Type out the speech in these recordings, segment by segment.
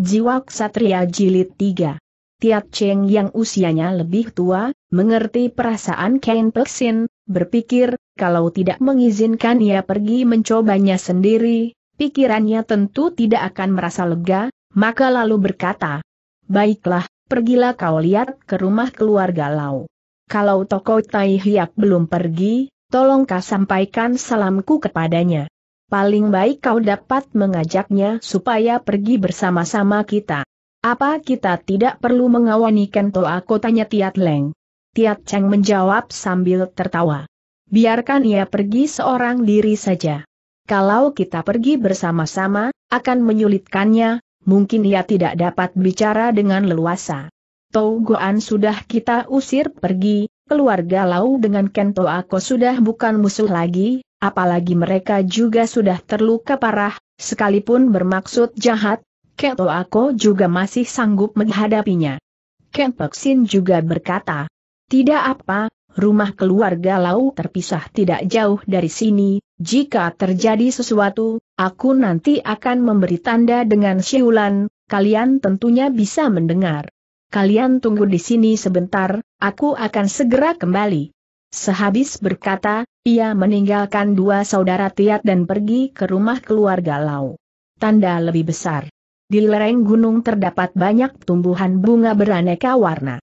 Jiwa Ksatria Jilid 3 Tiat Cheng yang usianya lebih tua, mengerti perasaan Ken Peksin, berpikir, kalau tidak mengizinkan ia pergi mencobanya sendiri, pikirannya tentu tidak akan merasa lega, maka lalu berkata, Baiklah, pergilah kau lihat ke rumah keluarga Lau. Kalau Toko Tai Hiap belum pergi, tolong kau sampaikan salamku kepadanya paling baik kau dapat mengajaknya supaya pergi bersama-sama kita. Apa kita tidak perlu mengawani Kento aku tanya Tiat Leng. Tiat Cheng menjawab sambil tertawa. Biarkan ia pergi seorang diri saja. Kalau kita pergi bersama-sama, akan menyulitkannya, mungkin ia tidak dapat bicara dengan leluasa. Tau Goan sudah kita usir pergi, keluarga Lau dengan Kento Ako sudah bukan musuh lagi, apalagi mereka juga sudah terluka parah, sekalipun bermaksud jahat, Keto Ako juga masih sanggup menghadapinya. Ken Peksin juga berkata, tidak apa, rumah keluarga Lau terpisah tidak jauh dari sini, jika terjadi sesuatu, aku nanti akan memberi tanda dengan siulan, kalian tentunya bisa mendengar. Kalian tunggu di sini sebentar, aku akan segera kembali. Sehabis berkata, ia meninggalkan dua saudara Tiat dan pergi ke rumah keluarga Lau. Tanda lebih besar. Di lereng gunung terdapat banyak tumbuhan bunga beraneka warna.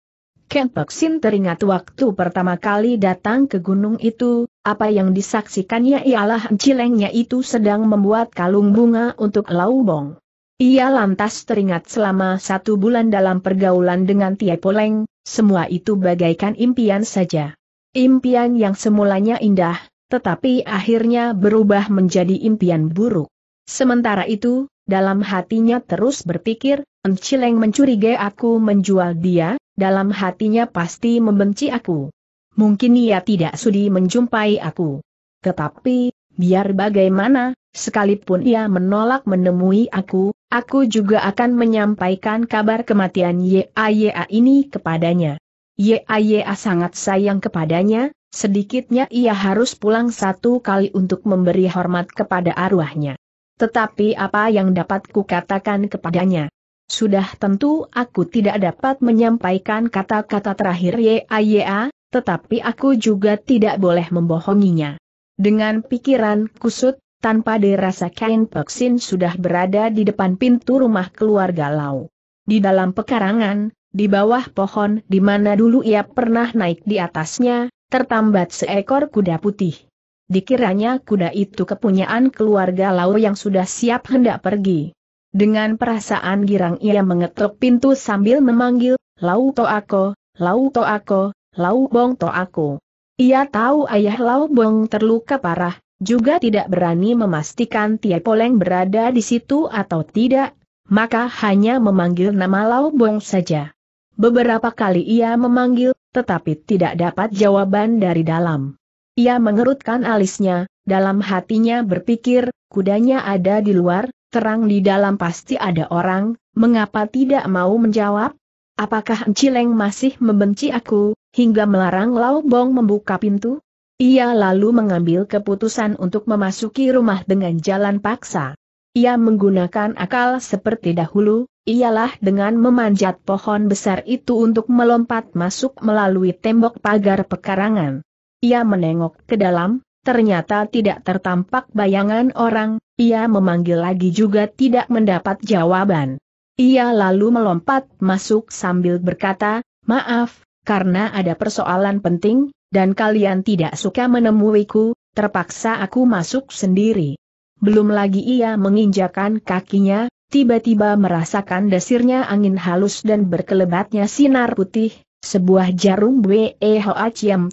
Ken Peksin teringat waktu pertama kali datang ke gunung itu, apa yang disaksikannya ialah cilengnya itu sedang membuat kalung bunga untuk Lau Laubong. Ia lantas teringat selama satu bulan dalam pergaulan dengan Tia Poleng, semua itu bagaikan impian saja. Impian yang semulanya indah, tetapi akhirnya berubah menjadi impian buruk. Sementara itu, dalam hatinya terus berpikir, Encileng mencurigai aku menjual dia, dalam hatinya pasti membenci aku. Mungkin ia tidak sudi menjumpai aku. Tetapi, biar bagaimana, sekalipun ia menolak menemui aku, aku juga akan menyampaikan kabar kematian YAYA ini kepadanya. Yaya sangat sayang kepadanya, sedikitnya ia harus pulang satu kali untuk memberi hormat kepada arwahnya. Tetapi apa yang dapat kukatakan kepadanya? Sudah tentu aku tidak dapat menyampaikan kata-kata terakhir Yaya, tetapi aku juga tidak boleh membohonginya. Dengan pikiran kusut, tanpa dirasa Kain Peksin sudah berada di depan pintu rumah keluarga Lau. Di dalam pekarangan, di bawah pohon di mana dulu ia pernah naik di atasnya, tertambat seekor kuda putih. Dikiranya kuda itu kepunyaan keluarga Lau yang sudah siap hendak pergi. Dengan perasaan girang ia mengetuk pintu sambil memanggil, Lau Toako, Lau Toako, Lau Bong Toako. Ia tahu ayah Lau Bong terluka parah, juga tidak berani memastikan tiap Poleng berada di situ atau tidak, maka hanya memanggil nama Lau Bong saja. Beberapa kali ia memanggil, tetapi tidak dapat jawaban dari dalam. Ia mengerutkan alisnya, dalam hatinya berpikir, kudanya ada di luar, terang di dalam pasti ada orang, mengapa tidak mau menjawab? Apakah Cileng masih membenci aku, hingga melarang Lau Bong membuka pintu? Ia lalu mengambil keputusan untuk memasuki rumah dengan jalan paksa. Ia menggunakan akal seperti dahulu, ialah dengan memanjat pohon besar itu untuk melompat masuk melalui tembok pagar pekarangan. Ia menengok ke dalam, ternyata tidak tertampak bayangan orang, ia memanggil lagi juga tidak mendapat jawaban. Ia lalu melompat masuk sambil berkata, maaf, karena ada persoalan penting, dan kalian tidak suka menemuiku, terpaksa aku masuk sendiri. Belum lagi ia menginjakan kakinya, tiba-tiba merasakan desirnya angin halus dan berkelebatnya sinar putih, sebuah jarum Wei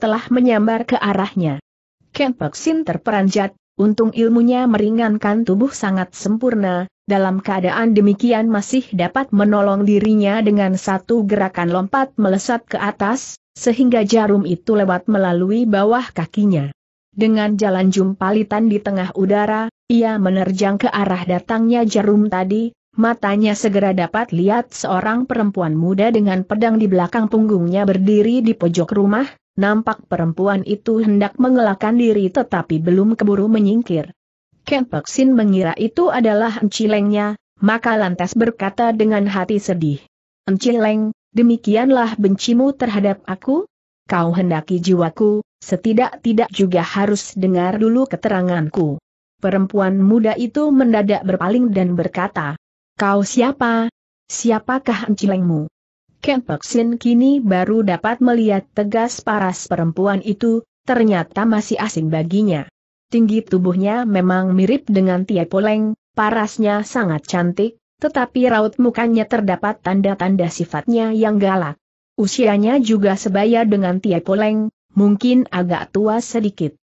telah menyambar ke arahnya. Kempek Sin terperanjat, untung ilmunya meringankan tubuh sangat sempurna, dalam keadaan demikian masih dapat menolong dirinya dengan satu gerakan lompat melesat ke atas, sehingga jarum itu lewat melalui bawah kakinya. Dengan jalan jumpalitan di tengah udara, ia menerjang ke arah datangnya jarum tadi, matanya segera dapat lihat seorang perempuan muda dengan pedang di belakang punggungnya berdiri di pojok rumah, nampak perempuan itu hendak mengelakkan diri tetapi belum keburu menyingkir. Ken Kempeksin mengira itu adalah encilengnya, maka lantas berkata dengan hati sedih. Encileng, demikianlah bencimu terhadap aku? Kau hendaki jiwaku, setidak-tidak juga harus dengar dulu keteranganku. Perempuan muda itu mendadak berpaling dan berkata, Kau siapa? Siapakah encilengmu? Kempeksin kini baru dapat melihat tegas paras perempuan itu, ternyata masih asing baginya. Tinggi tubuhnya memang mirip dengan Tia Poleng, parasnya sangat cantik, tetapi raut mukanya terdapat tanda-tanda sifatnya yang galak. Usianya juga sebaya dengan Tia Poleng, mungkin agak tua sedikit.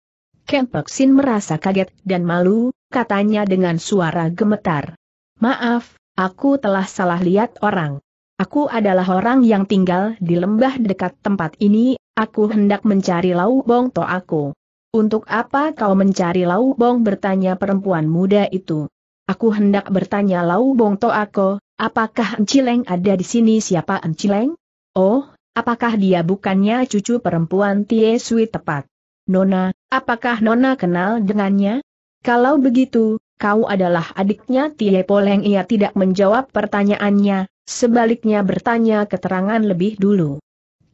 Kenpek Sin merasa kaget dan malu, katanya dengan suara gemetar. Maaf, aku telah salah lihat orang. Aku adalah orang yang tinggal di lembah dekat tempat ini, aku hendak mencari Lau Bong to aku. Untuk apa kau mencari Lau Bong? bertanya perempuan muda itu. Aku hendak bertanya Lau Bong to aku, apakah Encileng ada di sini siapa Encileng? Oh, apakah dia bukannya cucu perempuan Tie Sui tepat? Nona, apakah Nona kenal dengannya? Kalau begitu, kau adalah adiknya Tie Poleng ia tidak menjawab pertanyaannya, sebaliknya bertanya keterangan lebih dulu.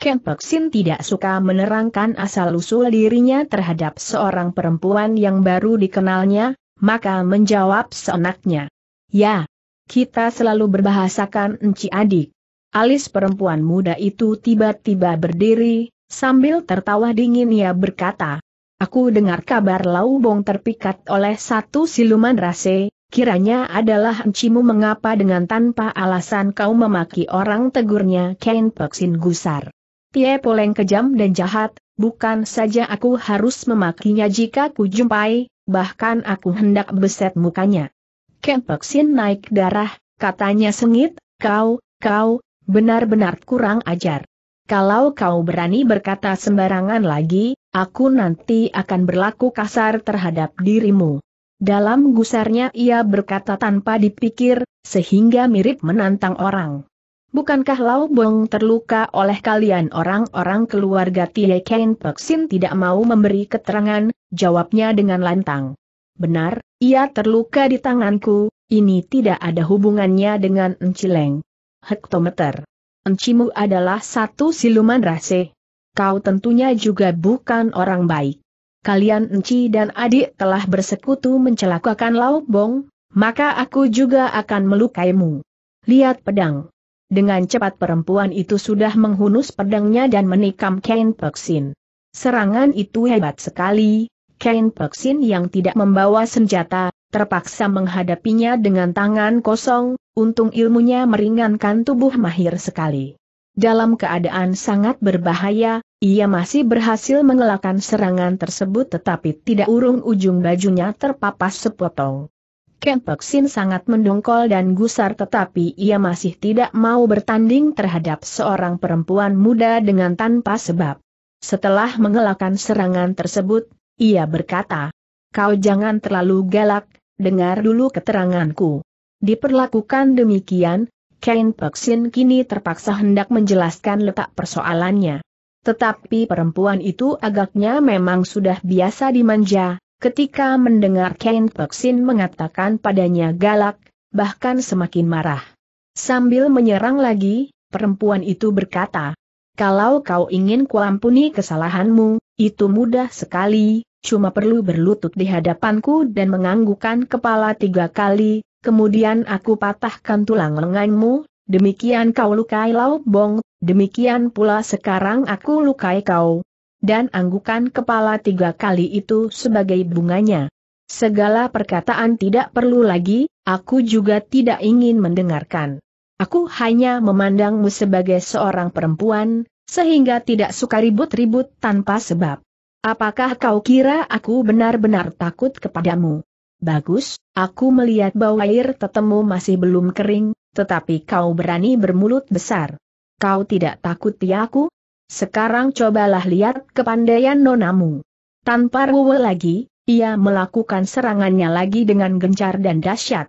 Ken Peksin tidak suka menerangkan asal-usul dirinya terhadap seorang perempuan yang baru dikenalnya, maka menjawab seenaknya. Ya, kita selalu berbahasakan enci adik. Alis perempuan muda itu tiba-tiba berdiri, Sambil tertawa dingin ia berkata, Aku dengar kabar Laubong terpikat oleh satu siluman rase, kiranya adalah encimu mengapa dengan tanpa alasan kau memaki orang tegurnya Ken Peksin gusar. Tie Poleng kejam dan jahat, bukan saja aku harus memakinya jika ku jumpai, bahkan aku hendak beset mukanya. Ken Peksin naik darah, katanya sengit, kau, kau, benar-benar kurang ajar. Kalau kau berani berkata sembarangan lagi, aku nanti akan berlaku kasar terhadap dirimu. Dalam gusarnya ia berkata tanpa dipikir, sehingga mirip menantang orang. Bukankah Lau Bong terluka oleh kalian orang-orang keluarga Tie Ken Peksin tidak mau memberi keterangan, jawabnya dengan lantang. Benar, ia terluka di tanganku, ini tidak ada hubungannya dengan encileng. Hektometer Encimu adalah satu siluman rase. Kau tentunya juga bukan orang baik. Kalian Enci dan adik telah bersekutu mencelakakan Lauk Bong, maka aku juga akan melukaimu. Lihat pedang. Dengan cepat perempuan itu sudah menghunus pedangnya dan menikam Kain Peksin. Serangan itu hebat sekali, Kain Peksin yang tidak membawa senjata, terpaksa menghadapinya dengan tangan kosong, Untung ilmunya meringankan tubuh mahir sekali. Dalam keadaan sangat berbahaya, ia masih berhasil mengelakkan serangan tersebut tetapi tidak urung ujung bajunya terpapas sepotong. Kempeksin sangat mendongkol dan gusar tetapi ia masih tidak mau bertanding terhadap seorang perempuan muda dengan tanpa sebab. Setelah mengelakkan serangan tersebut, ia berkata, Kau jangan terlalu galak, dengar dulu keteranganku. Diperlakukan demikian, Kain Peksin kini terpaksa hendak menjelaskan letak persoalannya. Tetapi perempuan itu agaknya memang sudah biasa dimanja, ketika mendengar Kain Peksin mengatakan padanya galak, bahkan semakin marah. Sambil menyerang lagi, perempuan itu berkata, Kalau kau ingin kuampuni kesalahanmu, itu mudah sekali, cuma perlu berlutut di hadapanku dan menganggukkan kepala tiga kali, kemudian aku patahkan tulang lenganmu, demikian kau lukai Lau Bong, demikian pula sekarang aku lukai kau. Dan anggukan kepala tiga kali itu sebagai bunganya. Segala perkataan tidak perlu lagi, aku juga tidak ingin mendengarkan. Aku hanya memandangmu sebagai seorang perempuan, sehingga tidak suka ribut-ribut tanpa sebab. Apakah kau kira aku benar-benar takut kepadamu? Bagus, aku melihat bau air tetemu masih belum kering, tetapi kau berani bermulut besar. Kau tidak takut ya aku? Sekarang cobalah lihat kepandaian nonamu. Tanpa ruwe lagi, ia melakukan serangannya lagi dengan gencar dan dahsyat.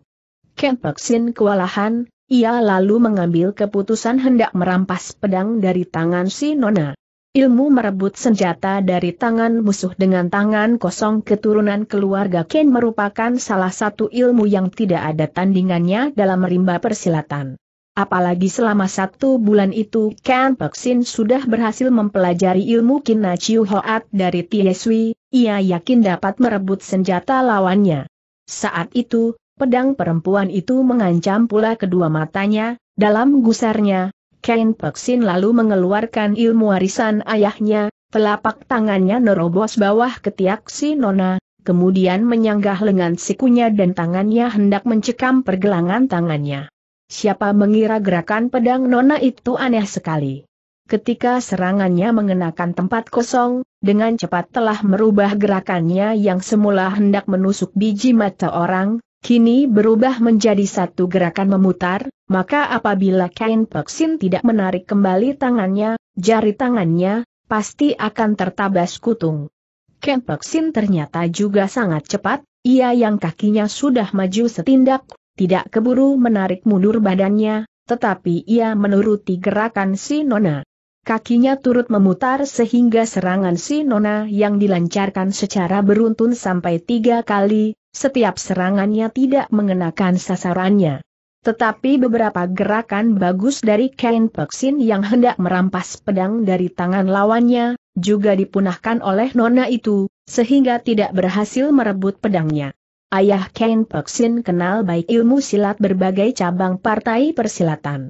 Kempeksin kewalahan, ia lalu mengambil keputusan hendak merampas pedang dari tangan si Nona. Ilmu merebut senjata dari tangan musuh dengan tangan kosong keturunan keluarga Ken merupakan salah satu ilmu yang tidak ada tandingannya dalam rimba persilatan. Apalagi selama satu bulan itu Ken Peksin sudah berhasil mempelajari ilmu Kina Chiu Hoat dari Tieswi, ia yakin dapat merebut senjata lawannya. Saat itu, pedang perempuan itu mengancam pula kedua matanya, dalam gusarnya, Kain Peksin lalu mengeluarkan ilmu warisan ayahnya, telapak tangannya nerobos bawah ketiak si Nona, kemudian menyanggah lengan sikunya dan tangannya hendak mencekam pergelangan tangannya. Siapa mengira gerakan pedang Nona itu aneh sekali. Ketika serangannya mengenakan tempat kosong, dengan cepat telah merubah gerakannya yang semula hendak menusuk biji mata orang, kini berubah menjadi satu gerakan memutar, maka apabila Kain Peksin tidak menarik kembali tangannya, jari tangannya, pasti akan tertabas kutung. Kain Peksin ternyata juga sangat cepat, ia yang kakinya sudah maju setindak, tidak keburu menarik mundur badannya, tetapi ia menuruti gerakan si Nona. Kakinya turut memutar sehingga serangan si Nona yang dilancarkan secara beruntun sampai tiga kali, setiap serangannya tidak mengenakan sasarannya. Tetapi beberapa gerakan bagus dari Ken Peksin yang hendak merampas pedang dari tangan lawannya, juga dipunahkan oleh Nona itu, sehingga tidak berhasil merebut pedangnya. Ayah Ken Peksin kenal baik ilmu silat berbagai cabang partai persilatan.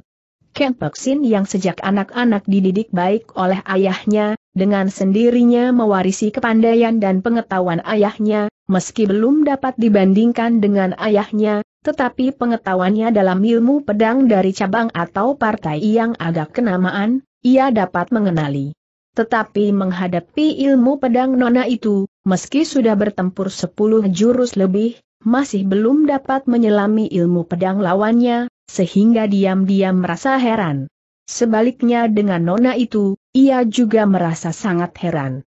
Ken Peksin yang sejak anak-anak dididik baik oleh ayahnya, dengan sendirinya mewarisi kepandaian dan pengetahuan ayahnya, meski belum dapat dibandingkan dengan ayahnya, tetapi pengetahuannya dalam ilmu pedang dari cabang atau partai yang agak kenamaan, ia dapat mengenali. Tetapi menghadapi ilmu pedang nona itu, meski sudah bertempur 10 jurus lebih, masih belum dapat menyelami ilmu pedang lawannya, sehingga diam-diam merasa heran. Sebaliknya dengan nona itu, ia juga merasa sangat heran.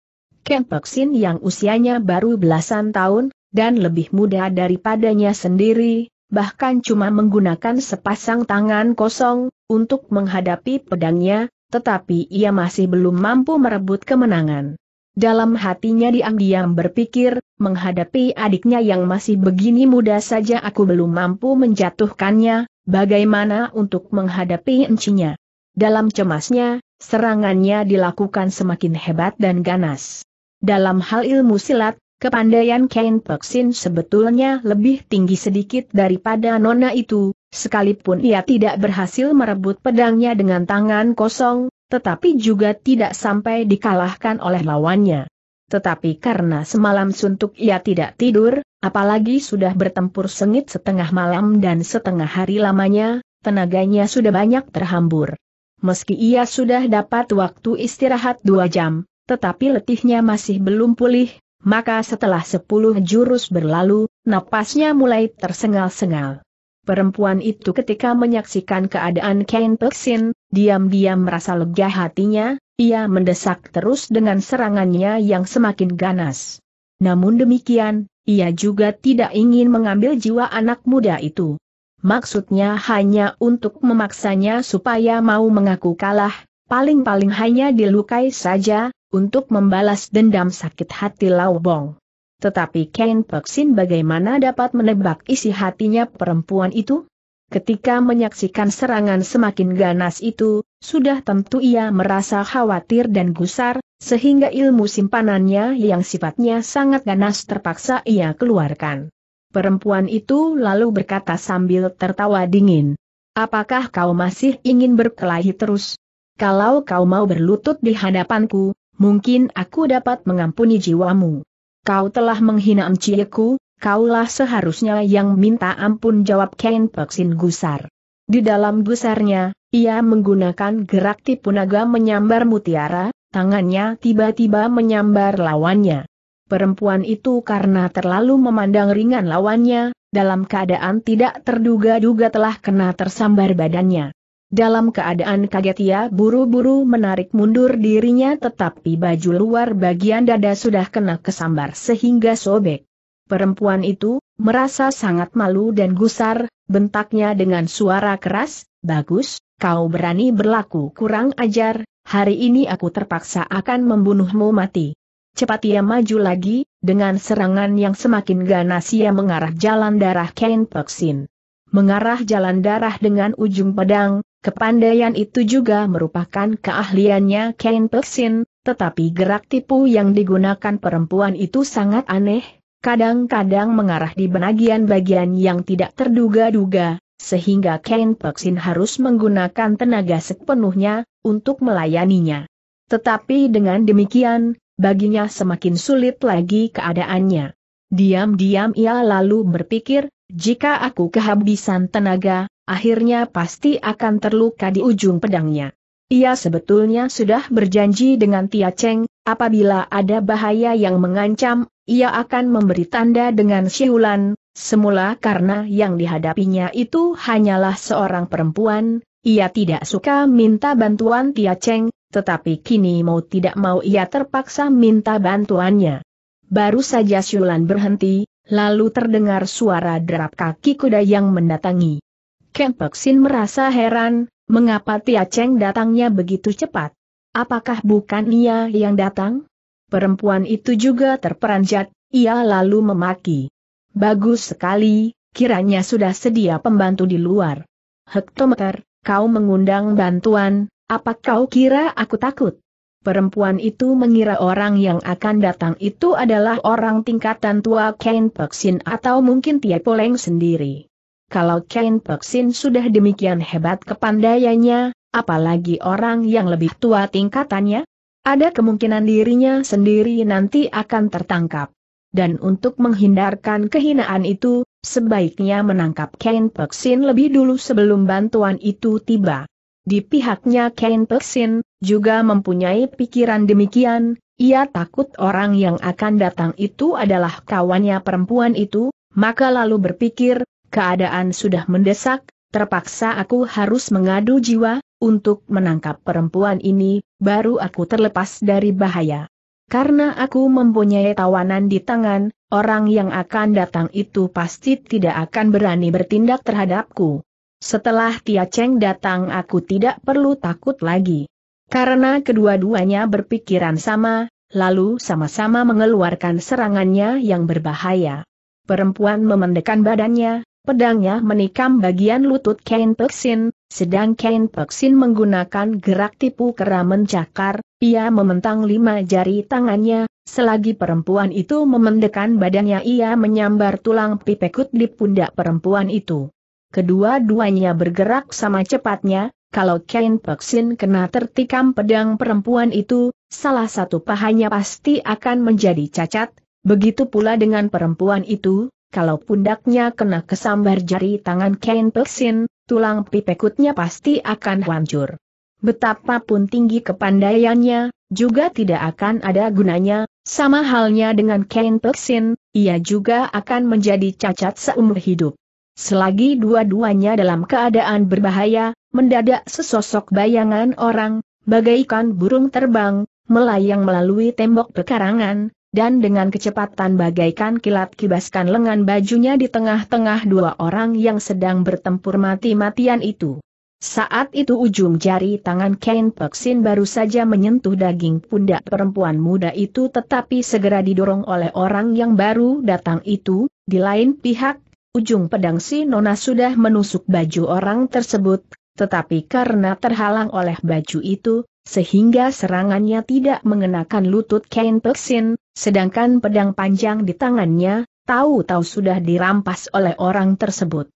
Kempeksin yang usianya baru belasan tahun, dan lebih muda daripadanya sendiri, bahkan cuma menggunakan sepasang tangan kosong, untuk menghadapi pedangnya, tetapi ia masih belum mampu merebut kemenangan. Dalam hatinya diam-diam berpikir, menghadapi adiknya yang masih begini muda saja aku belum mampu menjatuhkannya, bagaimana untuk menghadapi encinya. Dalam cemasnya, serangannya dilakukan semakin hebat dan ganas. Dalam hal ilmu silat, kepandaian Kain Peksin sebetulnya lebih tinggi sedikit daripada Nona itu, sekalipun ia tidak berhasil merebut pedangnya dengan tangan kosong, tetapi juga tidak sampai dikalahkan oleh lawannya. Tetapi karena semalam suntuk ia tidak tidur, apalagi sudah bertempur sengit setengah malam dan setengah hari lamanya, tenaganya sudah banyak terhambur. Meski ia sudah dapat waktu istirahat dua jam, tetapi letihnya masih belum pulih, maka setelah sepuluh jurus berlalu, napasnya mulai tersengal-sengal. Perempuan itu ketika menyaksikan keadaan Ken Peksin, diam-diam merasa lega hatinya, ia mendesak terus dengan serangannya yang semakin ganas. Namun demikian, ia juga tidak ingin mengambil jiwa anak muda itu. Maksudnya hanya untuk memaksanya supaya mau mengaku kalah, paling-paling hanya dilukai saja, untuk membalas dendam sakit hati Laobong. Tetapi Ken Peksin bagaimana dapat menebak isi hatinya perempuan itu? Ketika menyaksikan serangan semakin ganas itu, sudah tentu ia merasa khawatir dan gusar, sehingga ilmu simpanannya yang sifatnya sangat ganas terpaksa ia keluarkan. Perempuan itu lalu berkata sambil tertawa dingin. Apakah kau masih ingin berkelahi terus? Kalau kau mau berlutut di hadapanku, mungkin aku dapat mengampuni jiwamu. Kau telah menghina Emcieku, kaulah seharusnya yang minta ampun jawab Ken Peksin gusar. Di dalam gusarnya, ia menggunakan gerak tipu naga menyambar mutiara, tangannya tiba-tiba menyambar lawannya. Perempuan itu karena terlalu memandang ringan lawannya, dalam keadaan tidak terduga-duga telah kena tersambar badannya. Dalam keadaan kaget ia buru-buru menarik mundur dirinya tetapi baju luar bagian dada sudah kena kesambar sehingga sobek. Perempuan itu, merasa sangat malu dan gusar, bentaknya dengan suara keras, bagus, kau berani berlaku kurang ajar, hari ini aku terpaksa akan membunuhmu mati. Cepat ia maju lagi, dengan serangan yang semakin ganas ia mengarah jalan darah Ken Peksin. Mengarah jalan darah dengan ujung pedang, kepandaian itu juga merupakan keahliannya Ken Peksin, tetapi gerak tipu yang digunakan perempuan itu sangat aneh, kadang-kadang mengarah di bagian-bagian yang tidak terduga-duga, sehingga Ken Peksin harus menggunakan tenaga sepenuhnya untuk melayaninya. Tetapi dengan demikian, baginya semakin sulit lagi keadaannya. Diam-diam ia lalu berpikir, jika aku kehabisan tenaga, akhirnya pasti akan terluka di ujung pedangnya. Ia sebetulnya sudah berjanji dengan Tia Cheng, Apabila ada bahaya yang mengancam, ia akan memberi tanda dengan siulan, semula karena yang dihadapinya itu hanyalah seorang perempuan, ia tidak suka minta bantuan Tia Cheng, tetapi kini mau tidak mau ia terpaksa minta bantuannya. Baru saja siulan berhenti, lalu terdengar suara derap kaki kuda yang mendatangi. Kempeksin merasa heran, mengapa Tia Cheng datangnya begitu cepat. Apakah bukan ia yang datang? Perempuan itu juga terperanjat, ia lalu memaki. Bagus sekali, kiranya sudah sedia pembantu di luar. Hektometer, kau mengundang bantuan, apa kau kira aku takut? Perempuan itu mengira orang yang akan datang itu adalah orang tingkatan tua Ken Peksin atau mungkin Tia Poleng sendiri. Kalau Ken Peksin sudah demikian hebat kepandaiannya, apalagi orang yang lebih tua tingkatannya? Ada kemungkinan dirinya sendiri nanti akan tertangkap. Dan untuk menghindarkan kehinaan itu, sebaiknya menangkap Ken Peksin lebih dulu sebelum bantuan itu tiba. Di pihaknya Ken Peksin, juga mempunyai pikiran demikian, ia takut orang yang akan datang itu adalah kawannya perempuan itu, maka lalu berpikir, keadaan sudah mendesak, terpaksa aku harus mengadu jiwa, untuk menangkap perempuan ini, baru aku terlepas dari bahaya. Karena aku mempunyai tawanan di tangan, orang yang akan datang itu pasti tidak akan berani bertindak terhadapku. Setelah Tia Cheng datang aku tidak perlu takut lagi. Karena kedua-duanya berpikiran sama, lalu sama-sama mengeluarkan serangannya yang berbahaya. Perempuan memendekkan badannya, pedangnya menikam bagian lutut Ken Peksin, sedang Kain Peksin menggunakan gerak tipu kera mencakar, ia mementang lima jari tangannya, selagi perempuan itu memendekan badannya ia menyambar tulang pipekut di pundak perempuan itu. Kedua-duanya bergerak sama cepatnya, kalau Kain Peksin kena tertikam pedang perempuan itu, salah satu pahanya pasti akan menjadi cacat, begitu pula dengan perempuan itu, kalau pundaknya kena kesambar jari tangan Kain Peksin, tulang pipekutnya pasti akan hancur. Betapapun tinggi kepandaiannya, juga tidak akan ada gunanya, sama halnya dengan Ken Peksin, ia juga akan menjadi cacat seumur hidup. Selagi dua-duanya dalam keadaan berbahaya, mendadak sesosok bayangan orang, bagaikan burung terbang, melayang melalui tembok pekarangan, dan dengan kecepatan bagaikan kilat kibaskan lengan bajunya di tengah-tengah dua orang yang sedang bertempur mati-matian itu. Saat itu ujung jari tangan Ken Peksin baru saja menyentuh daging pundak perempuan muda itu tetapi segera didorong oleh orang yang baru datang itu, di lain pihak, ujung pedang si Nona sudah menusuk baju orang tersebut, tetapi karena terhalang oleh baju itu, sehingga serangannya tidak mengenakan lutut Kane Peksin, Sedangkan pedang panjang di tangannya, tahu-tahu sudah dirampas oleh orang tersebut.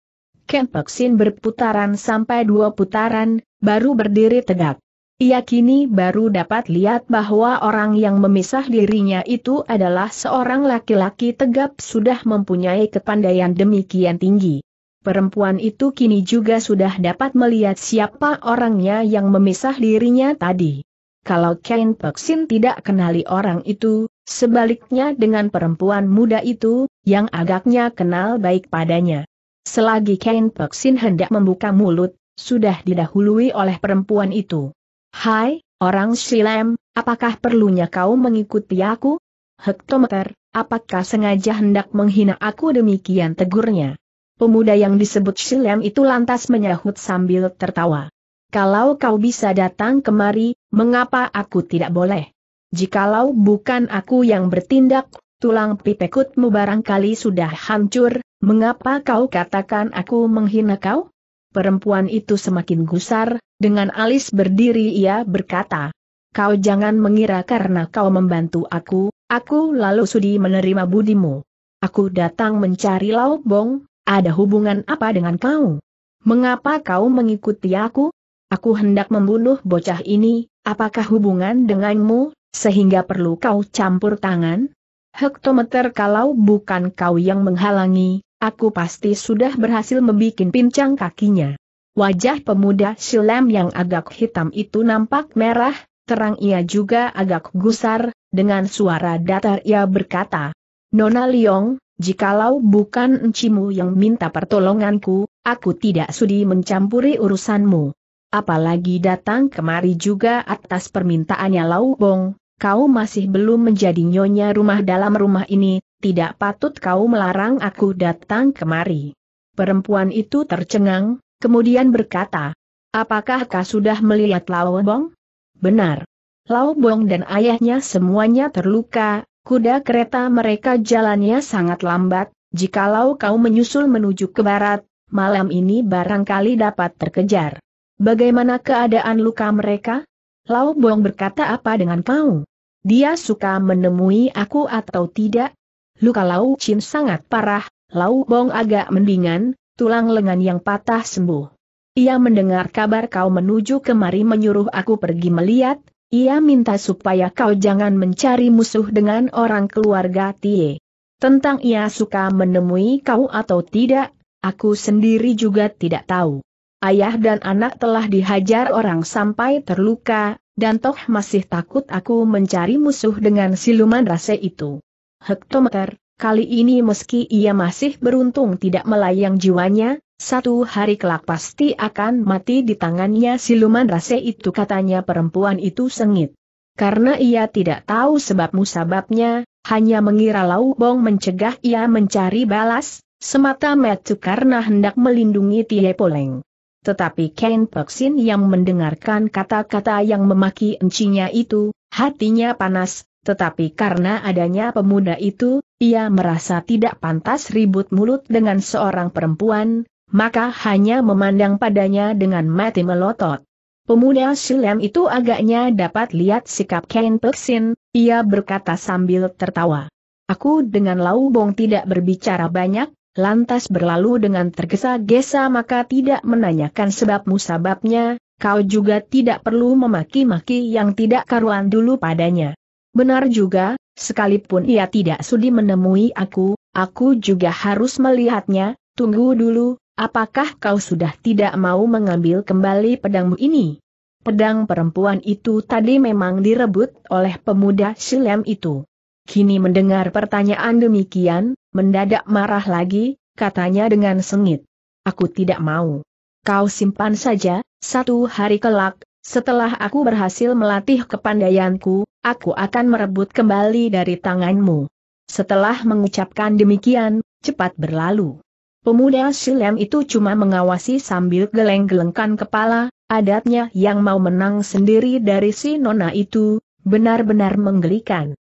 Ken Peksin berputaran sampai dua putaran, baru berdiri tegak. Ia kini baru dapat lihat bahwa orang yang memisah dirinya itu adalah seorang laki-laki tegap sudah mempunyai kepandaian demikian tinggi. Perempuan itu kini juga sudah dapat melihat siapa orangnya yang memisah dirinya tadi kalau Kain Peksin tidak kenali orang itu, sebaliknya dengan perempuan muda itu, yang agaknya kenal baik padanya. Selagi Kain Peksin hendak membuka mulut, sudah didahului oleh perempuan itu. Hai, orang Silem, apakah perlunya kau mengikuti aku? Hektometer, apakah sengaja hendak menghina aku demikian tegurnya? Pemuda yang disebut Silem itu lantas menyahut sambil tertawa. Kalau kau bisa datang kemari, mengapa aku tidak boleh? Jikalau bukan aku yang bertindak, tulang pipekutmu barangkali sudah hancur, mengapa kau katakan aku menghina kau? Perempuan itu semakin gusar, dengan alis berdiri ia berkata, Kau jangan mengira karena kau membantu aku, aku lalu sudi menerima budimu. Aku datang mencari Lau Bong, ada hubungan apa dengan kau? Mengapa kau mengikuti aku? Aku hendak membunuh bocah ini, apakah hubungan denganmu, sehingga perlu kau campur tangan? Hektometer kalau bukan kau yang menghalangi, aku pasti sudah berhasil membuat pincang kakinya. Wajah pemuda silam yang agak hitam itu nampak merah, terang ia juga agak gusar, dengan suara datar ia berkata, Nona Liong, jikalau bukan encimu yang minta pertolonganku, aku tidak sudi mencampuri urusanmu apalagi datang kemari juga atas permintaannya Lau Bong, kau masih belum menjadi nyonya rumah dalam rumah ini, tidak patut kau melarang aku datang kemari. Perempuan itu tercengang, kemudian berkata, apakah kau sudah melihat Lau Bong? Benar. Lau Bong dan ayahnya semuanya terluka, kuda kereta mereka jalannya sangat lambat, jikalau kau menyusul menuju ke barat, malam ini barangkali dapat terkejar. Bagaimana keadaan luka mereka? Lau Bong berkata apa dengan kau? Dia suka menemui aku atau tidak? Luka Lau Chin sangat parah, Lau Bong agak mendingan, tulang lengan yang patah sembuh. Ia mendengar kabar kau menuju kemari menyuruh aku pergi melihat, ia minta supaya kau jangan mencari musuh dengan orang keluarga Tie. Tentang ia suka menemui kau atau tidak, aku sendiri juga tidak tahu ayah dan anak telah dihajar orang sampai terluka, dan toh masih takut aku mencari musuh dengan siluman rase itu. Hektometer, kali ini meski ia masih beruntung tidak melayang jiwanya, satu hari kelak pasti akan mati di tangannya siluman rase itu katanya perempuan itu sengit. Karena ia tidak tahu sebab musababnya, hanya mengira Lau bong mencegah ia mencari balas, semata metu karena hendak melindungi Tie Poleng. Tetapi Ken Peksin yang mendengarkan kata-kata yang memaki encinya itu, hatinya panas, tetapi karena adanya pemuda itu, ia merasa tidak pantas ribut mulut dengan seorang perempuan, maka hanya memandang padanya dengan mati melotot. Pemuda Silem itu agaknya dapat lihat sikap Ken Peksin, ia berkata sambil tertawa. Aku dengan Laubong tidak berbicara banyak, lantas berlalu dengan tergesa-gesa maka tidak menanyakan sebab musababnya, kau juga tidak perlu memaki-maki yang tidak karuan dulu padanya. Benar juga, sekalipun ia tidak sudi menemui aku, aku juga harus melihatnya, tunggu dulu, apakah kau sudah tidak mau mengambil kembali pedangmu ini? Pedang perempuan itu tadi memang direbut oleh pemuda Silem itu. Kini mendengar pertanyaan demikian, Mendadak marah lagi, katanya dengan sengit. Aku tidak mau. Kau simpan saja, satu hari kelak, setelah aku berhasil melatih kepandaianku, aku akan merebut kembali dari tanganmu. Setelah mengucapkan demikian, cepat berlalu. Pemuda Silem itu cuma mengawasi sambil geleng-gelengkan kepala, adatnya yang mau menang sendiri dari si nona itu, benar-benar menggelikan.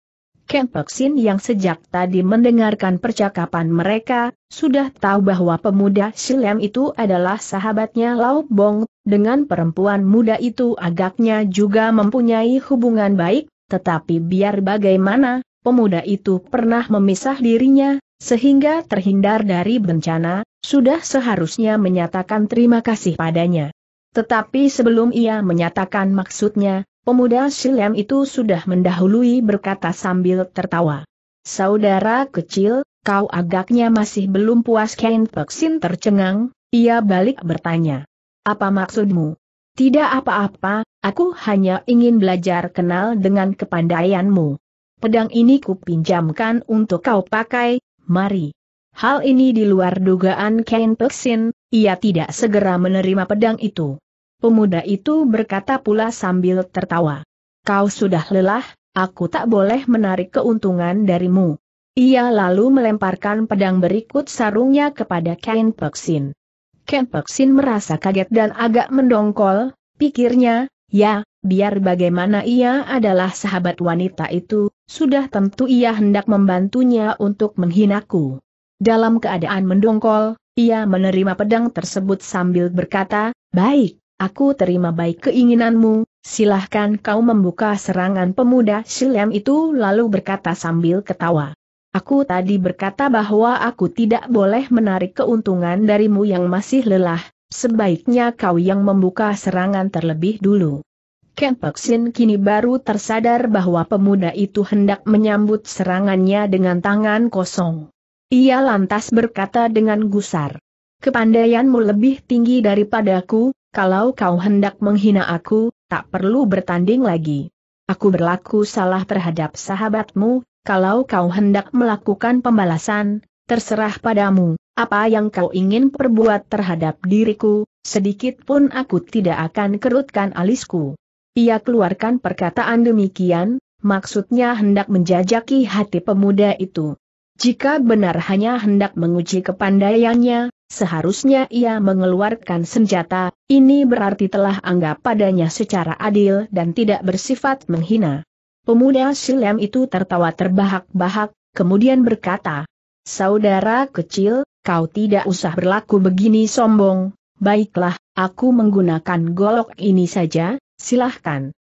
Ken Peksin yang sejak tadi mendengarkan percakapan mereka, sudah tahu bahwa pemuda Silem itu adalah sahabatnya Lau Bong, dengan perempuan muda itu agaknya juga mempunyai hubungan baik, tetapi biar bagaimana, pemuda itu pernah memisah dirinya, sehingga terhindar dari bencana, sudah seharusnya menyatakan terima kasih padanya. Tetapi sebelum ia menyatakan maksudnya, Pemuda Silem itu sudah mendahului berkata sambil tertawa. Saudara kecil, kau agaknya masih belum puas Kain Peksin tercengang, ia balik bertanya. Apa maksudmu? Tidak apa-apa, aku hanya ingin belajar kenal dengan kepandaianmu. Pedang ini kupinjamkan untuk kau pakai, mari. Hal ini di luar dugaan Kain Peksin, ia tidak segera menerima pedang itu. Pemuda itu berkata pula sambil tertawa. Kau sudah lelah, aku tak boleh menarik keuntungan darimu. Ia lalu melemparkan pedang berikut sarungnya kepada Ken Peksin. Ken Peksin merasa kaget dan agak mendongkol, pikirnya, ya, biar bagaimana ia adalah sahabat wanita itu, sudah tentu ia hendak membantunya untuk menghinaku. Dalam keadaan mendongkol, ia menerima pedang tersebut sambil berkata, baik, Aku terima baik keinginanmu, silahkan kau membuka serangan pemuda Silem itu lalu berkata sambil ketawa. Aku tadi berkata bahwa aku tidak boleh menarik keuntungan darimu yang masih lelah, sebaiknya kau yang membuka serangan terlebih dulu. Kempeksin kini baru tersadar bahwa pemuda itu hendak menyambut serangannya dengan tangan kosong. Ia lantas berkata dengan gusar. Kepandaianmu lebih tinggi daripadaku, kalau kau hendak menghina aku, tak perlu bertanding lagi. Aku berlaku salah terhadap sahabatmu, kalau kau hendak melakukan pembalasan, terserah padamu, apa yang kau ingin perbuat terhadap diriku, sedikit pun aku tidak akan kerutkan alisku. Ia keluarkan perkataan demikian, maksudnya hendak menjajaki hati pemuda itu. Jika benar hanya hendak menguji kepandaiannya, seharusnya ia mengeluarkan senjata, ini berarti telah anggap padanya secara adil dan tidak bersifat menghina. Pemuda Silem itu tertawa terbahak-bahak, kemudian berkata, Saudara kecil, kau tidak usah berlaku begini sombong, baiklah, aku menggunakan golok ini saja, silahkan.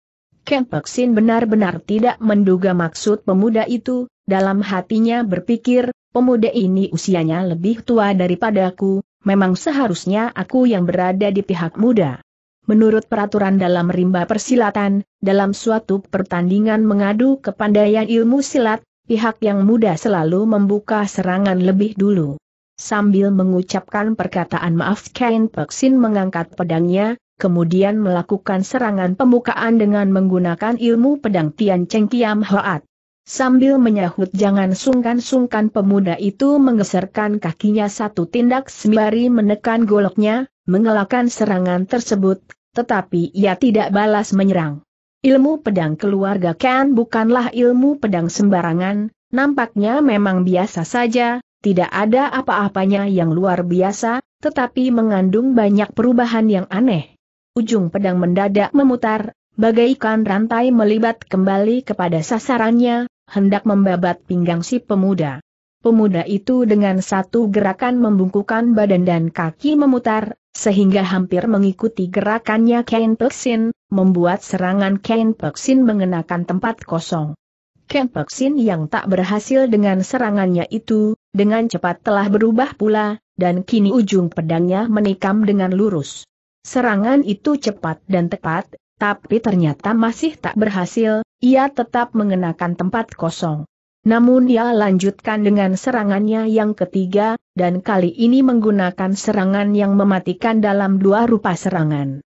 Kempeksin benar-benar tidak menduga maksud pemuda itu, dalam hatinya berpikir, pemuda ini usianya lebih tua daripada aku, memang seharusnya aku yang berada di pihak muda. Menurut peraturan dalam rimba persilatan, dalam suatu pertandingan mengadu kepandaian ilmu silat, pihak yang muda selalu membuka serangan lebih dulu. Sambil mengucapkan perkataan maaf Kain Peksin mengangkat pedangnya, kemudian melakukan serangan pembukaan dengan menggunakan ilmu pedang Tian Cheng Kiam Hoat. Sambil menyahut jangan sungkan-sungkan pemuda itu menggeserkan kakinya satu tindak sembari menekan goloknya, mengelakkan serangan tersebut, tetapi ia tidak balas menyerang. Ilmu pedang keluarga Ken bukanlah ilmu pedang sembarangan, nampaknya memang biasa saja, tidak ada apa-apanya yang luar biasa, tetapi mengandung banyak perubahan yang aneh. Ujung pedang mendadak memutar, bagaikan rantai melibat kembali kepada sasarannya, hendak membabat pinggang si pemuda. Pemuda itu dengan satu gerakan membungkukan badan dan kaki memutar, sehingga hampir mengikuti gerakannya Ken Peksin, membuat serangan Ken Peksin mengenakan tempat kosong. Ken Peksin yang tak berhasil dengan serangannya itu, dengan cepat telah berubah pula, dan kini ujung pedangnya menikam dengan lurus. Serangan itu cepat dan tepat, tapi ternyata masih tak berhasil, ia tetap mengenakan tempat kosong. Namun ia lanjutkan dengan serangannya yang ketiga, dan kali ini menggunakan serangan yang mematikan dalam dua rupa serangan.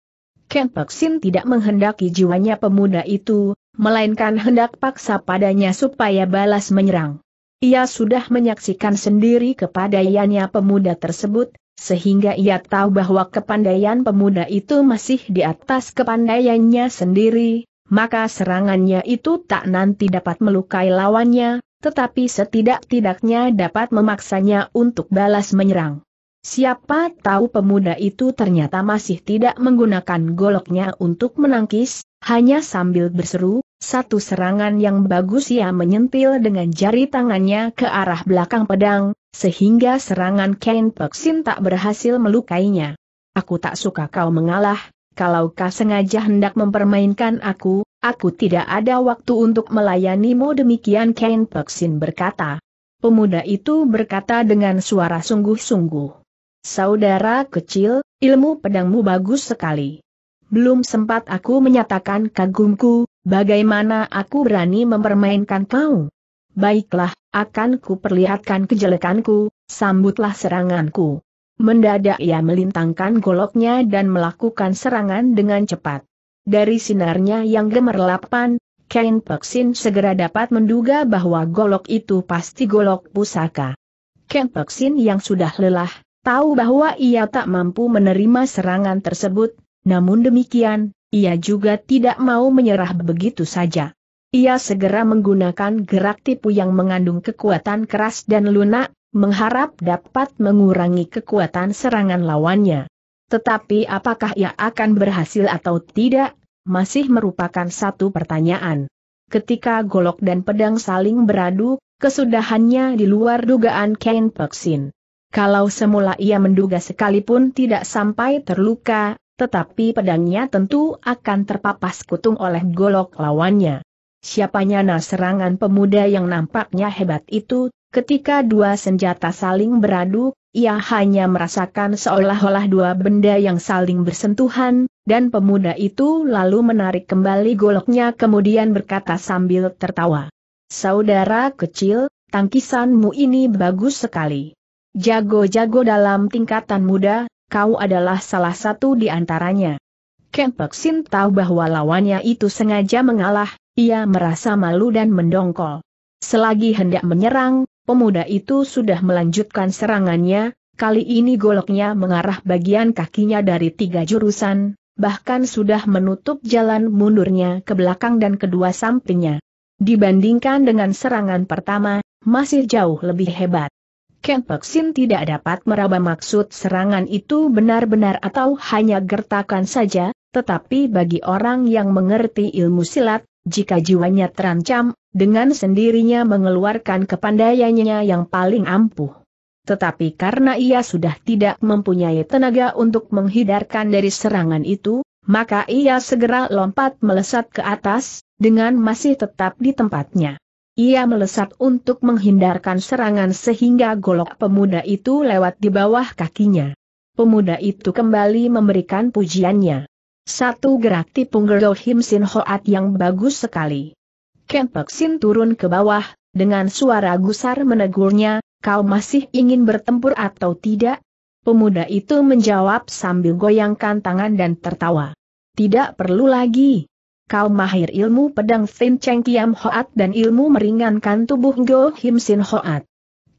Kempeksin tidak menghendaki jiwanya pemuda itu, melainkan hendak paksa padanya supaya balas menyerang. Ia sudah menyaksikan sendiri kepadaiannya pemuda tersebut, sehingga ia tahu bahwa kepandaian pemuda itu masih di atas kepandaiannya sendiri, maka serangannya itu tak nanti dapat melukai lawannya, tetapi setidak-tidaknya dapat memaksanya untuk balas menyerang. Siapa tahu pemuda itu ternyata masih tidak menggunakan goloknya untuk menangkis, hanya sambil berseru, satu serangan yang bagus ia menyentil dengan jari tangannya ke arah belakang pedang, sehingga serangan Ken Peksin tak berhasil melukainya. Aku tak suka kau mengalah, kalau kau sengaja hendak mempermainkan aku, aku tidak ada waktu untuk melayanimu demikian Ken Peksin berkata. Pemuda itu berkata dengan suara sungguh-sungguh. Saudara kecil, ilmu pedangmu bagus sekali. Belum sempat aku menyatakan kagumku, bagaimana aku berani mempermainkan kau? Baiklah, akan ku perlihatkan kejelekanku, sambutlah seranganku. Mendadak ia melintangkan goloknya dan melakukan serangan dengan cepat. Dari sinarnya yang gemerlapan, Kain Peksin segera dapat menduga bahwa golok itu pasti golok pusaka. Kain Peksin yang sudah lelah, tahu bahwa ia tak mampu menerima serangan tersebut, namun demikian, ia juga tidak mau menyerah begitu saja. Ia segera menggunakan gerak tipu yang mengandung kekuatan keras dan lunak, mengharap dapat mengurangi kekuatan serangan lawannya. Tetapi apakah ia akan berhasil atau tidak, masih merupakan satu pertanyaan. Ketika golok dan pedang saling beradu, kesudahannya di luar dugaan Ken Peksin. Kalau semula ia menduga sekalipun tidak sampai terluka, tetapi pedangnya tentu akan terpapas kutung oleh golok lawannya. Siapanya nah serangan pemuda yang nampaknya hebat itu, Ketika dua senjata saling beradu, ia hanya merasakan seolah-olah dua benda yang saling bersentuhan, dan pemuda itu lalu menarik kembali goloknya kemudian berkata sambil tertawa. Saudara kecil, tangkisanmu ini bagus sekali. Jago-jago dalam tingkatan muda, kau adalah salah satu di antaranya. Kempek Sin tahu bahwa lawannya itu sengaja mengalah, ia merasa malu dan mendongkol. Selagi hendak menyerang, Pemuda itu sudah melanjutkan serangannya, kali ini goloknya mengarah bagian kakinya dari tiga jurusan, bahkan sudah menutup jalan mundurnya ke belakang dan kedua sampingnya. Dibandingkan dengan serangan pertama, masih jauh lebih hebat. Peksin tidak dapat meraba maksud serangan itu benar-benar atau hanya gertakan saja, tetapi bagi orang yang mengerti ilmu silat, jika jiwanya terancam, dengan sendirinya mengeluarkan kepandaiannya yang paling ampuh. Tetapi karena ia sudah tidak mempunyai tenaga untuk menghindarkan dari serangan itu, maka ia segera lompat melesat ke atas, dengan masih tetap di tempatnya. Ia melesat untuk menghindarkan serangan sehingga golok pemuda itu lewat di bawah kakinya. Pemuda itu kembali memberikan pujiannya. Satu gerak tipung Gerdo Him Sin Hoat yang bagus sekali. Pek Sin turun ke bawah, dengan suara gusar menegurnya, kau masih ingin bertempur atau tidak? Pemuda itu menjawab sambil goyangkan tangan dan tertawa. Tidak perlu lagi. Kau mahir ilmu pedang Fin Cheng Kiam Hoat dan ilmu meringankan tubuh Go Him Sin Hoat.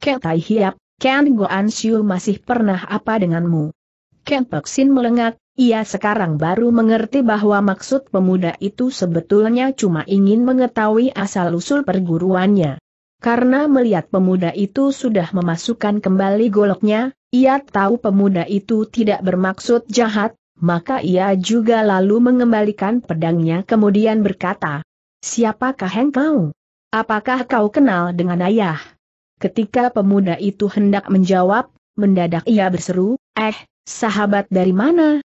Tai Hiap, Ken An Siu masih pernah apa denganmu? Ken Sin melengat, ia sekarang baru mengerti bahwa maksud pemuda itu sebetulnya cuma ingin mengetahui asal-usul perguruannya. Karena melihat pemuda itu sudah memasukkan kembali goloknya, ia tahu pemuda itu tidak bermaksud jahat, maka ia juga lalu mengembalikan pedangnya kemudian berkata, Siapakah engkau? Apakah kau kenal dengan ayah? Ketika pemuda itu hendak menjawab, mendadak ia berseru, Eh, sahabat dari mana?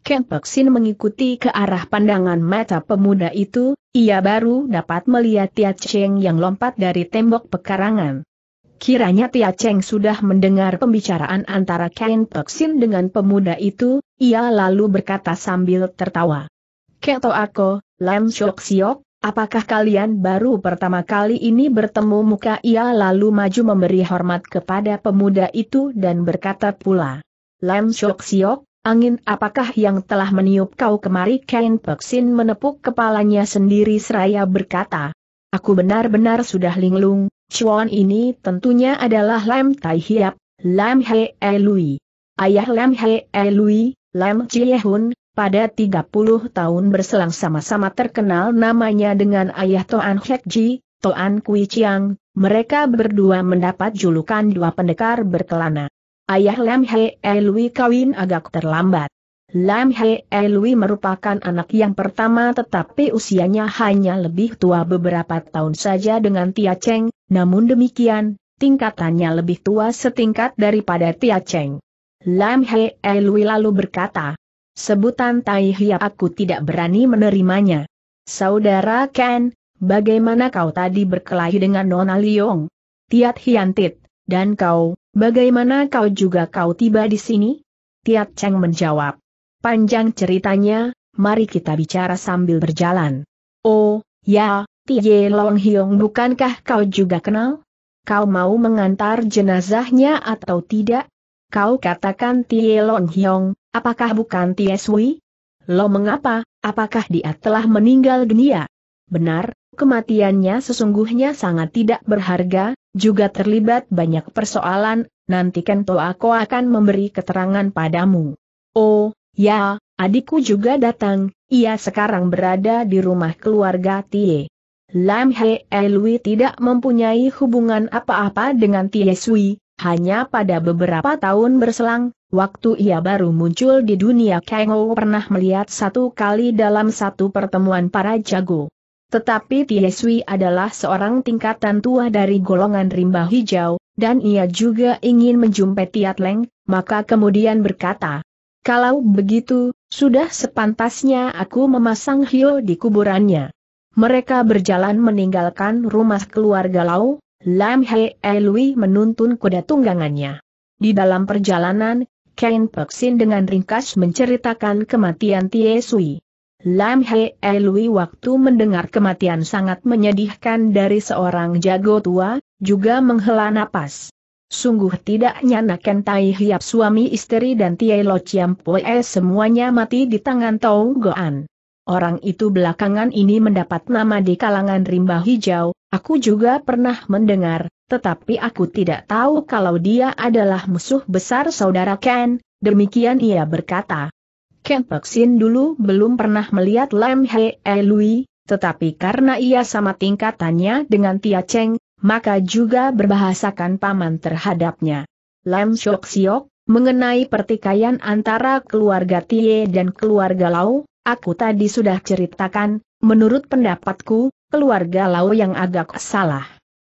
Ken Sin mengikuti ke arah pandangan mata pemuda itu, ia baru dapat melihat Tia Cheng yang lompat dari tembok pekarangan. Kiranya Tia Cheng sudah mendengar pembicaraan antara Ken Sin dengan pemuda itu, ia lalu berkata sambil tertawa. Keto Ako, Lam Shok Siok, apakah kalian baru pertama kali ini bertemu muka ia lalu maju memberi hormat kepada pemuda itu dan berkata pula. Lam Shok Siok, Angin apakah yang telah meniup kau kemari? Kain Peksin menepuk kepalanya sendiri seraya berkata. Aku benar-benar sudah linglung, cuan ini tentunya adalah Lam Tai Hiap, Lam He e Lui. Ayah Lam He e Lui, Lam Hun, pada 30 tahun berselang sama-sama terkenal namanya dengan ayah Toan Hek Ji, Toan Kui Chiang, mereka berdua mendapat julukan dua pendekar berkelana. Ayah Lam He Elwi kawin agak terlambat. Lam He e Lui merupakan anak yang pertama tetapi usianya hanya lebih tua beberapa tahun saja dengan Tia Cheng, namun demikian, tingkatannya lebih tua setingkat daripada Tia Cheng. Lam He e Lui lalu berkata, sebutan Tai Hia aku tidak berani menerimanya. Saudara Ken, bagaimana kau tadi berkelahi dengan Nona Liong? Tiat Hiantit. Dan kau, bagaimana kau juga kau tiba di sini? Tiat Cheng menjawab. Panjang ceritanya, mari kita bicara sambil berjalan. Oh, ya, Tie Long Hiong bukankah kau juga kenal? Kau mau mengantar jenazahnya atau tidak? Kau katakan Tie Long Hiong, apakah bukan Tie Sui? Lo mengapa, apakah dia telah meninggal dunia? Benar, kematiannya sesungguhnya sangat tidak berharga, juga terlibat banyak persoalan, nanti Kento aku akan memberi keterangan padamu. Oh, ya, adikku juga datang, ia sekarang berada di rumah keluarga Tie. Lam He Lui tidak mempunyai hubungan apa-apa dengan Tie Sui, hanya pada beberapa tahun berselang, waktu ia baru muncul di dunia Kengo pernah melihat satu kali dalam satu pertemuan para jago. Tetapi Tiesui adalah seorang tingkatan tua dari golongan rimba hijau, dan ia juga ingin menjumpai Tiat Leng, maka kemudian berkata, Kalau begitu, sudah sepantasnya aku memasang hiu di kuburannya. Mereka berjalan meninggalkan rumah keluarga Lau, Lam He Elui menuntun kuda tunggangannya. Di dalam perjalanan, Kain Peksin dengan ringkas menceritakan kematian Tiesui. Lam Hei Elui waktu mendengar kematian sangat menyedihkan dari seorang jago tua, juga menghela napas. Sungguh tidak nyanakan Tai Hiap suami istri dan Tiai Lo Chiam Poe semuanya mati di tangan Tau Goan. Orang itu belakangan ini mendapat nama di kalangan rimba hijau, aku juga pernah mendengar, tetapi aku tidak tahu kalau dia adalah musuh besar saudara Ken, demikian ia berkata. Ken Sin dulu belum pernah melihat Lam He e Lui, tetapi karena ia sama tingkatannya dengan Tia Cheng, maka juga berbahasakan paman terhadapnya. Lam Shok Siok, mengenai pertikaian antara keluarga Tie dan keluarga Lau, aku tadi sudah ceritakan, menurut pendapatku, keluarga Lau yang agak salah.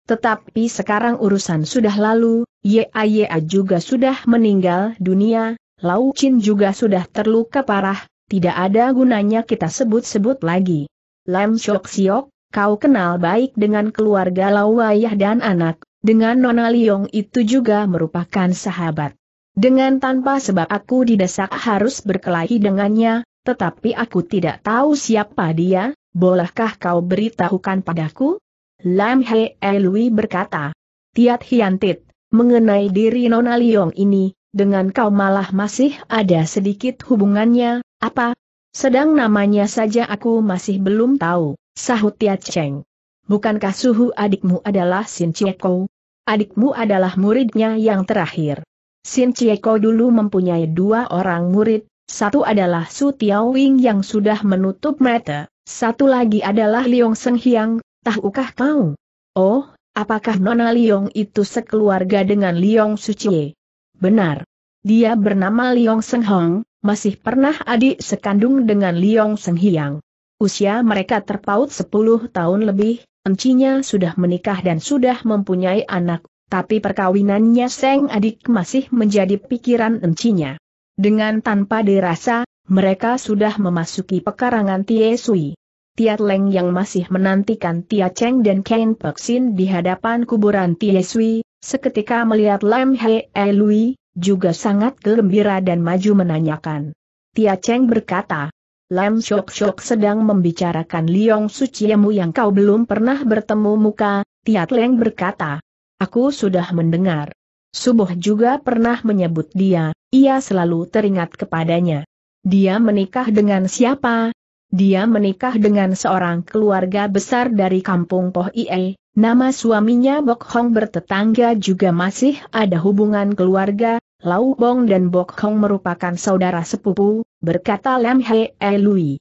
Tetapi sekarang urusan sudah lalu, Ye YAYA juga sudah meninggal dunia, Lau Chin juga sudah terluka parah, tidak ada gunanya kita sebut-sebut lagi. Lam Chok Siok, kau kenal baik dengan keluarga Lau Ayah dan anak, dengan Nona Liong itu juga merupakan sahabat. Dengan tanpa sebab aku didesak harus berkelahi dengannya, tetapi aku tidak tahu siapa dia, bolehkah kau beritahukan padaku? Lam He Lui berkata, Tiat Hiantit, mengenai diri Nona Liong ini, dengan kau malah masih ada sedikit hubungannya, apa? Sedang namanya saja aku masih belum tahu, sahut Tia Cheng. Bukankah suhu adikmu adalah Sin Chieko? Adikmu adalah muridnya yang terakhir. Sin Chieko dulu mempunyai dua orang murid, satu adalah Su Tiao Wing yang sudah menutup mata, satu lagi adalah Liong Seng Hiang, tahukah kau? Oh, apakah Nona Liong itu sekeluarga dengan Liong Chie? Benar. Dia bernama Liong Seng Hong, masih pernah adik sekandung dengan Liong Seng Hiang. Usia mereka terpaut 10 tahun lebih, encinya sudah menikah dan sudah mempunyai anak, tapi perkawinannya Seng adik masih menjadi pikiran encinya. Dengan tanpa dirasa, mereka sudah memasuki pekarangan Tie Sui. Tiat Leng yang masih menantikan Tia Cheng dan Ken Peksin di hadapan kuburan Tie Sui, Seketika melihat Lam Hei eh Lui, juga sangat gembira dan maju menanyakan. Tia Cheng berkata, Lam Shok Shok sedang membicarakan Liong Suciemu yang kau belum pernah bertemu muka, Tia Leng berkata. Aku sudah mendengar. Subuh juga pernah menyebut dia, ia selalu teringat kepadanya. Dia menikah dengan siapa, dia menikah dengan seorang keluarga besar dari kampung Poh Ie, nama suaminya Bok Hong bertetangga juga masih ada hubungan keluarga, Lau Bong dan Bok Hong merupakan saudara sepupu, berkata Lam He E Lui.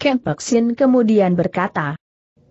Pek Sin kemudian berkata,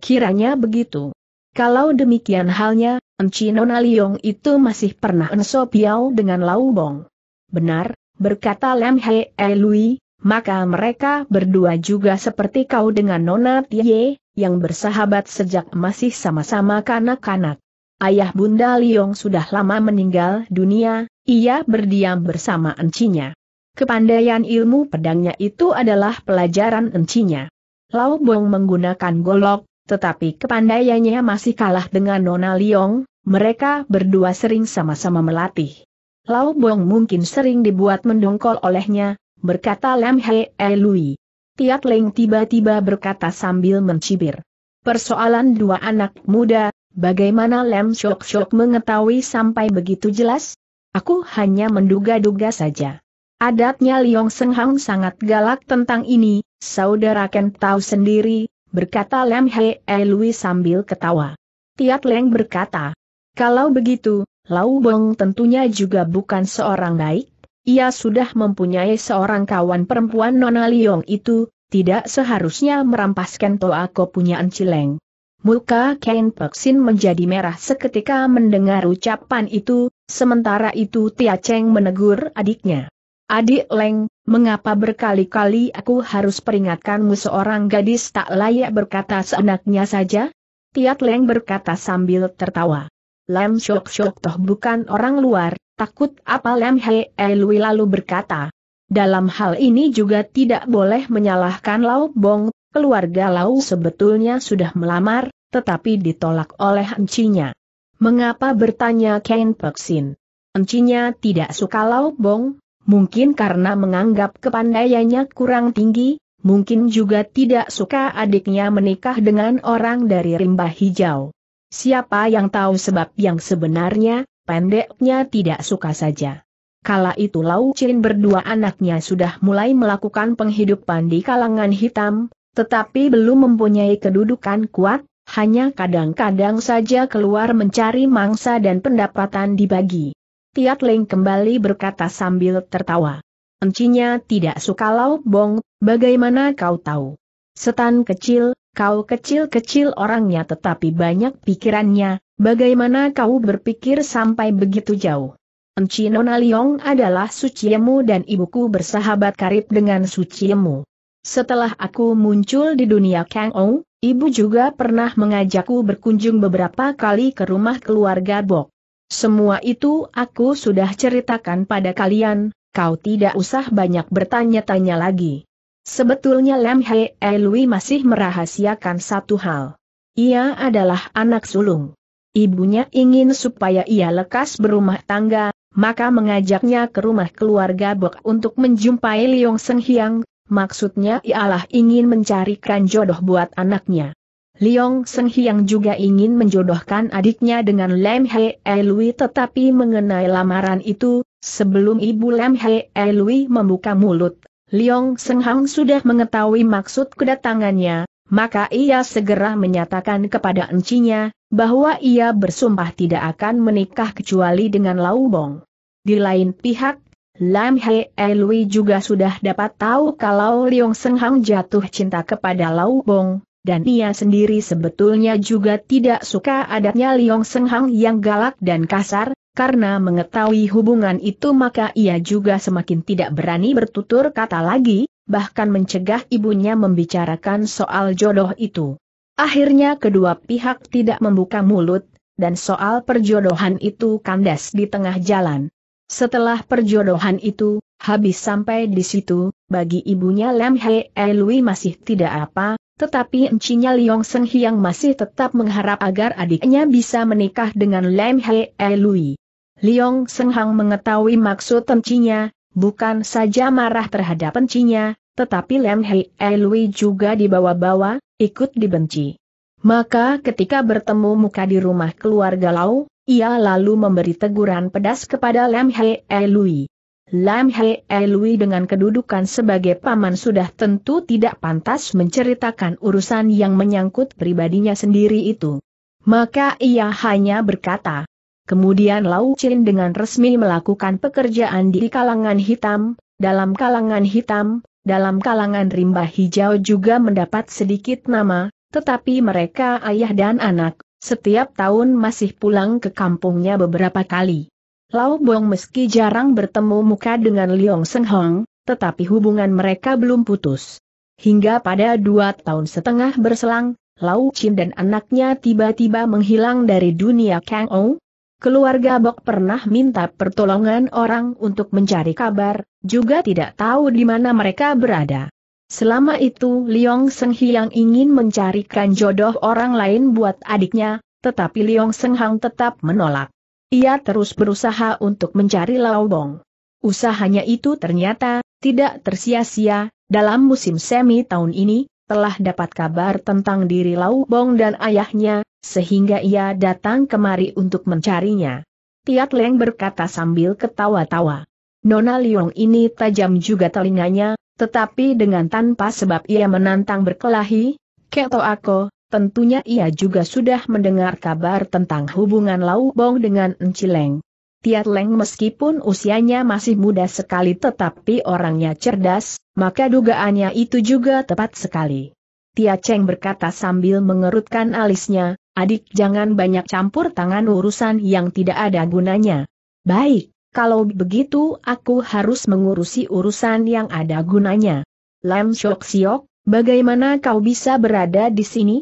kiranya begitu. Kalau demikian halnya, Enci Nona Liong itu masih pernah enso dengan Lau Bong. Benar, berkata Lam He E Lui, maka mereka berdua juga seperti kau dengan Nona Tie, yang bersahabat sejak masih sama-sama kanak-kanak. Ayah Bunda Liong sudah lama meninggal dunia, ia berdiam bersama encinya. Kepandaian ilmu pedangnya itu adalah pelajaran encinya. Lau Bong menggunakan golok, tetapi kepandaiannya masih kalah dengan Nona Liong, mereka berdua sering sama-sama melatih. Lau Bong mungkin sering dibuat mendongkol olehnya, berkata Lam He eh Lui. Tiat Leng tiba-tiba berkata sambil mencibir. Persoalan dua anak muda, bagaimana Lam Shok Shok mengetahui sampai begitu jelas? Aku hanya menduga-duga saja. Adatnya Liong Hang sangat galak tentang ini, saudara Ken tahu sendiri, berkata Lam He eh Lui sambil ketawa. Tiat Leng berkata, kalau begitu, Lau Bong tentunya juga bukan seorang baik, ia sudah mempunyai seorang kawan perempuan Nona Liong itu, tidak seharusnya merampaskan aku punyaan Cileng. Muka Ken Peksin menjadi merah seketika mendengar ucapan itu, sementara itu Tia Cheng menegur adiknya. Adik Leng, mengapa berkali-kali aku harus peringatkanmu seorang gadis tak layak berkata seenaknya saja? Tia Leng berkata sambil tertawa. Lam Shok Shok toh bukan orang luar, takut apa Lem He Elui eh lalu berkata. Dalam hal ini juga tidak boleh menyalahkan Lau Bong, keluarga Lau sebetulnya sudah melamar, tetapi ditolak oleh encinya. Mengapa bertanya Ken Peksin? Encinya tidak suka Lau Bong, mungkin karena menganggap kepandaiannya kurang tinggi, mungkin juga tidak suka adiknya menikah dengan orang dari rimba hijau. Siapa yang tahu sebab yang sebenarnya, pendeknya tidak suka saja. Kala itu Lau Chin berdua anaknya sudah mulai melakukan penghidupan di kalangan hitam, tetapi belum mempunyai kedudukan kuat, hanya kadang-kadang saja keluar mencari mangsa dan pendapatan dibagi. Tiat Ling kembali berkata sambil tertawa. Encinya tidak suka Lau Bong, bagaimana kau tahu? Setan kecil, kau kecil-kecil orangnya tetapi banyak pikirannya, Bagaimana kau berpikir sampai begitu jauh? Enci Nona Liong adalah suciemu dan ibuku bersahabat karib dengan suciemu. Setelah aku muncul di dunia Kang Ong, ibu juga pernah mengajakku berkunjung beberapa kali ke rumah keluarga Bok. Semua itu aku sudah ceritakan pada kalian, kau tidak usah banyak bertanya-tanya lagi. Sebetulnya Lam Hei Lui masih merahasiakan satu hal. Ia adalah anak sulung. Ibunya ingin supaya ia lekas berumah tangga, maka mengajaknya ke rumah keluarga Bok untuk menjumpai Liong Seng Hiang, maksudnya ialah ingin mencarikan jodoh buat anaknya. Liong Seng Hiang juga ingin menjodohkan adiknya dengan Lem Hei Elui tetapi mengenai lamaran itu, sebelum ibu Lem Hei Elui membuka mulut, Liong Seng Hang sudah mengetahui maksud kedatangannya, maka ia segera menyatakan kepada encinya, bahwa ia bersumpah tidak akan menikah kecuali dengan Laubong. Di lain pihak, Lam He Elui juga sudah dapat tahu kalau Leong Seng Hang jatuh cinta kepada Laubong, dan ia sendiri sebetulnya juga tidak suka adatnya Leong Seng Hang yang galak dan kasar, karena mengetahui hubungan itu maka ia juga semakin tidak berani bertutur kata lagi, bahkan mencegah ibunya membicarakan soal jodoh itu. Akhirnya kedua pihak tidak membuka mulut, dan soal perjodohan itu kandas di tengah jalan. Setelah perjodohan itu, habis sampai di situ, bagi ibunya Lam He Elui masih tidak apa, tetapi encinya Liong Seng Hiang masih tetap mengharap agar adiknya bisa menikah dengan Lam He Elui. Liong Seng Hang mengetahui maksud encinya, bukan saja marah terhadap encinya, tetapi Lam Hei eh, Lui juga dibawa-bawa, ikut dibenci. Maka ketika bertemu muka di rumah keluarga Lau, ia lalu memberi teguran pedas kepada Lam Hei eh, Lui. Lam Hei eh, Lui dengan kedudukan sebagai paman sudah tentu tidak pantas menceritakan urusan yang menyangkut pribadinya sendiri itu. Maka ia hanya berkata. Kemudian Lau Chin dengan resmi melakukan pekerjaan di kalangan hitam, dalam kalangan hitam, dalam kalangan rimba hijau juga mendapat sedikit nama, tetapi mereka ayah dan anak, setiap tahun masih pulang ke kampungnya beberapa kali. Lau Bong meski jarang bertemu muka dengan Liong Seng Hong, tetapi hubungan mereka belum putus. Hingga pada dua tahun setengah berselang, Lau Chin dan anaknya tiba-tiba menghilang dari dunia Kang Ou. Keluarga Bok pernah minta pertolongan orang untuk mencari kabar, juga tidak tahu di mana mereka berada. Selama itu Liong Seng Hiang ingin mencarikan jodoh orang lain buat adiknya, tetapi Liong Seng Hang tetap menolak. Ia terus berusaha untuk mencari Laobong. Usahanya itu ternyata, tidak tersia-sia, dalam musim semi tahun ini, telah dapat kabar tentang diri Laobong dan ayahnya, sehingga ia datang kemari untuk mencarinya. Tiat Leng berkata sambil ketawa-tawa. Nona Liong ini tajam juga telinganya, tetapi dengan tanpa sebab ia menantang berkelahi, Keto Ako, tentunya ia juga sudah mendengar kabar tentang hubungan Lau Bong dengan Encileng. Tiat Leng meskipun usianya masih muda sekali tetapi orangnya cerdas, maka dugaannya itu juga tepat sekali. Tia Cheng berkata sambil mengerutkan alisnya, adik jangan banyak campur tangan urusan yang tidak ada gunanya. Baik. Kalau begitu aku harus mengurusi urusan yang ada gunanya. Lam Shok Siok, bagaimana kau bisa berada di sini?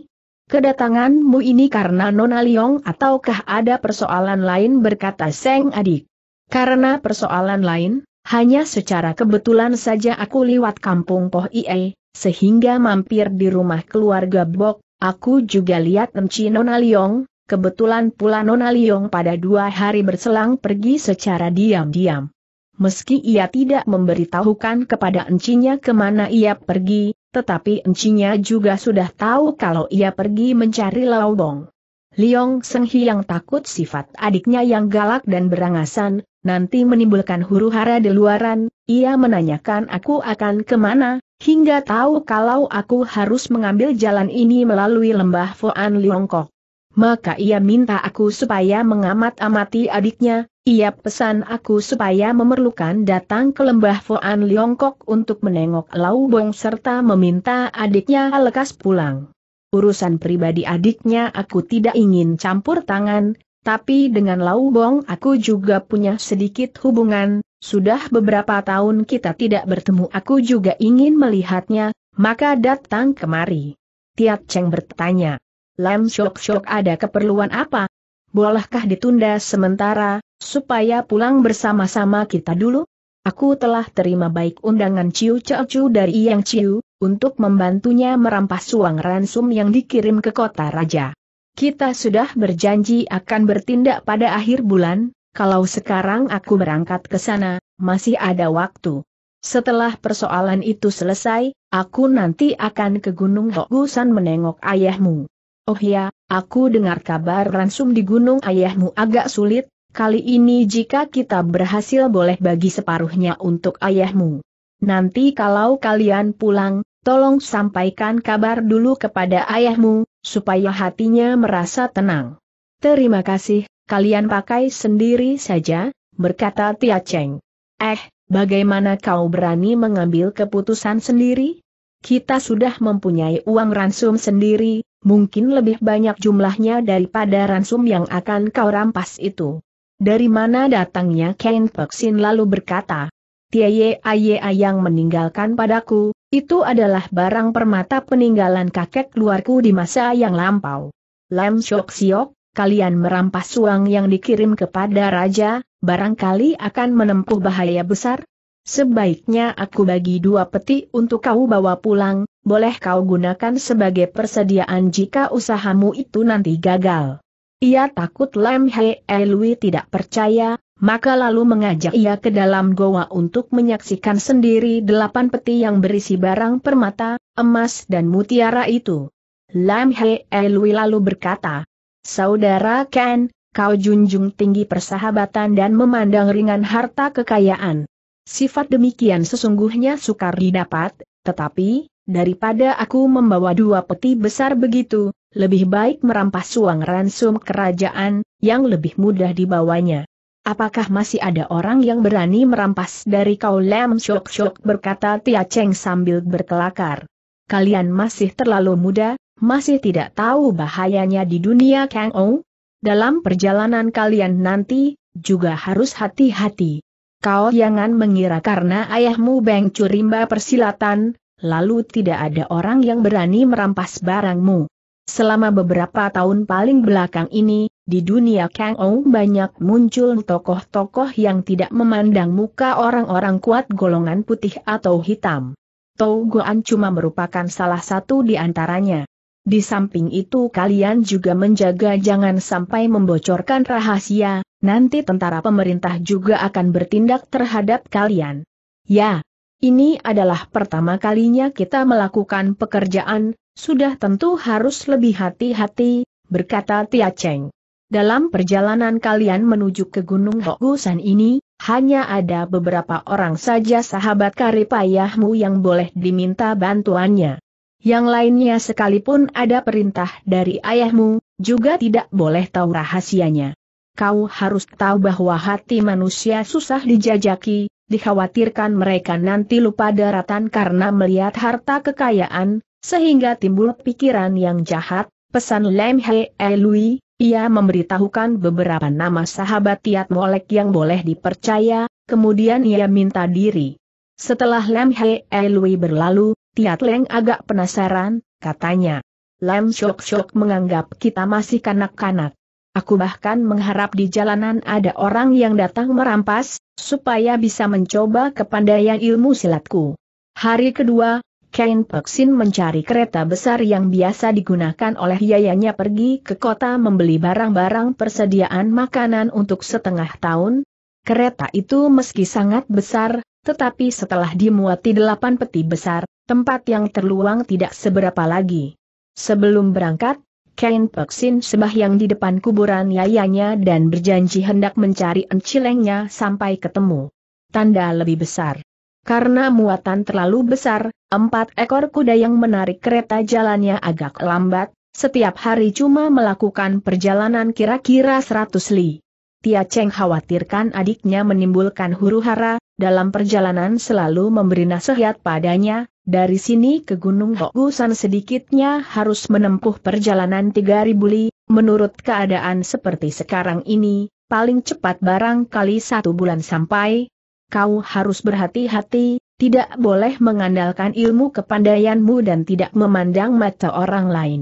Kedatanganmu ini karena Nona Liong ataukah ada persoalan lain berkata Seng Adik? Karena persoalan lain, hanya secara kebetulan saja aku lewat kampung Poh Ie, sehingga mampir di rumah keluarga Bok, aku juga lihat Nci Nona Liong, Kebetulan pula Nona Liong pada dua hari berselang pergi secara diam-diam. Meski ia tidak memberitahukan kepada encinya kemana ia pergi, tetapi encinya juga sudah tahu kalau ia pergi mencari Laobong. Liong Seng takut sifat adiknya yang galak dan berangasan, nanti menimbulkan huru hara di luaran, ia menanyakan aku akan kemana, hingga tahu kalau aku harus mengambil jalan ini melalui lembah Foan Liongkok maka ia minta aku supaya mengamat-amati adiknya, ia pesan aku supaya memerlukan datang ke lembah Foan Liongkok untuk menengok Lau Bong serta meminta adiknya lekas pulang. Urusan pribadi adiknya aku tidak ingin campur tangan, tapi dengan Lau Bong aku juga punya sedikit hubungan, sudah beberapa tahun kita tidak bertemu aku juga ingin melihatnya, maka datang kemari. Tiat Cheng bertanya, Lam Shok Shok ada keperluan apa? Bolehkah ditunda sementara, supaya pulang bersama-sama kita dulu? Aku telah terima baik undangan Ciu Chu dari Yang Ciu, untuk membantunya merampas uang ransum yang dikirim ke kota raja. Kita sudah berjanji akan bertindak pada akhir bulan, kalau sekarang aku berangkat ke sana, masih ada waktu. Setelah persoalan itu selesai, aku nanti akan ke Gunung Hokusan menengok ayahmu. Oh ya, aku dengar kabar ransum di gunung ayahmu agak sulit, kali ini jika kita berhasil boleh bagi separuhnya untuk ayahmu. Nanti kalau kalian pulang, tolong sampaikan kabar dulu kepada ayahmu, supaya hatinya merasa tenang. Terima kasih, kalian pakai sendiri saja, berkata Tia Cheng. Eh, bagaimana kau berani mengambil keputusan sendiri? Kita sudah mempunyai uang ransum sendiri, mungkin lebih banyak jumlahnya daripada ransum yang akan kau rampas itu. Dari mana datangnya Ken Peksin lalu berkata, Tiaye Aye yang meninggalkan padaku, itu adalah barang permata peninggalan kakek luarku di masa yang lampau. Lam Shok Siok, kalian merampas uang yang dikirim kepada raja, barangkali akan menempuh bahaya besar? Sebaiknya aku bagi dua peti untuk kau bawa pulang, boleh kau gunakan sebagai persediaan jika usahamu itu nanti gagal. Ia takut Lam Hei Lui tidak percaya, maka lalu mengajak ia ke dalam goa untuk menyaksikan sendiri delapan peti yang berisi barang permata, emas dan mutiara itu. Lam Hei Lui lalu berkata, Saudara Ken, kau junjung tinggi persahabatan dan memandang ringan harta kekayaan. Sifat demikian sesungguhnya sukar didapat, tetapi, Daripada aku membawa dua peti besar begitu, lebih baik merampas uang ransum kerajaan, yang lebih mudah dibawanya. Apakah masih ada orang yang berani merampas dari kau lem syok-syok berkata Tia Cheng sambil berkelakar. Kalian masih terlalu muda, masih tidak tahu bahayanya di dunia Kang Ou? Dalam perjalanan kalian nanti, juga harus hati-hati. Kau jangan mengira karena ayahmu Beng Curimba persilatan, lalu tidak ada orang yang berani merampas barangmu. Selama beberapa tahun paling belakang ini, di dunia Kang Ou banyak muncul tokoh-tokoh yang tidak memandang muka orang-orang kuat golongan putih atau hitam. Tou Guan cuma merupakan salah satu di antaranya. Di samping itu kalian juga menjaga jangan sampai membocorkan rahasia, nanti tentara pemerintah juga akan bertindak terhadap kalian. Ya, ini adalah pertama kalinya kita melakukan pekerjaan, sudah tentu harus lebih hati-hati, berkata Tia Cheng. Dalam perjalanan kalian menuju ke Gunung Hokusan ini, hanya ada beberapa orang saja sahabat karib yang boleh diminta bantuannya. Yang lainnya sekalipun ada perintah dari ayahmu, juga tidak boleh tahu rahasianya. Kau harus tahu bahwa hati manusia susah dijajaki, dikhawatirkan mereka nanti lupa daratan karena melihat harta kekayaan, sehingga timbul pikiran yang jahat, pesan Lem He eh Lui, ia memberitahukan beberapa nama sahabat Tiat Molek yang boleh dipercaya, kemudian ia minta diri. Setelah Lem He eh Lui berlalu, Tiat Leng agak penasaran, katanya. Lem Shok Shok menganggap kita masih kanak-kanak. Aku bahkan mengharap di jalanan ada orang yang datang merampas, supaya bisa mencoba kepandaian ilmu silatku. Hari kedua, Kain Peksin mencari kereta besar yang biasa digunakan oleh yayanya pergi ke kota membeli barang-barang persediaan makanan untuk setengah tahun. Kereta itu meski sangat besar, tetapi setelah dimuati delapan peti besar, tempat yang terluang tidak seberapa lagi. Sebelum berangkat, Kain Peksin yang di depan kuburan yayanya dan berjanji hendak mencari encilengnya sampai ketemu. Tanda lebih besar. Karena muatan terlalu besar, empat ekor kuda yang menarik kereta jalannya agak lambat, setiap hari cuma melakukan perjalanan kira-kira 100 li. Tia Cheng khawatirkan adiknya menimbulkan huru-hara, dalam perjalanan selalu memberi nasihat padanya, dari sini ke Gunung Hokusan sedikitnya harus menempuh perjalanan 3000 li, menurut keadaan seperti sekarang ini, paling cepat barangkali satu bulan sampai. Kau harus berhati-hati, tidak boleh mengandalkan ilmu kepandaianmu dan tidak memandang mata orang lain.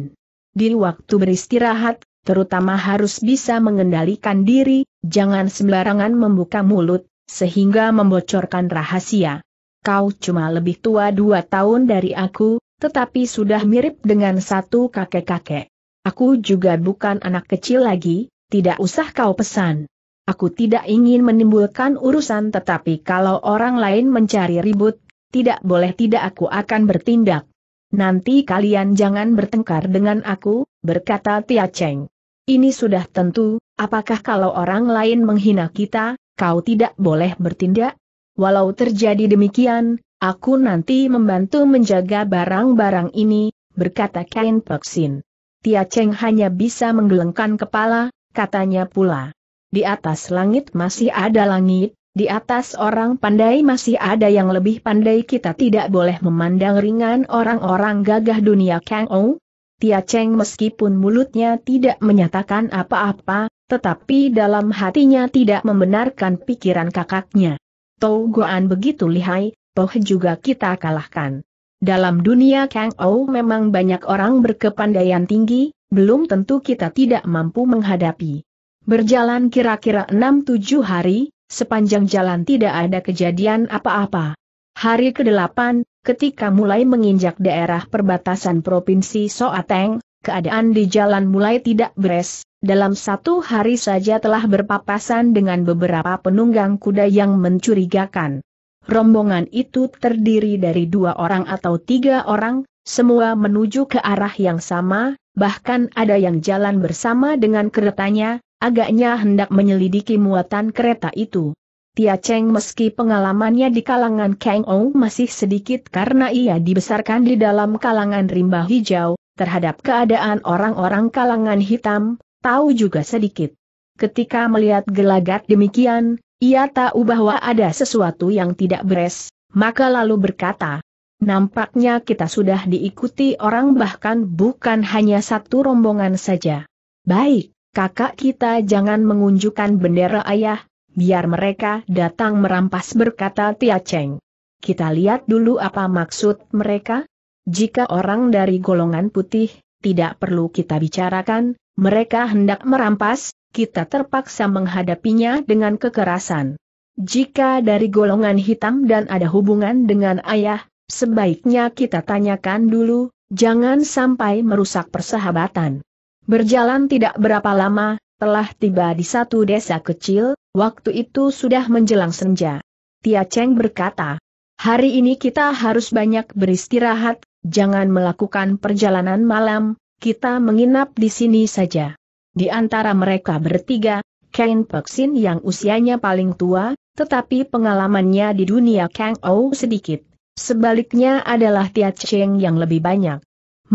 Di waktu beristirahat, terutama harus bisa mengendalikan diri, jangan sembarangan membuka mulut, sehingga membocorkan rahasia kau cuma lebih tua dua tahun dari aku, tetapi sudah mirip dengan satu kakek-kakek. Aku juga bukan anak kecil lagi, tidak usah kau pesan. Aku tidak ingin menimbulkan urusan tetapi kalau orang lain mencari ribut, tidak boleh tidak aku akan bertindak. Nanti kalian jangan bertengkar dengan aku, berkata Tia Cheng. Ini sudah tentu, apakah kalau orang lain menghina kita, kau tidak boleh bertindak? Walau terjadi demikian, aku nanti membantu menjaga barang-barang ini, berkata Kain Paksin. Tia Cheng hanya bisa menggelengkan kepala, katanya pula. Di atas langit masih ada langit, di atas orang pandai masih ada yang lebih pandai kita tidak boleh memandang ringan orang-orang gagah dunia Kang Ou. Tia Cheng meskipun mulutnya tidak menyatakan apa-apa, tetapi dalam hatinya tidak membenarkan pikiran kakaknya. Tou Goan begitu lihai, toh juga kita kalahkan. Dalam dunia Kang Ou memang banyak orang berkepandaian tinggi, belum tentu kita tidak mampu menghadapi. Berjalan kira-kira 6-7 hari, sepanjang jalan tidak ada kejadian apa-apa. Hari ke-8, ketika mulai menginjak daerah perbatasan Provinsi Soateng, keadaan di jalan mulai tidak beres, dalam satu hari saja telah berpapasan dengan beberapa penunggang kuda yang mencurigakan. Rombongan itu terdiri dari dua orang atau tiga orang, semua menuju ke arah yang sama, bahkan ada yang jalan bersama dengan keretanya, agaknya hendak menyelidiki muatan kereta itu. Tia Cheng meski pengalamannya di kalangan Kang Ou masih sedikit karena ia dibesarkan di dalam kalangan rimba hijau, terhadap keadaan orang-orang kalangan hitam, tahu juga sedikit. Ketika melihat gelagat demikian, ia tahu bahwa ada sesuatu yang tidak beres, maka lalu berkata, Nampaknya kita sudah diikuti orang bahkan bukan hanya satu rombongan saja. Baik, kakak kita jangan mengunjukkan bendera ayah, biar mereka datang merampas berkata Tia Cheng. Kita lihat dulu apa maksud mereka? Jika orang dari golongan putih, tidak perlu kita bicarakan, mereka hendak merampas, kita terpaksa menghadapinya dengan kekerasan. Jika dari golongan hitam dan ada hubungan dengan ayah, sebaiknya kita tanyakan dulu, jangan sampai merusak persahabatan. Berjalan tidak berapa lama, telah tiba di satu desa kecil, waktu itu sudah menjelang senja. Tia Cheng berkata, hari ini kita harus banyak beristirahat, jangan melakukan perjalanan malam, kita menginap di sini saja. Di antara mereka bertiga, Kang Peksin yang usianya paling tua, tetapi pengalamannya di dunia Kang Ou sedikit. Sebaliknya adalah Tia Cheng yang lebih banyak.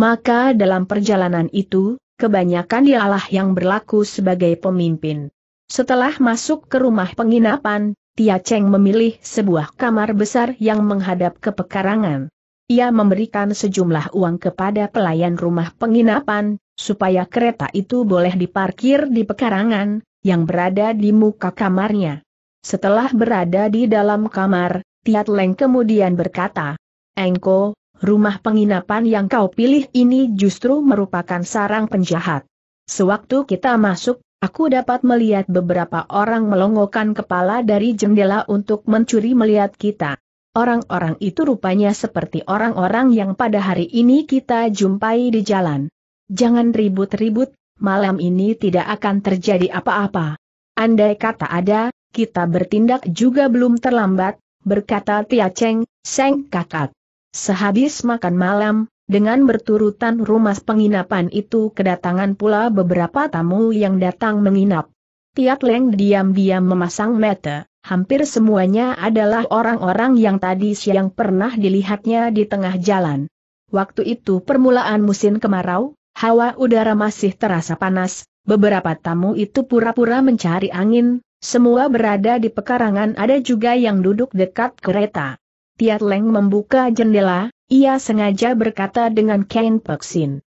Maka dalam perjalanan itu, kebanyakan dialah yang berlaku sebagai pemimpin. Setelah masuk ke rumah penginapan, Tia Cheng memilih sebuah kamar besar yang menghadap ke pekarangan. Ia memberikan sejumlah uang kepada pelayan rumah penginapan, supaya kereta itu boleh diparkir di pekarangan, yang berada di muka kamarnya. Setelah berada di dalam kamar, Tiat Leng kemudian berkata, Engko, rumah penginapan yang kau pilih ini justru merupakan sarang penjahat. Sewaktu kita masuk, aku dapat melihat beberapa orang melongokkan kepala dari jendela untuk mencuri melihat kita. Orang-orang itu rupanya seperti orang-orang yang pada hari ini kita jumpai di jalan. Jangan ribut-ribut, malam ini tidak akan terjadi apa-apa. Andai kata ada, kita bertindak juga belum terlambat, berkata Tia Cheng, Seng kakak. Sehabis makan malam, dengan berturutan rumah penginapan itu kedatangan pula beberapa tamu yang datang menginap. Tiat Leng diam-diam memasang mata hampir semuanya adalah orang-orang yang tadi siang pernah dilihatnya di tengah jalan. Waktu itu permulaan musim kemarau, hawa udara masih terasa panas, beberapa tamu itu pura-pura mencari angin, semua berada di pekarangan ada juga yang duduk dekat kereta. Tiat Leng membuka jendela, ia sengaja berkata dengan Ken Peksin.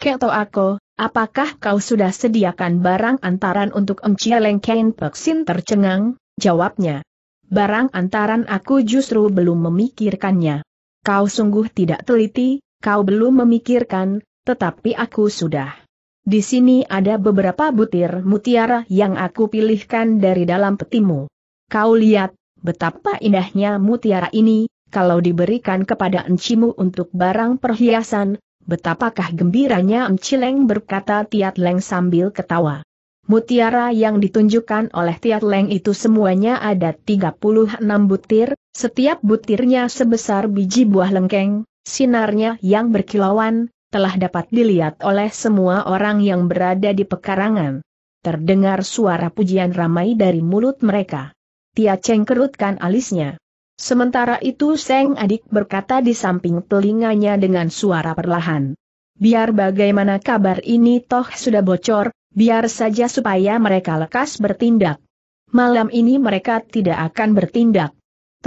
Keto aku, apakah kau sudah sediakan barang antaran untuk Emcia Leng Ken Peksin tercengang, jawabnya. Barang antaran aku justru belum memikirkannya. Kau sungguh tidak teliti, kau belum memikirkan, tetapi aku sudah. Di sini ada beberapa butir mutiara yang aku pilihkan dari dalam petimu. Kau lihat, betapa indahnya mutiara ini, kalau diberikan kepada encimu untuk barang perhiasan, betapakah gembiranya encileng berkata Tiat Leng sambil ketawa. Mutiara yang ditunjukkan oleh Tiat Leng itu semuanya ada 36 butir, setiap butirnya sebesar biji buah lengkeng, sinarnya yang berkilauan, telah dapat dilihat oleh semua orang yang berada di pekarangan. Terdengar suara pujian ramai dari mulut mereka. Tia Cheng kerutkan alisnya. Sementara itu Seng adik berkata di samping telinganya dengan suara perlahan. Biar bagaimana kabar ini toh sudah bocor, Biar saja supaya mereka lekas bertindak. Malam ini mereka tidak akan bertindak.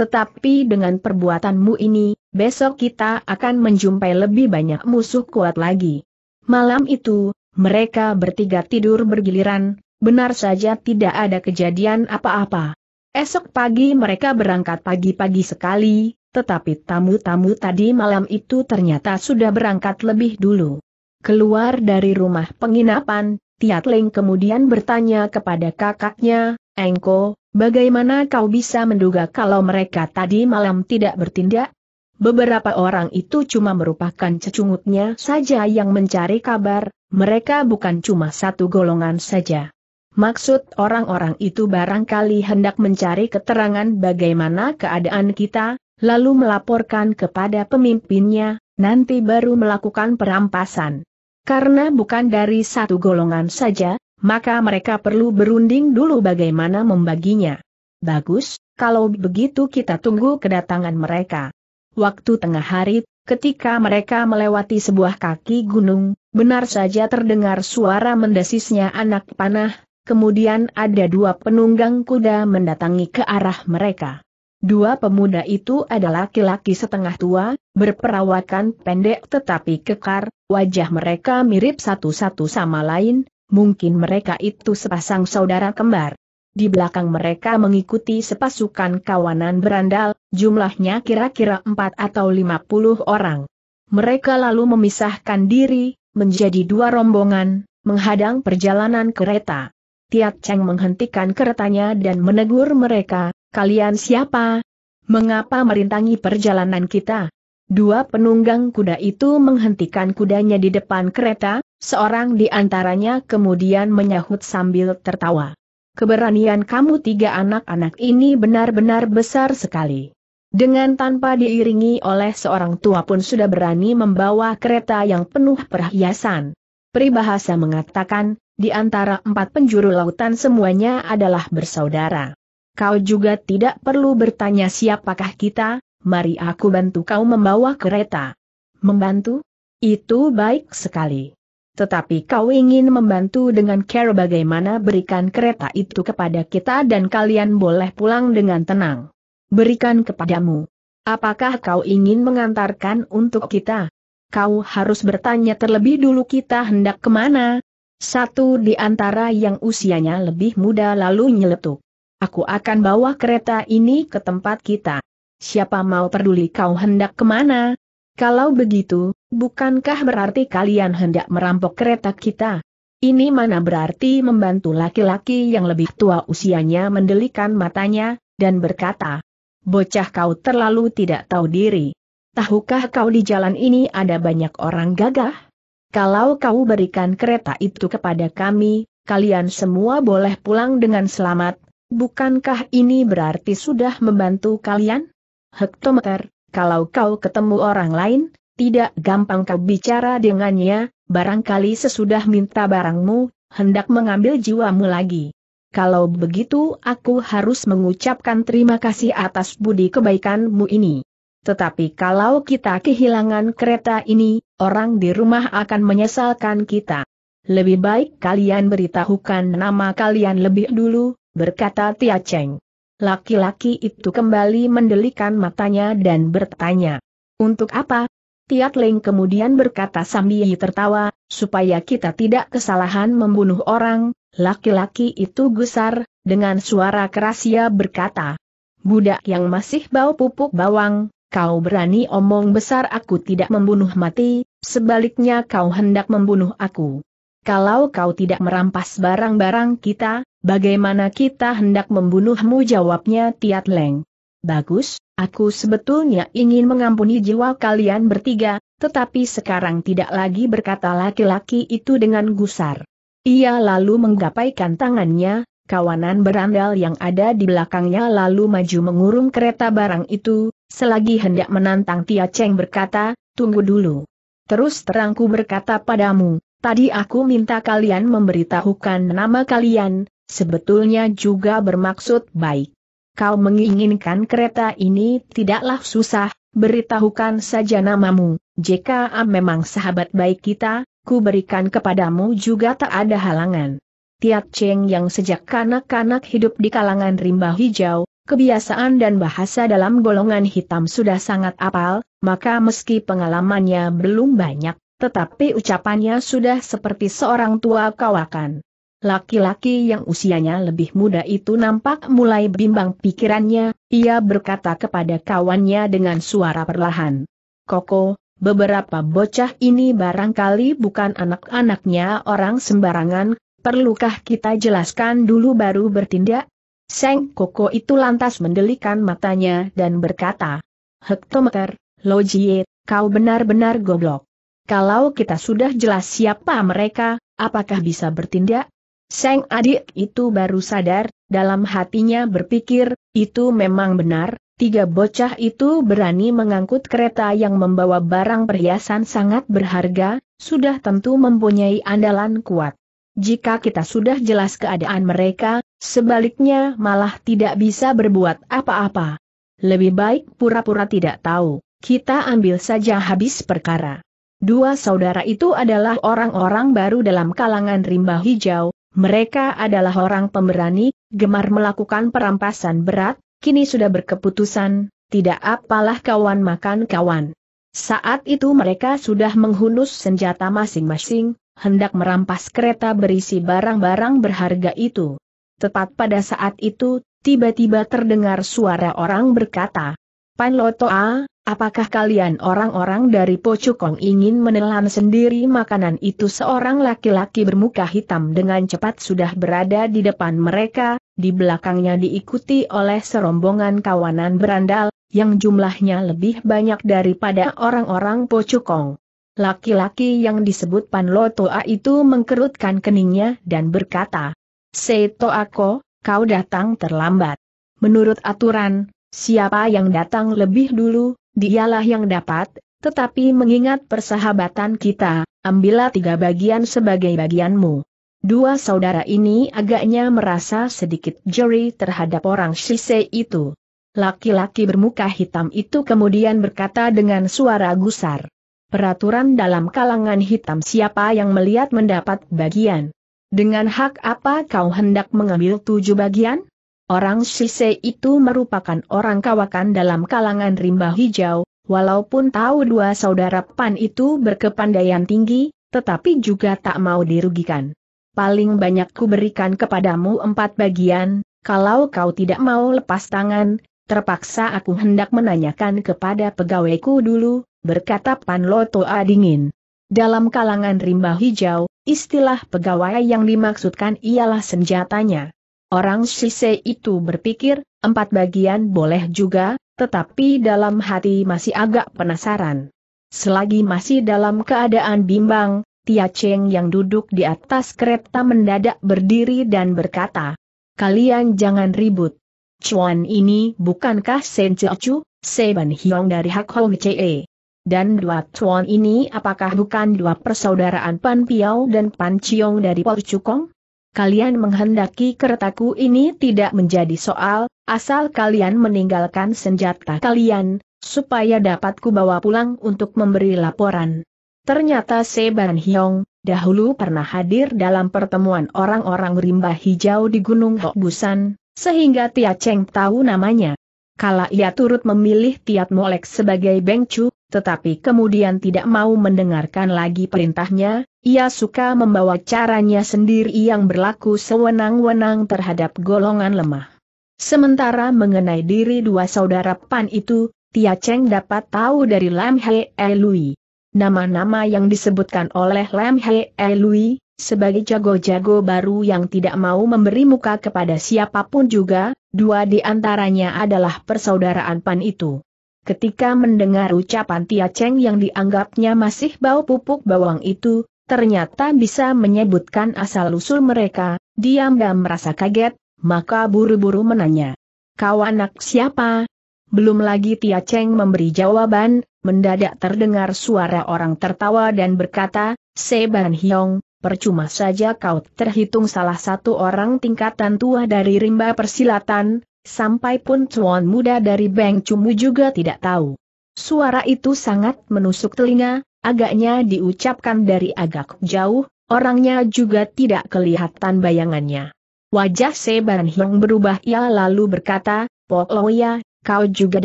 Tetapi dengan perbuatanmu ini, besok kita akan menjumpai lebih banyak musuh kuat lagi. Malam itu, mereka bertiga tidur bergiliran, benar saja tidak ada kejadian apa-apa. Esok pagi mereka berangkat pagi-pagi sekali, tetapi tamu-tamu tadi malam itu ternyata sudah berangkat lebih dulu. Keluar dari rumah penginapan, Tiat Leng kemudian bertanya kepada kakaknya, Engko, bagaimana kau bisa menduga kalau mereka tadi malam tidak bertindak? Beberapa orang itu cuma merupakan cecungutnya saja yang mencari kabar, mereka bukan cuma satu golongan saja. Maksud orang-orang itu barangkali hendak mencari keterangan bagaimana keadaan kita, lalu melaporkan kepada pemimpinnya, nanti baru melakukan perampasan. Karena bukan dari satu golongan saja, maka mereka perlu berunding dulu bagaimana membaginya. Bagus, kalau begitu kita tunggu kedatangan mereka. Waktu tengah hari, ketika mereka melewati sebuah kaki gunung, benar saja terdengar suara mendesisnya anak panah, kemudian ada dua penunggang kuda mendatangi ke arah mereka. Dua pemuda itu adalah laki-laki setengah tua, berperawakan pendek tetapi kekar, Wajah mereka mirip satu-satu sama lain, mungkin mereka itu sepasang saudara kembar. Di belakang mereka mengikuti sepasukan kawanan berandal, jumlahnya kira-kira 4 atau lima puluh orang. Mereka lalu memisahkan diri, menjadi dua rombongan, menghadang perjalanan kereta. Tiat Cheng menghentikan keretanya dan menegur mereka, kalian siapa? Mengapa merintangi perjalanan kita? Dua penunggang kuda itu menghentikan kudanya di depan kereta, seorang di antaranya kemudian menyahut sambil tertawa. Keberanian kamu tiga anak-anak ini benar-benar besar sekali. Dengan tanpa diiringi oleh seorang tua pun sudah berani membawa kereta yang penuh perhiasan. Peribahasa mengatakan, di antara empat penjuru lautan semuanya adalah bersaudara. Kau juga tidak perlu bertanya siapakah kita, mari aku bantu kau membawa kereta. Membantu? Itu baik sekali. Tetapi kau ingin membantu dengan care bagaimana berikan kereta itu kepada kita dan kalian boleh pulang dengan tenang. Berikan kepadamu. Apakah kau ingin mengantarkan untuk kita? Kau harus bertanya terlebih dulu kita hendak kemana? Satu di antara yang usianya lebih muda lalu nyeletuk. Aku akan bawa kereta ini ke tempat kita siapa mau peduli kau hendak kemana? Kalau begitu, bukankah berarti kalian hendak merampok kereta kita? Ini mana berarti membantu laki-laki yang lebih tua usianya mendelikan matanya, dan berkata, Bocah kau terlalu tidak tahu diri. Tahukah kau di jalan ini ada banyak orang gagah? Kalau kau berikan kereta itu kepada kami, kalian semua boleh pulang dengan selamat, bukankah ini berarti sudah membantu kalian? hektometer, kalau kau ketemu orang lain, tidak gampang kau bicara dengannya, barangkali sesudah minta barangmu, hendak mengambil jiwamu lagi. Kalau begitu aku harus mengucapkan terima kasih atas budi kebaikanmu ini. Tetapi kalau kita kehilangan kereta ini, orang di rumah akan menyesalkan kita. Lebih baik kalian beritahukan nama kalian lebih dulu, berkata Tia Cheng. Laki-laki itu kembali mendelikan matanya dan bertanya. Untuk apa? Tiat Ling kemudian berkata sambil tertawa, supaya kita tidak kesalahan membunuh orang, laki-laki itu gusar, dengan suara keras ia berkata. Budak yang masih bau pupuk bawang, kau berani omong besar aku tidak membunuh mati, sebaliknya kau hendak membunuh aku kalau kau tidak merampas barang-barang kita, bagaimana kita hendak membunuhmu jawabnya Tiat Leng. Bagus, aku sebetulnya ingin mengampuni jiwa kalian bertiga, tetapi sekarang tidak lagi berkata laki-laki itu dengan gusar. Ia lalu menggapaikan tangannya, kawanan berandal yang ada di belakangnya lalu maju mengurung kereta barang itu, selagi hendak menantang Tia Cheng berkata, tunggu dulu. Terus terangku berkata padamu, Tadi aku minta kalian memberitahukan nama kalian, sebetulnya juga bermaksud baik. Kau menginginkan kereta ini tidaklah susah, beritahukan saja namamu, jika memang sahabat baik kita, ku berikan kepadamu juga tak ada halangan. Tiat Cheng yang sejak kanak-kanak hidup di kalangan rimba hijau, kebiasaan dan bahasa dalam golongan hitam sudah sangat apal, maka meski pengalamannya belum banyak, tetapi ucapannya sudah seperti seorang tua kawakan. Laki-laki yang usianya lebih muda itu nampak mulai bimbang pikirannya, ia berkata kepada kawannya dengan suara perlahan. Koko, beberapa bocah ini barangkali bukan anak-anaknya orang sembarangan, perlukah kita jelaskan dulu baru bertindak? Seng Koko itu lantas mendelikan matanya dan berkata, Hektometer, Lojie, kau benar-benar goblok. Kalau kita sudah jelas siapa mereka, apakah bisa bertindak? Seng adik itu baru sadar, dalam hatinya berpikir, itu memang benar, tiga bocah itu berani mengangkut kereta yang membawa barang perhiasan sangat berharga, sudah tentu mempunyai andalan kuat. Jika kita sudah jelas keadaan mereka, sebaliknya malah tidak bisa berbuat apa-apa. Lebih baik pura-pura tidak tahu, kita ambil saja habis perkara. Dua saudara itu adalah orang-orang baru dalam kalangan rimba hijau, mereka adalah orang pemberani, gemar melakukan perampasan berat, kini sudah berkeputusan, tidak apalah kawan makan kawan. Saat itu mereka sudah menghunus senjata masing-masing, hendak merampas kereta berisi barang-barang berharga itu. Tepat pada saat itu, tiba-tiba terdengar suara orang berkata, Pan Loto A, Apakah kalian orang-orang dari Pocukong ingin menelan sendiri makanan itu? Seorang laki-laki bermuka hitam dengan cepat sudah berada di depan mereka, di belakangnya diikuti oleh serombongan kawanan berandal, yang jumlahnya lebih banyak daripada orang-orang Pocukong. Laki-laki yang disebut Pan Panlotoa itu mengkerutkan keningnya dan berkata, Seto Ako, kau datang terlambat. Menurut aturan, siapa yang datang lebih dulu, Dialah yang dapat, tetapi mengingat persahabatan kita, ambillah tiga bagian sebagai bagianmu. Dua saudara ini agaknya merasa sedikit jeri terhadap orang Shisei itu. Laki-laki bermuka hitam itu kemudian berkata dengan suara gusar. Peraturan dalam kalangan hitam siapa yang melihat mendapat bagian. Dengan hak apa kau hendak mengambil tujuh bagian? Orang Sise itu merupakan orang kawakan dalam kalangan rimba hijau, walaupun tahu dua saudara Pan itu berkepandaian tinggi, tetapi juga tak mau dirugikan. Paling banyak berikan kepadamu empat bagian, kalau kau tidak mau lepas tangan, terpaksa aku hendak menanyakan kepada pegawaiku dulu, berkata Pan Loto A dingin. Dalam kalangan rimba hijau, istilah pegawai yang dimaksudkan ialah senjatanya. Orang Sise itu berpikir, empat bagian boleh juga, tetapi dalam hati masih agak penasaran. Selagi masih dalam keadaan bimbang, Tia Cheng yang duduk di atas kereta mendadak berdiri dan berkata, Kalian jangan ribut. Cuan ini bukankah Sen Chu, Seban Hiong dari Hak Hong Che. Dan dua cuan ini apakah bukan dua persaudaraan Pan Piao dan Pan Chiong dari Por Chukong? kalian menghendaki keretaku ini tidak menjadi soal, asal kalian meninggalkan senjata kalian, supaya dapat kubawa pulang untuk memberi laporan. Ternyata Seban Hyong, dahulu pernah hadir dalam pertemuan orang-orang rimba hijau di Gunung Hokbusan, sehingga Tia Cheng tahu namanya kala ia turut memilih Tiat Molek sebagai Bengcu, tetapi kemudian tidak mau mendengarkan lagi perintahnya, ia suka membawa caranya sendiri yang berlaku sewenang-wenang terhadap golongan lemah. Sementara mengenai diri dua saudara Pan itu, Tia Cheng dapat tahu dari Lam Hei Lui. Nama-nama yang disebutkan oleh Lam Hei Lui, sebagai jago-jago baru yang tidak mau memberi muka kepada siapapun juga, dua di antaranya adalah persaudaraan Pan itu. Ketika mendengar ucapan Tia Cheng yang dianggapnya masih bau pupuk bawang itu, ternyata bisa menyebutkan asal-usul mereka, dia diam merasa kaget, maka buru-buru menanya. Kau anak siapa? Belum lagi Tia Cheng memberi jawaban, mendadak terdengar suara orang tertawa dan berkata, Seban Hiong, percuma saja kau terhitung salah satu orang tingkatan tua dari rimba persilatan, sampai pun cuan muda dari Beng Cumu juga tidak tahu. Suara itu sangat menusuk telinga, agaknya diucapkan dari agak jauh, orangnya juga tidak kelihatan bayangannya. Wajah Seban Hiong berubah ia lalu berkata, Po Loya, kau juga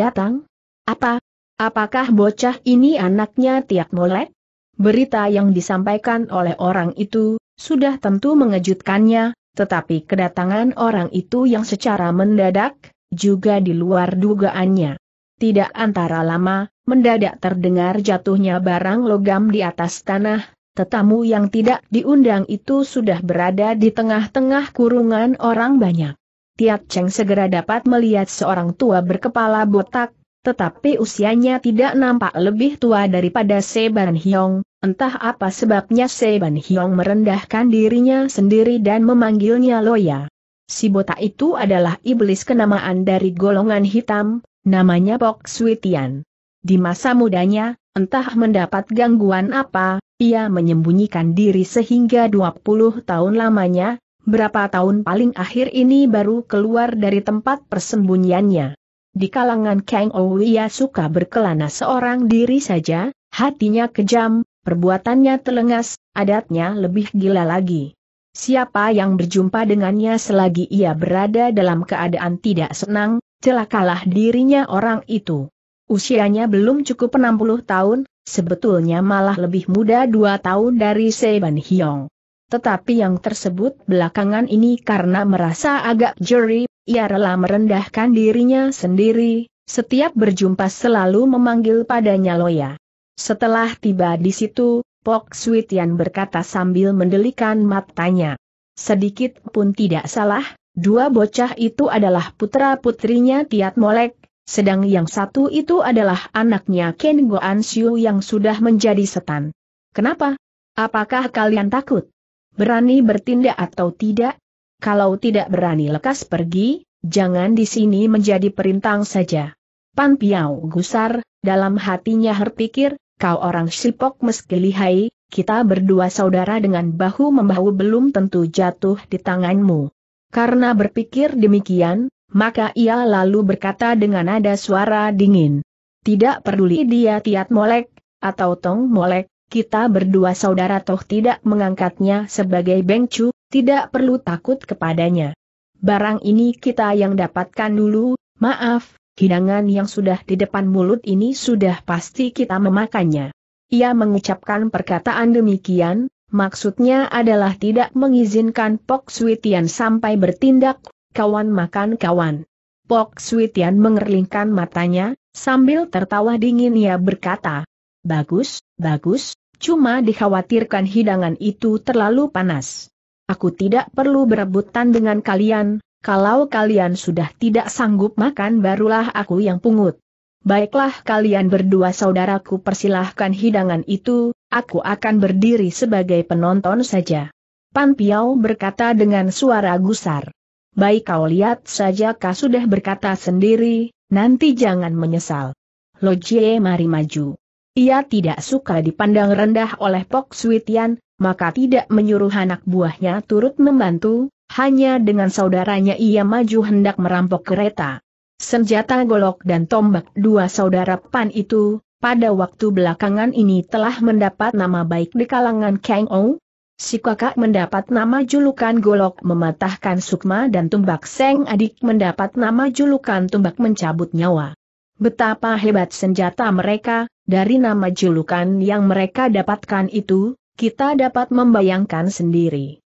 datang? Apa? Apakah bocah ini anaknya Tiak Molek? Berita yang disampaikan oleh orang itu, sudah tentu mengejutkannya, tetapi kedatangan orang itu yang secara mendadak, juga di luar dugaannya. Tidak antara lama, mendadak terdengar jatuhnya barang logam di atas tanah, tetamu yang tidak diundang itu sudah berada di tengah-tengah kurungan orang banyak. Tiat Cheng segera dapat melihat seorang tua berkepala botak, tetapi usianya tidak nampak lebih tua daripada Seban Hiong, Entah apa sebabnya Seban Hiong merendahkan dirinya sendiri dan memanggilnya Loya. Si Bota itu adalah iblis kenamaan dari golongan hitam, namanya Pok Suitian. Di masa mudanya, entah mendapat gangguan apa, ia menyembunyikan diri sehingga 20 tahun lamanya, berapa tahun paling akhir ini baru keluar dari tempat persembunyiannya. Di kalangan Kang Ouya suka berkelana seorang diri saja, hatinya kejam, perbuatannya telengas, adatnya lebih gila lagi. Siapa yang berjumpa dengannya selagi ia berada dalam keadaan tidak senang, celakalah dirinya orang itu. Usianya belum cukup 60 tahun, sebetulnya malah lebih muda dua tahun dari Seban Hyong. Tetapi yang tersebut belakangan ini karena merasa agak jeri, ia rela merendahkan dirinya sendiri, setiap berjumpa selalu memanggil padanya Loya. Setelah tiba di situ, Pok Suitian berkata sambil mendelikan matanya. Sedikit pun tidak salah, dua bocah itu adalah putra-putrinya Tiat Molek, sedang yang satu itu adalah anaknya Ken Goan Siu yang sudah menjadi setan. Kenapa? Apakah kalian takut? Berani bertindak atau tidak? Kalau tidak berani lekas pergi, jangan di sini menjadi perintang saja. Pan Piau gusar, dalam hatinya herpikir kau orang sipok meski lihai, kita berdua saudara dengan bahu-membahu belum tentu jatuh di tanganmu. Karena berpikir demikian, maka ia lalu berkata dengan nada suara dingin. Tidak peduli dia tiat molek, atau tong molek, kita berdua saudara toh tidak mengangkatnya sebagai bengcu, tidak perlu takut kepadanya. Barang ini kita yang dapatkan dulu, maaf, hidangan yang sudah di depan mulut ini sudah pasti kita memakannya. Ia mengucapkan perkataan demikian, maksudnya adalah tidak mengizinkan Pok Suitian sampai bertindak, kawan makan kawan. Pok Suitian mengerlingkan matanya, sambil tertawa dingin ia berkata, Bagus, bagus, cuma dikhawatirkan hidangan itu terlalu panas. Aku tidak perlu berebutan dengan kalian, kalau kalian sudah tidak sanggup makan barulah aku yang pungut. Baiklah kalian berdua saudaraku persilahkan hidangan itu, aku akan berdiri sebagai penonton saja. Pan Piao berkata dengan suara gusar. Baik kau lihat saja kau sudah berkata sendiri, nanti jangan menyesal. Lo Jie mari maju. Ia tidak suka dipandang rendah oleh Pok Suitian, maka tidak menyuruh anak buahnya turut membantu, hanya dengan saudaranya ia maju hendak merampok kereta. Senjata golok dan tombak dua saudara Pan itu, pada waktu belakangan ini telah mendapat nama baik di kalangan Kang Ou. Si kakak mendapat nama julukan golok mematahkan sukma dan tumbak seng adik mendapat nama julukan tumbak mencabut nyawa. Betapa hebat senjata mereka, dari nama julukan yang mereka dapatkan itu, kita dapat membayangkan sendiri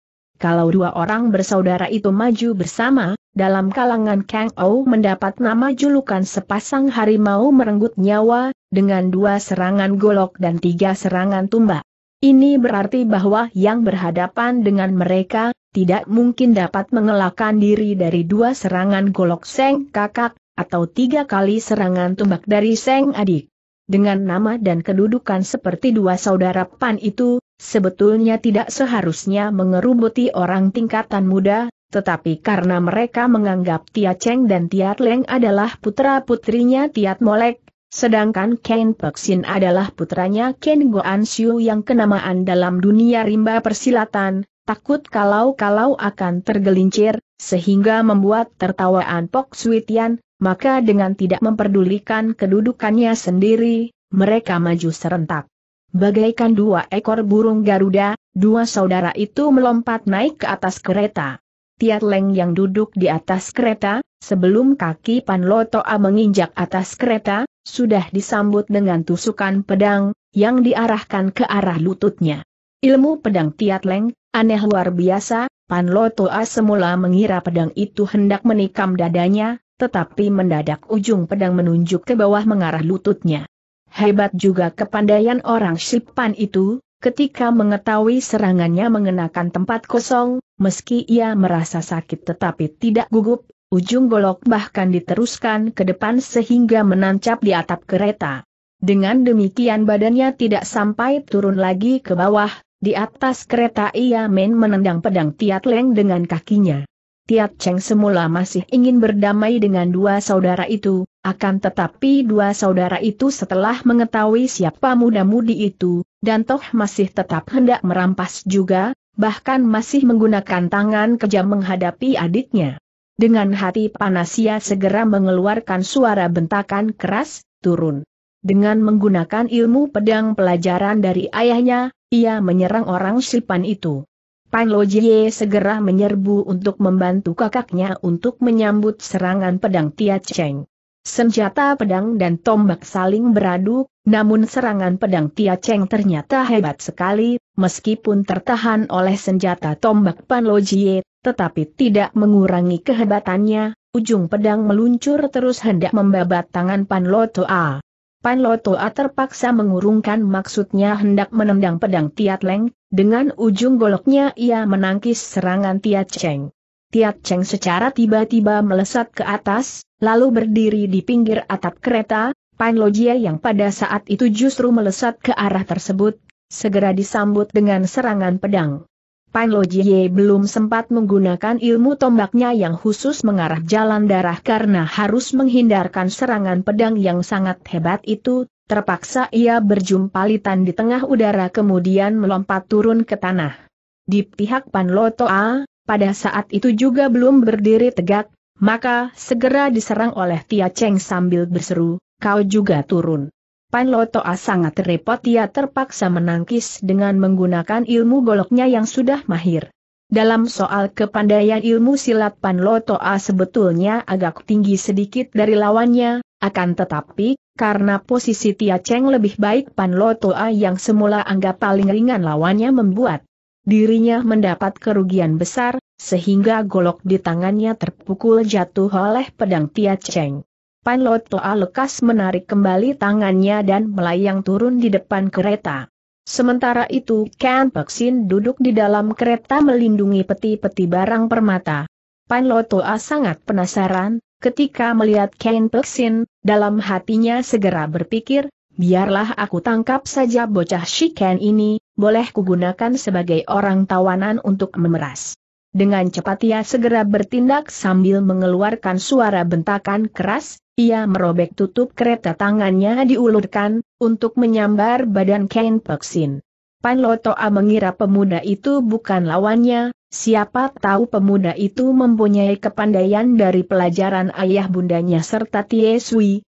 kalau dua orang bersaudara itu maju bersama, dalam kalangan Kang Ou mendapat nama julukan sepasang harimau merenggut nyawa, dengan dua serangan golok dan tiga serangan tumbak. Ini berarti bahwa yang berhadapan dengan mereka, tidak mungkin dapat mengelakkan diri dari dua serangan golok Seng Kakak, atau tiga kali serangan tumbak dari Seng Adik. Dengan nama dan kedudukan seperti dua saudara Pan itu, sebetulnya tidak seharusnya mengerubuti orang tingkatan muda, tetapi karena mereka menganggap Tia Cheng dan Tia Leng adalah putra-putrinya Tiat Molek, sedangkan Ken Peksin adalah putranya Ken Goan Siu yang kenamaan dalam dunia rimba persilatan, takut kalau-kalau akan tergelincir, sehingga membuat tertawaan Pok Suitian, maka dengan tidak memperdulikan kedudukannya sendiri, mereka maju serentak. Bagaikan dua ekor burung Garuda, dua saudara itu melompat naik ke atas kereta. Tiat Leng yang duduk di atas kereta, sebelum kaki Pan Lotoa menginjak atas kereta, sudah disambut dengan tusukan pedang, yang diarahkan ke arah lututnya. Ilmu pedang Tiat Leng, aneh luar biasa, Pan Lotoa semula mengira pedang itu hendak menikam dadanya, tetapi mendadak ujung pedang menunjuk ke bawah mengarah lututnya. Hebat juga kepandaian orang Sipan itu, ketika mengetahui serangannya mengenakan tempat kosong, meski ia merasa sakit tetapi tidak gugup, ujung golok bahkan diteruskan ke depan sehingga menancap di atap kereta. Dengan demikian badannya tidak sampai turun lagi ke bawah, di atas kereta ia main menendang pedang Tiat Leng dengan kakinya. Tiat Cheng semula masih ingin berdamai dengan dua saudara itu, akan tetapi dua saudara itu setelah mengetahui siapa muda-mudi itu, dan toh masih tetap hendak merampas juga, bahkan masih menggunakan tangan kejam menghadapi adiknya. Dengan hati panas ia segera mengeluarkan suara bentakan keras, turun. Dengan menggunakan ilmu pedang pelajaran dari ayahnya, ia menyerang orang Sipan itu. Pan Lojie segera menyerbu untuk membantu kakaknya untuk menyambut serangan pedang Tia Cheng. Senjata pedang dan tombak saling beradu, namun serangan pedang Tia Cheng ternyata hebat sekali, meskipun tertahan oleh senjata tombak Pan Lo Jie, tetapi tidak mengurangi kehebatannya, ujung pedang meluncur terus hendak membabat tangan Pan Lo Toa. Pan Lo Toa terpaksa mengurungkan maksudnya hendak menendang pedang Tia Leng, dengan ujung goloknya ia menangkis serangan Tia Cheng. Tiat Cheng secara tiba-tiba melesat ke atas, lalu berdiri di pinggir atap kereta, Pan Lojia yang pada saat itu justru melesat ke arah tersebut, segera disambut dengan serangan pedang. Pan Lojie belum sempat menggunakan ilmu tombaknya yang khusus mengarah jalan darah karena harus menghindarkan serangan pedang yang sangat hebat itu, terpaksa ia berjumpa litan di tengah udara kemudian melompat turun ke tanah. Di pihak Pan Lotoa, pada saat itu juga belum berdiri tegak, maka segera diserang oleh Tia Cheng sambil berseru, kau juga turun. Pan Lotoa sangat repot ia terpaksa menangkis dengan menggunakan ilmu goloknya yang sudah mahir. Dalam soal kepandaian ilmu silat Pan Lotoa sebetulnya agak tinggi sedikit dari lawannya, akan tetapi, karena posisi Tia Cheng lebih baik Pan Lotoa yang semula anggap paling ringan lawannya membuat dirinya mendapat kerugian besar, sehingga golok di tangannya terpukul jatuh oleh pedang Tia Cheng. Pan Lot Toa lekas menarik kembali tangannya dan melayang turun di depan kereta. Sementara itu Ken Peksin duduk di dalam kereta melindungi peti-peti barang permata. Pan Lot sangat penasaran, ketika melihat Ken Peksin, dalam hatinya segera berpikir, Biarlah aku tangkap saja bocah Shiken ini, boleh kugunakan sebagai orang tawanan untuk memeras. Dengan cepat ia segera bertindak sambil mengeluarkan suara bentakan keras, ia merobek tutup kereta tangannya diulurkan, untuk menyambar badan Ken Peksin. Pan Lotoa mengira pemuda itu bukan lawannya, siapa tahu pemuda itu mempunyai kepandaian dari pelajaran ayah bundanya serta Tie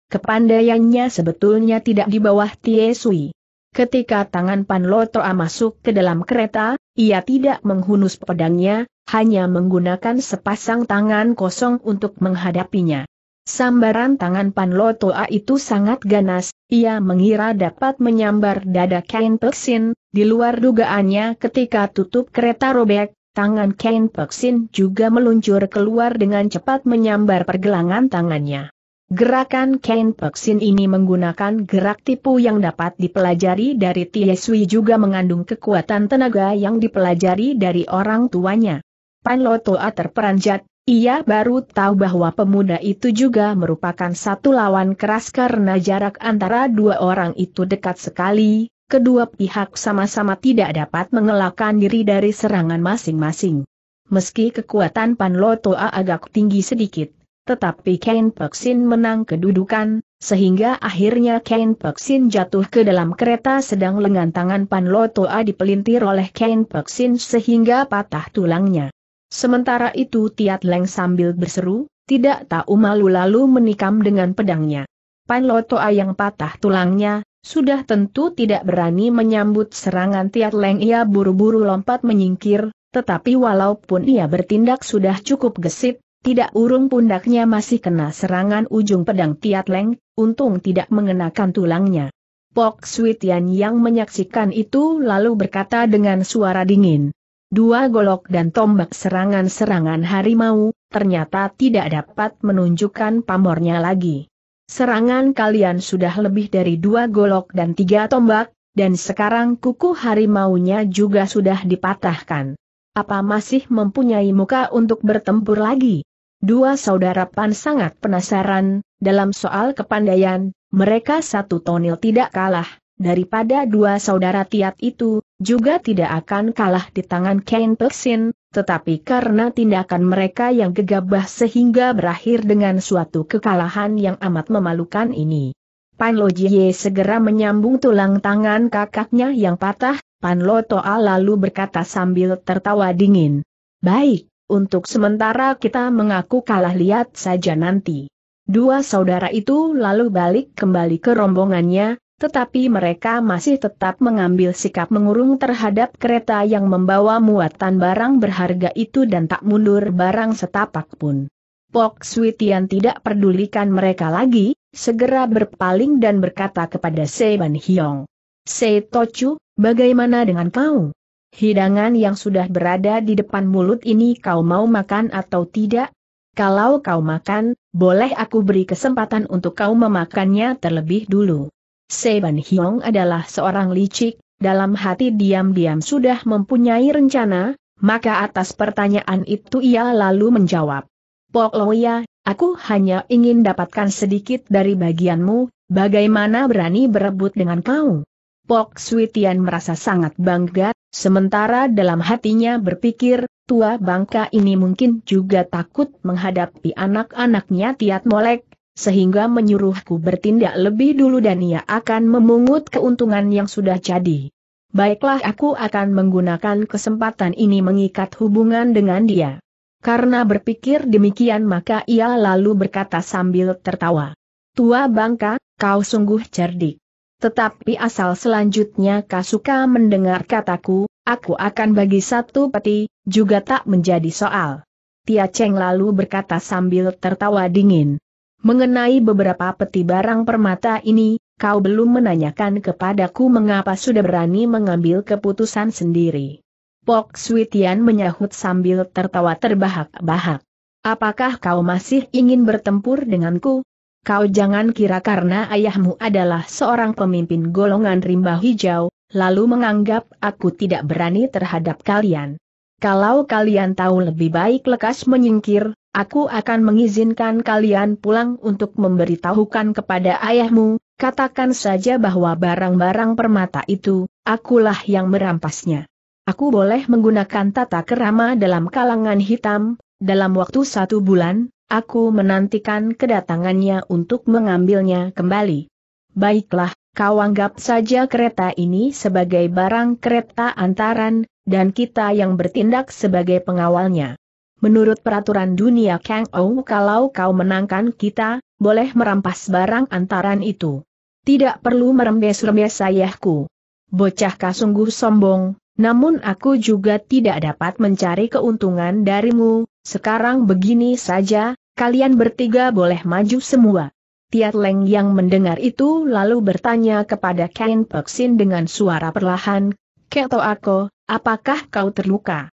Kepandaiannya sebetulnya tidak di bawah Tie Sui. Ketika tangan Pan Lotoa masuk ke dalam kereta, ia tidak menghunus pedangnya, hanya menggunakan sepasang tangan kosong untuk menghadapinya. Sambaran tangan Pan Lotoa itu sangat ganas, ia mengira dapat menyambar dada Kain Peksin, di luar dugaannya ketika tutup kereta robek, tangan Kain Peksin juga meluncur keluar dengan cepat menyambar pergelangan tangannya. Gerakan Ken Peksin ini menggunakan gerak tipu yang dapat dipelajari dari Tiesui juga mengandung kekuatan tenaga yang dipelajari dari orang tuanya. Pan Lotoa terperanjat, ia baru tahu bahwa pemuda itu juga merupakan satu lawan keras karena jarak antara dua orang itu dekat sekali, kedua pihak sama-sama tidak dapat mengelakkan diri dari serangan masing-masing. Meski kekuatan Pan Lotoa agak tinggi sedikit, tetapi Ken Peksin menang kedudukan, sehingga akhirnya Ken Peksin jatuh ke dalam kereta sedang lengan tangan Pan Loto Lotoa dipelintir oleh Ken Peksin sehingga patah tulangnya. Sementara itu Tiat Leng sambil berseru, tidak tahu malu lalu menikam dengan pedangnya. Pan Loto Lotoa yang patah tulangnya, sudah tentu tidak berani menyambut serangan Tiat Leng ia buru-buru lompat menyingkir, tetapi walaupun ia bertindak sudah cukup gesit, tidak urung pundaknya masih kena serangan ujung pedang tiat leng. untung tidak mengenakan tulangnya. Pok Switian yang menyaksikan itu lalu berkata dengan suara dingin. Dua golok dan tombak serangan-serangan harimau, ternyata tidak dapat menunjukkan pamornya lagi. Serangan kalian sudah lebih dari dua golok dan tiga tombak, dan sekarang kuku harimaunya juga sudah dipatahkan. Apa masih mempunyai muka untuk bertempur lagi? Dua saudara Pan sangat penasaran, dalam soal kepandaian, mereka satu tonil tidak kalah, daripada dua saudara Tiat itu, juga tidak akan kalah di tangan Ken Peksin, tetapi karena tindakan mereka yang gegabah sehingga berakhir dengan suatu kekalahan yang amat memalukan ini. Pan Lo Jie segera menyambung tulang tangan kakaknya yang patah, Pan Lo Toa lalu berkata sambil tertawa dingin. Baik, untuk sementara kita mengaku kalah lihat saja nanti. Dua saudara itu lalu balik kembali ke rombongannya, tetapi mereka masih tetap mengambil sikap mengurung terhadap kereta yang membawa muatan barang berharga itu dan tak mundur barang setapak pun. Pok Switian tidak pedulikan mereka lagi, segera berpaling dan berkata kepada Seban Hiong. Se Tochu, bagaimana dengan kau? Hidangan yang sudah berada di depan mulut ini kau mau makan atau tidak? Kalau kau makan, boleh aku beri kesempatan untuk kau memakannya terlebih dulu. Seban Hiong adalah seorang licik, dalam hati diam-diam sudah mempunyai rencana, maka atas pertanyaan itu ia lalu menjawab. Pok Loya, aku hanya ingin dapatkan sedikit dari bagianmu, bagaimana berani berebut dengan kau? Pok Switian merasa sangat bangga, sementara dalam hatinya berpikir, tua bangka ini mungkin juga takut menghadapi anak-anaknya Tiat Molek, sehingga menyuruhku bertindak lebih dulu dan ia akan memungut keuntungan yang sudah jadi. Baiklah aku akan menggunakan kesempatan ini mengikat hubungan dengan dia. Karena berpikir demikian maka ia lalu berkata sambil tertawa. Tua bangka, kau sungguh cerdik. Tetapi asal selanjutnya Kasuka mendengar kataku, aku akan bagi satu peti, juga tak menjadi soal. Tia Cheng lalu berkata sambil tertawa dingin. Mengenai beberapa peti barang permata ini, kau belum menanyakan kepadaku mengapa sudah berani mengambil keputusan sendiri. Pok Sui Tian menyahut sambil tertawa terbahak-bahak. Apakah kau masih ingin bertempur denganku? kau jangan kira karena ayahmu adalah seorang pemimpin golongan rimba hijau, lalu menganggap aku tidak berani terhadap kalian. Kalau kalian tahu lebih baik lekas menyingkir, aku akan mengizinkan kalian pulang untuk memberitahukan kepada ayahmu, katakan saja bahwa barang-barang permata itu, akulah yang merampasnya. Aku boleh menggunakan tata kerama dalam kalangan hitam, dalam waktu satu bulan, Aku menantikan kedatangannya untuk mengambilnya kembali. Baiklah, kau anggap saja kereta ini sebagai barang kereta antaran, dan kita yang bertindak sebagai pengawalnya. Menurut peraturan dunia Kang Ou kalau kau menangkan kita, boleh merampas barang antaran itu. Tidak perlu merembes-rembes sayahku. Bocah sungguh sombong, namun aku juga tidak dapat mencari keuntungan darimu, sekarang begini saja, kalian bertiga boleh maju semua. Tiat Leng yang mendengar itu lalu bertanya kepada Ken Peksin dengan suara perlahan, Keto Ako, apakah kau terluka?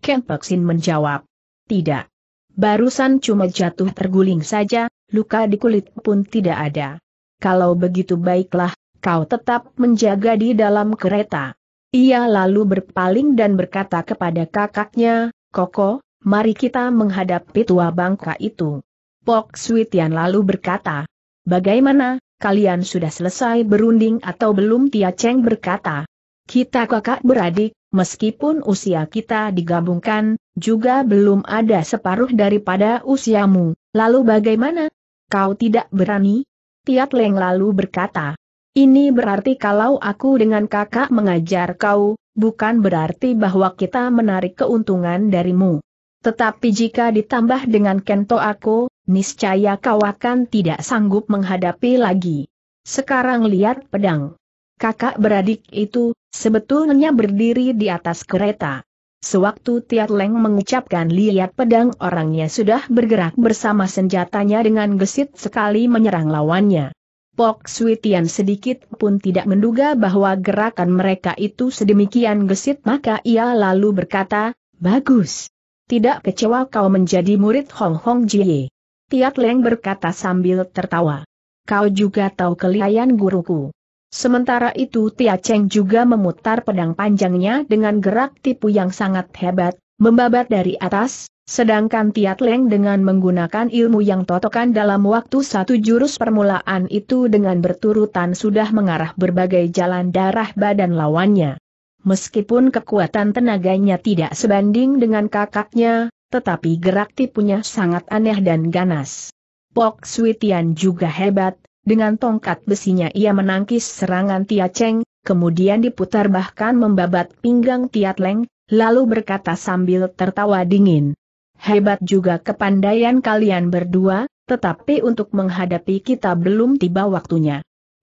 Ken Peksin menjawab, tidak. Barusan cuma jatuh terguling saja, luka di kulit pun tidak ada. Kalau begitu baiklah, kau tetap menjaga di dalam kereta. Ia lalu berpaling dan berkata kepada kakaknya, Koko, mari kita menghadapi tua bangka itu. Pok Sui lalu berkata, bagaimana, kalian sudah selesai berunding atau belum Tia Cheng berkata. Kita kakak beradik, meskipun usia kita digabungkan, juga belum ada separuh daripada usiamu, lalu bagaimana? Kau tidak berani? Tia Leng lalu berkata, ini berarti kalau aku dengan kakak mengajar kau, bukan berarti bahwa kita menarik keuntungan darimu. Tetapi jika ditambah dengan kento aku, niscaya kau akan tidak sanggup menghadapi lagi. Sekarang lihat pedang. Kakak beradik itu, sebetulnya berdiri di atas kereta. Sewaktu Tiat Leng mengucapkan lihat pedang orangnya sudah bergerak bersama senjatanya dengan gesit sekali menyerang lawannya. Pok Sui Tian sedikit pun tidak menduga bahwa gerakan mereka itu sedemikian gesit maka ia lalu berkata, Bagus. Tidak kecewa kau menjadi murid Hong Hong Jie. Tiat Leng berkata sambil tertawa. Kau juga tahu kelihayan guruku. Sementara itu Tia Cheng juga memutar pedang panjangnya dengan gerak tipu yang sangat hebat, membabat dari atas, sedangkan Tiat Leng dengan menggunakan ilmu yang totokan dalam waktu satu jurus permulaan itu dengan berturutan sudah mengarah berbagai jalan darah badan lawannya. Meskipun kekuatan tenaganya tidak sebanding dengan kakaknya, tetapi gerak tipunya sangat aneh dan ganas. Pok Switian juga hebat, dengan tongkat besinya ia menangkis serangan Tia Cheng, kemudian diputar bahkan membabat pinggang Tia Leng, lalu berkata sambil tertawa dingin. Hebat juga kepandaian kalian berdua, tetapi untuk menghadapi kita belum tiba waktunya.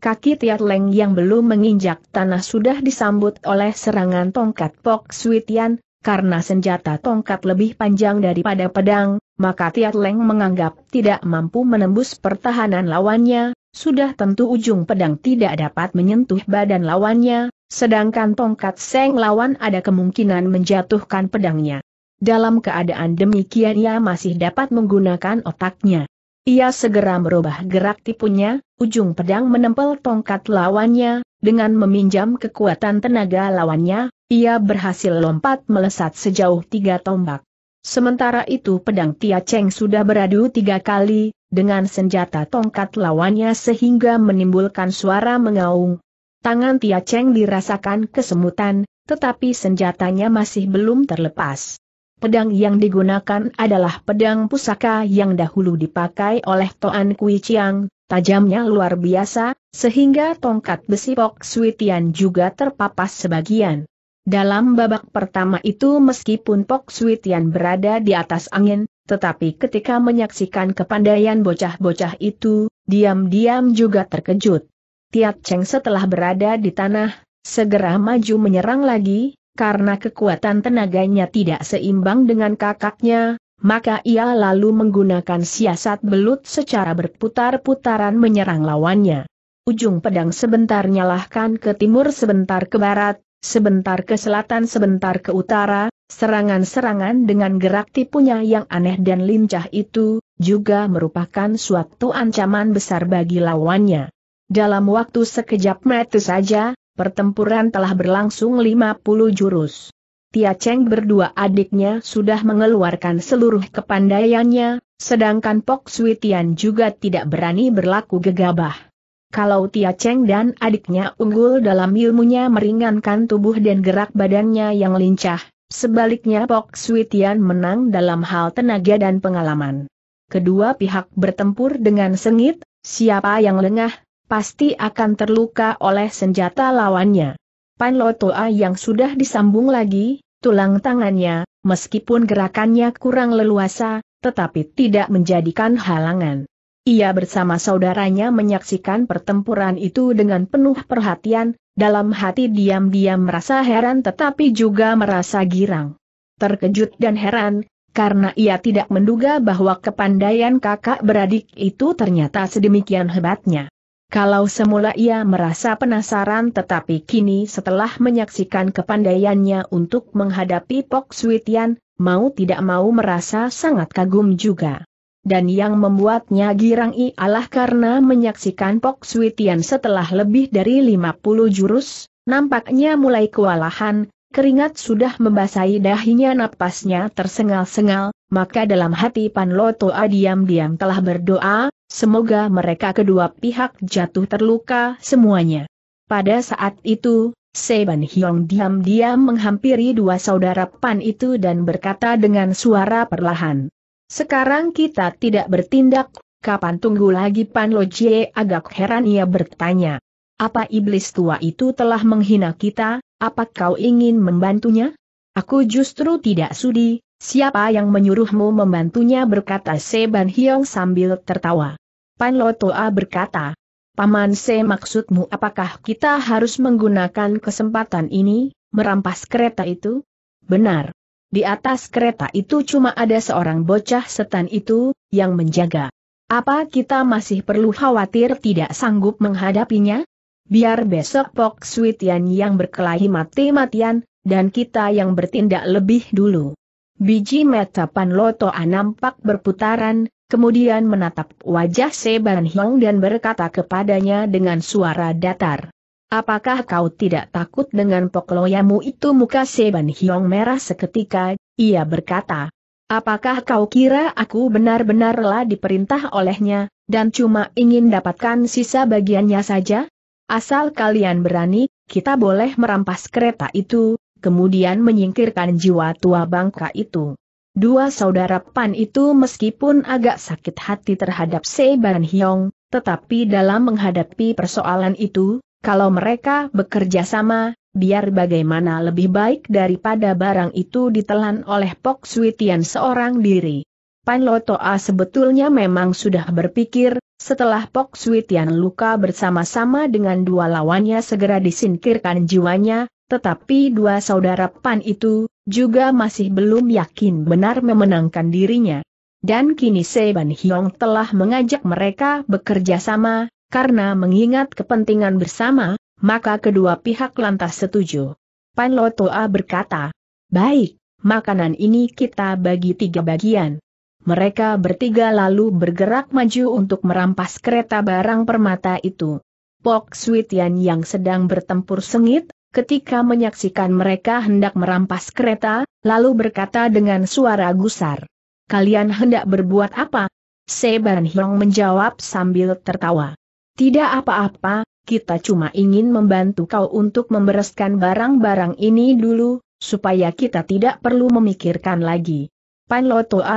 Kaki Tiat Leng yang belum menginjak tanah sudah disambut oleh serangan tongkat Pok Suitian, karena senjata tongkat lebih panjang daripada pedang, maka Tiat Leng menganggap tidak mampu menembus pertahanan lawannya, sudah tentu ujung pedang tidak dapat menyentuh badan lawannya, sedangkan tongkat Seng lawan ada kemungkinan menjatuhkan pedangnya. Dalam keadaan demikian ia masih dapat menggunakan otaknya. Ia segera merubah gerak tipunya, ujung pedang menempel tongkat lawannya, dengan meminjam kekuatan tenaga lawannya, ia berhasil lompat melesat sejauh tiga tombak. Sementara itu pedang Tia Cheng sudah beradu tiga kali, dengan senjata tongkat lawannya sehingga menimbulkan suara mengaung. Tangan Tia Cheng dirasakan kesemutan, tetapi senjatanya masih belum terlepas. Pedang yang digunakan adalah pedang pusaka yang dahulu dipakai oleh Toan Kui Chiang, tajamnya luar biasa, sehingga tongkat besi Pok Sui Tian juga terpapas sebagian. Dalam babak pertama itu meskipun Pok Sui Tian berada di atas angin, tetapi ketika menyaksikan kepandaian bocah-bocah itu, diam-diam juga terkejut. Tiat Cheng setelah berada di tanah, segera maju menyerang lagi, karena kekuatan tenaganya tidak seimbang dengan kakaknya, maka ia lalu menggunakan siasat belut secara berputar-putaran menyerang lawannya. Ujung pedang sebentar nyalahkan ke timur sebentar ke barat, sebentar ke selatan sebentar ke utara, serangan-serangan dengan gerak tipunya yang aneh dan lincah itu, juga merupakan suatu ancaman besar bagi lawannya. Dalam waktu sekejap mata saja, pertempuran telah berlangsung 50 jurus. Tia Cheng berdua adiknya sudah mengeluarkan seluruh kepandaiannya, sedangkan Pok Sui Tian juga tidak berani berlaku gegabah. Kalau Tia Cheng dan adiknya unggul dalam ilmunya meringankan tubuh dan gerak badannya yang lincah, sebaliknya Pok Sui Tian menang dalam hal tenaga dan pengalaman. Kedua pihak bertempur dengan sengit, siapa yang lengah, pasti akan terluka oleh senjata lawannya. Pan Lotoa yang sudah disambung lagi, tulang tangannya, meskipun gerakannya kurang leluasa, tetapi tidak menjadikan halangan. Ia bersama saudaranya menyaksikan pertempuran itu dengan penuh perhatian, dalam hati diam-diam merasa heran tetapi juga merasa girang. Terkejut dan heran, karena ia tidak menduga bahwa kepandaian kakak beradik itu ternyata sedemikian hebatnya. Kalau semula ia merasa penasaran tetapi kini setelah menyaksikan kepandaiannya untuk menghadapi Pok Suitian, mau tidak mau merasa sangat kagum juga. Dan yang membuatnya girang ialah karena menyaksikan Pok Suitian setelah lebih dari 50 jurus, nampaknya mulai kewalahan, Keringat sudah membasahi dahinya napasnya tersengal-sengal, maka dalam hati Pan Loto adiam diam telah berdoa, semoga mereka kedua pihak jatuh terluka semuanya. Pada saat itu, Seban Hyong diam-diam menghampiri dua saudara Pan itu dan berkata dengan suara perlahan. Sekarang kita tidak bertindak, kapan tunggu lagi Pan Lojie agak heran ia bertanya. Apa iblis tua itu telah menghina kita, apa kau ingin membantunya? Aku justru tidak sudi, siapa yang menyuruhmu membantunya berkata Seban Hiong sambil tertawa. Pan Lotoa berkata, Paman Se maksudmu apakah kita harus menggunakan kesempatan ini, merampas kereta itu? Benar. Di atas kereta itu cuma ada seorang bocah setan itu, yang menjaga. Apa kita masih perlu khawatir tidak sanggup menghadapinya? Biar besok Pok Suitian yang berkelahi mati-matian, dan kita yang bertindak lebih dulu. Biji mata Panlotoa nampak berputaran, kemudian menatap wajah Seban Hiong dan berkata kepadanya dengan suara datar. Apakah kau tidak takut dengan pokloyamu itu muka Seban Hiong merah seketika, ia berkata. Apakah kau kira aku benar-benarlah diperintah olehnya, dan cuma ingin dapatkan sisa bagiannya saja? Asal kalian berani, kita boleh merampas kereta itu, kemudian menyingkirkan jiwa tua bangka itu. Dua saudara Pan itu meskipun agak sakit hati terhadap Sei Ban Hyong, tetapi dalam menghadapi persoalan itu, kalau mereka bekerja sama, biar bagaimana lebih baik daripada barang itu ditelan oleh Pok Suitian seorang diri. Pan Lotoa sebetulnya memang sudah berpikir, setelah Pok Sui Tian luka bersama-sama dengan dua lawannya segera disingkirkan jiwanya, tetapi dua saudara Pan itu, juga masih belum yakin benar memenangkan dirinya. Dan kini Seban Hiong telah mengajak mereka bekerja sama, karena mengingat kepentingan bersama, maka kedua pihak lantas setuju. Pan Lotoa berkata, Baik, makanan ini kita bagi tiga bagian. Mereka bertiga lalu bergerak maju untuk merampas kereta barang permata itu. Pok Switian yang sedang bertempur sengit, ketika menyaksikan mereka hendak merampas kereta, lalu berkata dengan suara gusar. Kalian hendak berbuat apa? Seban Hyong menjawab sambil tertawa. Tidak apa-apa, kita cuma ingin membantu kau untuk membereskan barang-barang ini dulu, supaya kita tidak perlu memikirkan lagi. Pan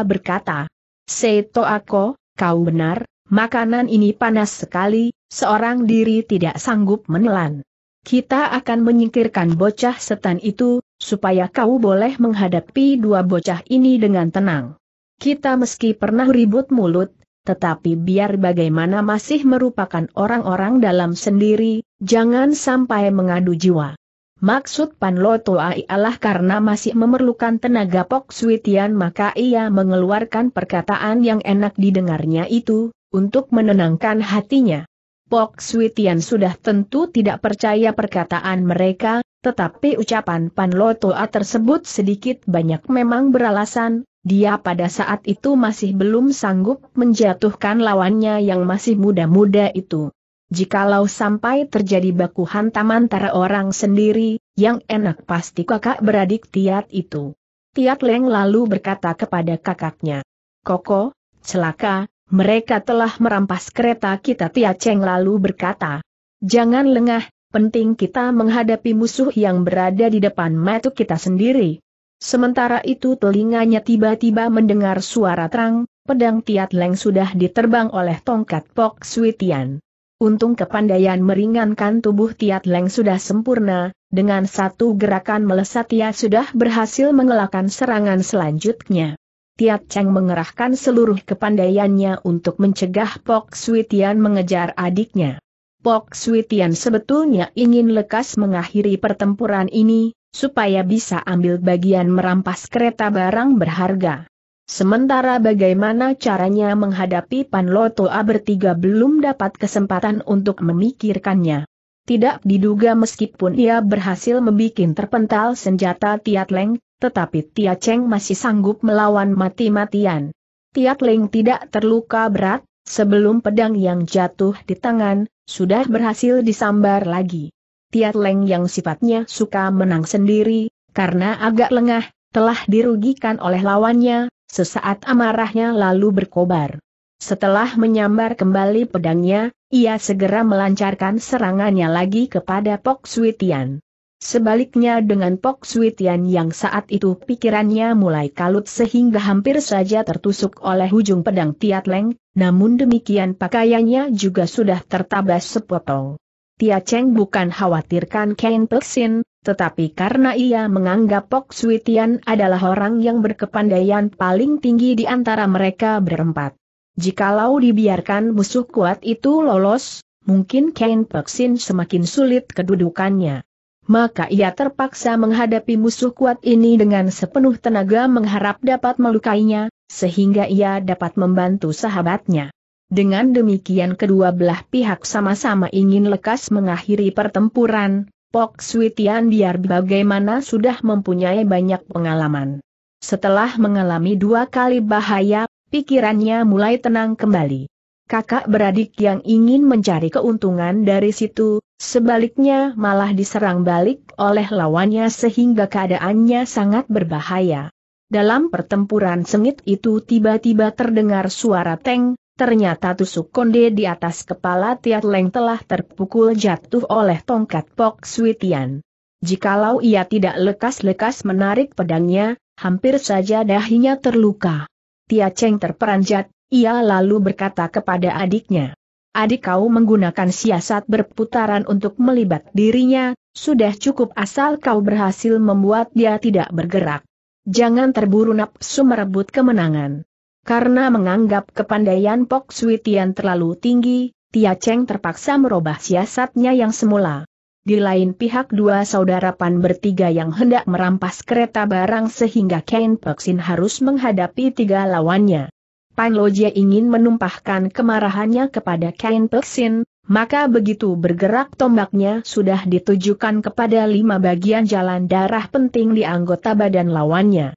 berkata, Seito Ako, kau benar, makanan ini panas sekali, seorang diri tidak sanggup menelan. Kita akan menyingkirkan bocah setan itu, supaya kau boleh menghadapi dua bocah ini dengan tenang. Kita meski pernah ribut mulut, tetapi biar bagaimana masih merupakan orang-orang dalam sendiri, jangan sampai mengadu jiwa. Maksud Pan Toa ialah karena masih memerlukan tenaga Pok Suitian maka ia mengeluarkan perkataan yang enak didengarnya itu, untuk menenangkan hatinya. Pok Suitian sudah tentu tidak percaya perkataan mereka, tetapi ucapan Pan Toa tersebut sedikit banyak memang beralasan, dia pada saat itu masih belum sanggup menjatuhkan lawannya yang masih muda-muda itu. Jikalau sampai terjadi baku hantam antara orang sendiri, yang enak pasti kakak beradik Tiat itu. Tiat Leng lalu berkata kepada kakaknya. Koko, celaka, mereka telah merampas kereta kita Tiat Cheng lalu berkata. Jangan lengah, penting kita menghadapi musuh yang berada di depan mata kita sendiri. Sementara itu telinganya tiba-tiba mendengar suara terang, pedang Tiat Leng sudah diterbang oleh tongkat Pok Suitian. Untung kepandaian meringankan tubuh Tiat Leng sudah sempurna, dengan satu gerakan melesat ia sudah berhasil mengelakkan serangan selanjutnya. Tiat Cheng mengerahkan seluruh kepandaiannya untuk mencegah Pok Sui Tian mengejar adiknya. Pok Sui Tian sebetulnya ingin lekas mengakhiri pertempuran ini, supaya bisa ambil bagian merampas kereta barang berharga. Sementara bagaimana caranya menghadapi Panlotoa bertiga belum dapat kesempatan untuk memikirkannya. Tidak diduga meskipun ia berhasil membuat terpental senjata Tiat Leng, tetapi Tia Cheng masih sanggup melawan mati-matian. Tiat Leng tidak terluka berat, sebelum pedang yang jatuh di tangan, sudah berhasil disambar lagi. Tiat Leng yang sifatnya suka menang sendiri, karena agak lengah, telah dirugikan oleh lawannya, Sesaat amarahnya lalu berkobar. Setelah menyambar kembali pedangnya, ia segera melancarkan serangannya lagi kepada Pok Suitian. Sebaliknya dengan Pok Suitian yang saat itu pikirannya mulai kalut sehingga hampir saja tertusuk oleh ujung pedang Tiat Leng, namun demikian pakaiannya juga sudah tertabas sepotong. Tia Cheng bukan khawatirkan Ken Peksin, tetapi karena ia menganggap Pok Suitian adalah orang yang berkepandaian paling tinggi di antara mereka berempat. Jikalau dibiarkan musuh kuat itu lolos, mungkin Ken Peksin semakin sulit kedudukannya. Maka ia terpaksa menghadapi musuh kuat ini dengan sepenuh tenaga mengharap dapat melukainya, sehingga ia dapat membantu sahabatnya. Dengan demikian kedua belah pihak sama-sama ingin lekas mengakhiri pertempuran, Pok Sui Tian bagaimana sudah mempunyai banyak pengalaman. Setelah mengalami dua kali bahaya, pikirannya mulai tenang kembali. Kakak beradik yang ingin mencari keuntungan dari situ, sebaliknya malah diserang balik oleh lawannya sehingga keadaannya sangat berbahaya. Dalam pertempuran sengit itu tiba-tiba terdengar suara teng, Ternyata tusuk konde di atas kepala Tiat Leng telah terpukul jatuh oleh tongkat Pok Suitian. Jikalau ia tidak lekas-lekas menarik pedangnya, hampir saja dahinya terluka. Tia Cheng terperanjat, ia lalu berkata kepada adiknya. Adik kau menggunakan siasat berputaran untuk melibat dirinya, sudah cukup asal kau berhasil membuat dia tidak bergerak. Jangan terburu nafsu merebut kemenangan. Karena menganggap kepandaian Pok Sui terlalu tinggi, Tia Cheng terpaksa merubah siasatnya yang semula. Di lain pihak dua saudara Pan bertiga yang hendak merampas kereta barang sehingga Ken Sin harus menghadapi tiga lawannya. Pan Lojie ingin menumpahkan kemarahannya kepada Ken Sin, maka begitu bergerak tombaknya sudah ditujukan kepada lima bagian jalan darah penting di anggota badan lawannya.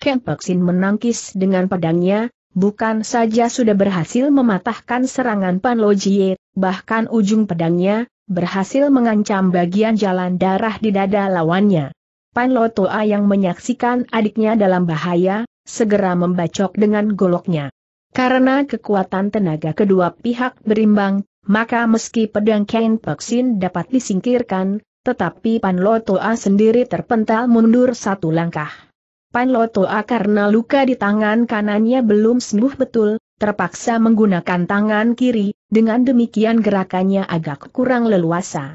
Ken Peksin menangkis dengan pedangnya, bukan saja sudah berhasil mematahkan serangan Pan Jie, bahkan ujung pedangnya, berhasil mengancam bagian jalan darah di dada lawannya. Pan Toa yang menyaksikan adiknya dalam bahaya, segera membacok dengan goloknya. Karena kekuatan tenaga kedua pihak berimbang, maka meski pedang Ken Peksin dapat disingkirkan, tetapi Pan Toa sendiri terpental mundur satu langkah. Pan Lotoa karena luka di tangan kanannya belum sembuh betul, terpaksa menggunakan tangan kiri, dengan demikian gerakannya agak kurang leluasa.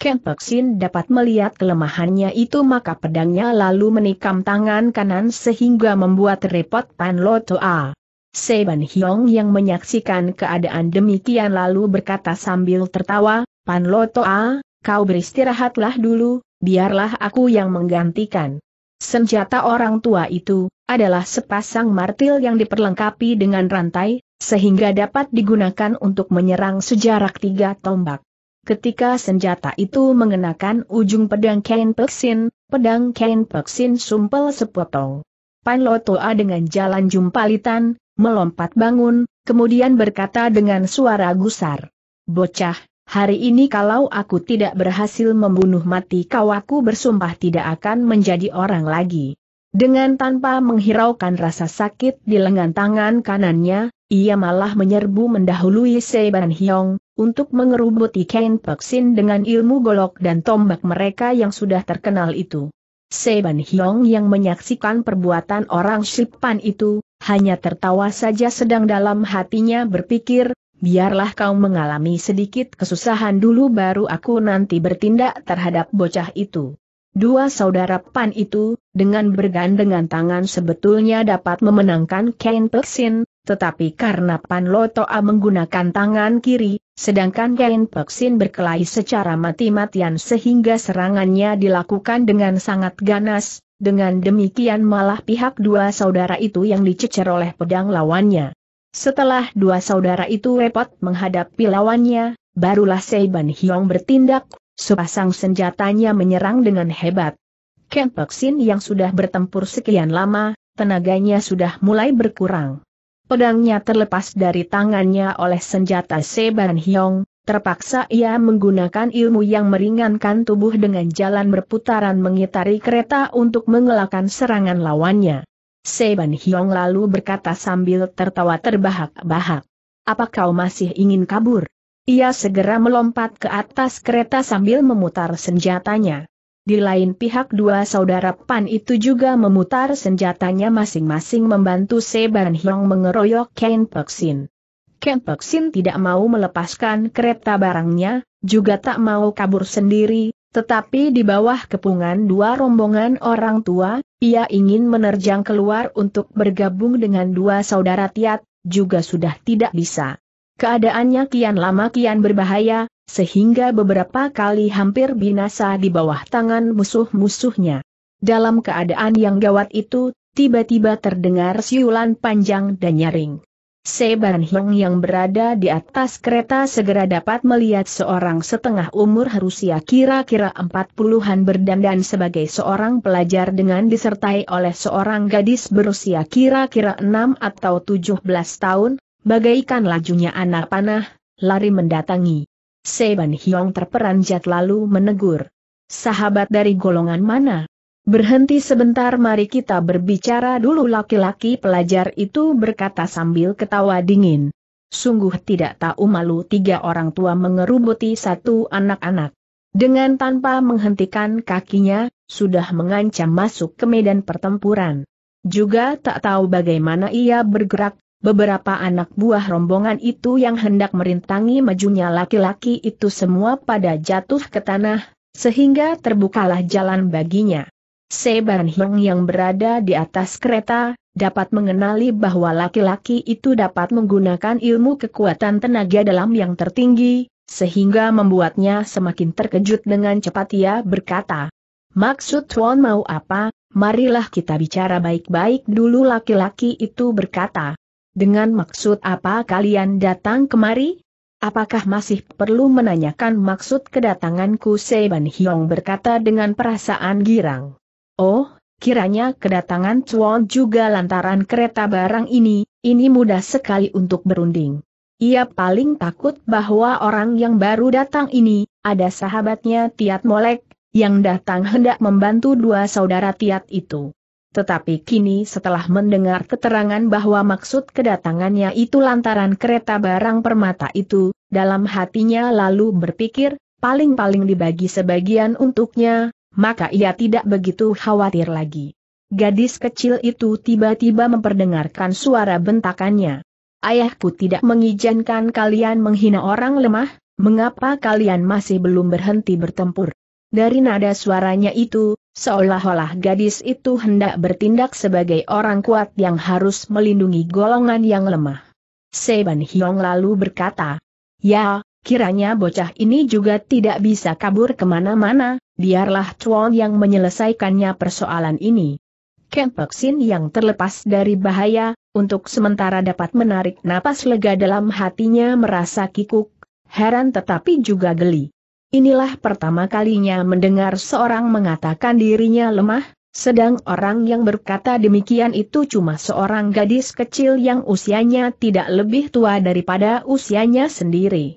Kempeksin dapat melihat kelemahannya itu maka pedangnya lalu menikam tangan kanan sehingga membuat repot Pan Lotoa. Seban Hyong yang menyaksikan keadaan demikian lalu berkata sambil tertawa, Pan Lotoa, kau beristirahatlah dulu, biarlah aku yang menggantikan. Senjata orang tua itu adalah sepasang martil yang diperlengkapi dengan rantai, sehingga dapat digunakan untuk menyerang sejarak tiga tombak. Ketika senjata itu mengenakan ujung pedang Kain Peksin, pedang Kain Peksin sumpel sepotong. Pan Lotoa dengan jalan jumpalitan, melompat bangun, kemudian berkata dengan suara gusar. Bocah, Hari ini kalau aku tidak berhasil membunuh mati kau aku bersumpah tidak akan menjadi orang lagi. Dengan tanpa menghiraukan rasa sakit di lengan tangan kanannya, ia malah menyerbu mendahului Seban Hyong, untuk mengerubuti Ken Peksin dengan ilmu golok dan tombak mereka yang sudah terkenal itu. Seban Hyong yang menyaksikan perbuatan orang sipan itu, hanya tertawa saja sedang dalam hatinya berpikir, biarlah kau mengalami sedikit kesusahan dulu baru aku nanti bertindak terhadap bocah itu. Dua saudara Pan itu, dengan bergandengan tangan sebetulnya dapat memenangkan Ken Peksin, tetapi karena Pan Lotoa menggunakan tangan kiri, sedangkan Ken Peksin berkelahi secara mati-matian sehingga serangannya dilakukan dengan sangat ganas, dengan demikian malah pihak dua saudara itu yang dicecer oleh pedang lawannya. Setelah dua saudara itu repot menghadapi lawannya, barulah Seiban Hiong bertindak, sepasang senjatanya menyerang dengan hebat. Ken Peksin yang sudah bertempur sekian lama, tenaganya sudah mulai berkurang. Pedangnya terlepas dari tangannya oleh senjata Seiban Hiong, terpaksa ia menggunakan ilmu yang meringankan tubuh dengan jalan berputaran mengitari kereta untuk mengelakkan serangan lawannya. Seban Hiong lalu berkata sambil tertawa terbahak-bahak. Apa kau masih ingin kabur? Ia segera melompat ke atas kereta sambil memutar senjatanya. Di lain pihak dua saudara Pan itu juga memutar senjatanya masing-masing membantu Seban Hiong mengeroyok Ken Peksin. Ken Peksin tidak mau melepaskan kereta barangnya, juga tak mau kabur sendiri, tetapi di bawah kepungan dua rombongan orang tua, ia ingin menerjang keluar untuk bergabung dengan dua saudara Tiat, juga sudah tidak bisa. Keadaannya kian lama kian berbahaya, sehingga beberapa kali hampir binasa di bawah tangan musuh-musuhnya. Dalam keadaan yang gawat itu, tiba-tiba terdengar siulan panjang dan nyaring. Seban Hong yang berada di atas kereta segera dapat melihat seorang setengah umur Rusia kira-kira empat puluhan berdandan sebagai seorang pelajar dengan disertai oleh seorang gadis berusia kira-kira enam atau tujuh belas tahun, bagaikan lajunya anak panah, lari mendatangi. Seban Hyong terperanjat lalu menegur. Sahabat dari golongan mana? Berhenti sebentar mari kita berbicara dulu laki-laki pelajar itu berkata sambil ketawa dingin. Sungguh tidak tahu malu tiga orang tua mengerubuti satu anak-anak. Dengan tanpa menghentikan kakinya, sudah mengancam masuk ke medan pertempuran. Juga tak tahu bagaimana ia bergerak, beberapa anak buah rombongan itu yang hendak merintangi majunya laki-laki itu semua pada jatuh ke tanah, sehingga terbukalah jalan baginya. Seban Hong yang berada di atas kereta, dapat mengenali bahwa laki-laki itu dapat menggunakan ilmu kekuatan tenaga dalam yang tertinggi, sehingga membuatnya semakin terkejut dengan cepat ia berkata. Maksud Tuan mau apa, marilah kita bicara baik-baik dulu laki-laki itu berkata. Dengan maksud apa kalian datang kemari? Apakah masih perlu menanyakan maksud kedatanganku Seban Hiong berkata dengan perasaan girang. Oh, kiranya kedatangan Chuan juga lantaran kereta barang ini, ini mudah sekali untuk berunding. Ia paling takut bahwa orang yang baru datang ini, ada sahabatnya Tiat Molek, yang datang hendak membantu dua saudara Tiat itu. Tetapi kini setelah mendengar keterangan bahwa maksud kedatangannya itu lantaran kereta barang permata itu, dalam hatinya lalu berpikir, paling-paling dibagi sebagian untuknya, maka ia tidak begitu khawatir lagi. Gadis kecil itu tiba-tiba memperdengarkan suara bentakannya. Ayahku tidak mengizinkan kalian menghina orang lemah, mengapa kalian masih belum berhenti bertempur? Dari nada suaranya itu, seolah-olah gadis itu hendak bertindak sebagai orang kuat yang harus melindungi golongan yang lemah. Seban Hiong lalu berkata, Ya, kiranya bocah ini juga tidak bisa kabur kemana-mana, biarlah Chuan yang menyelesaikannya persoalan ini. Kempeksin yang terlepas dari bahaya, untuk sementara dapat menarik napas lega dalam hatinya merasa kikuk, heran tetapi juga geli. Inilah pertama kalinya mendengar seorang mengatakan dirinya lemah, sedang orang yang berkata demikian itu cuma seorang gadis kecil yang usianya tidak lebih tua daripada usianya sendiri.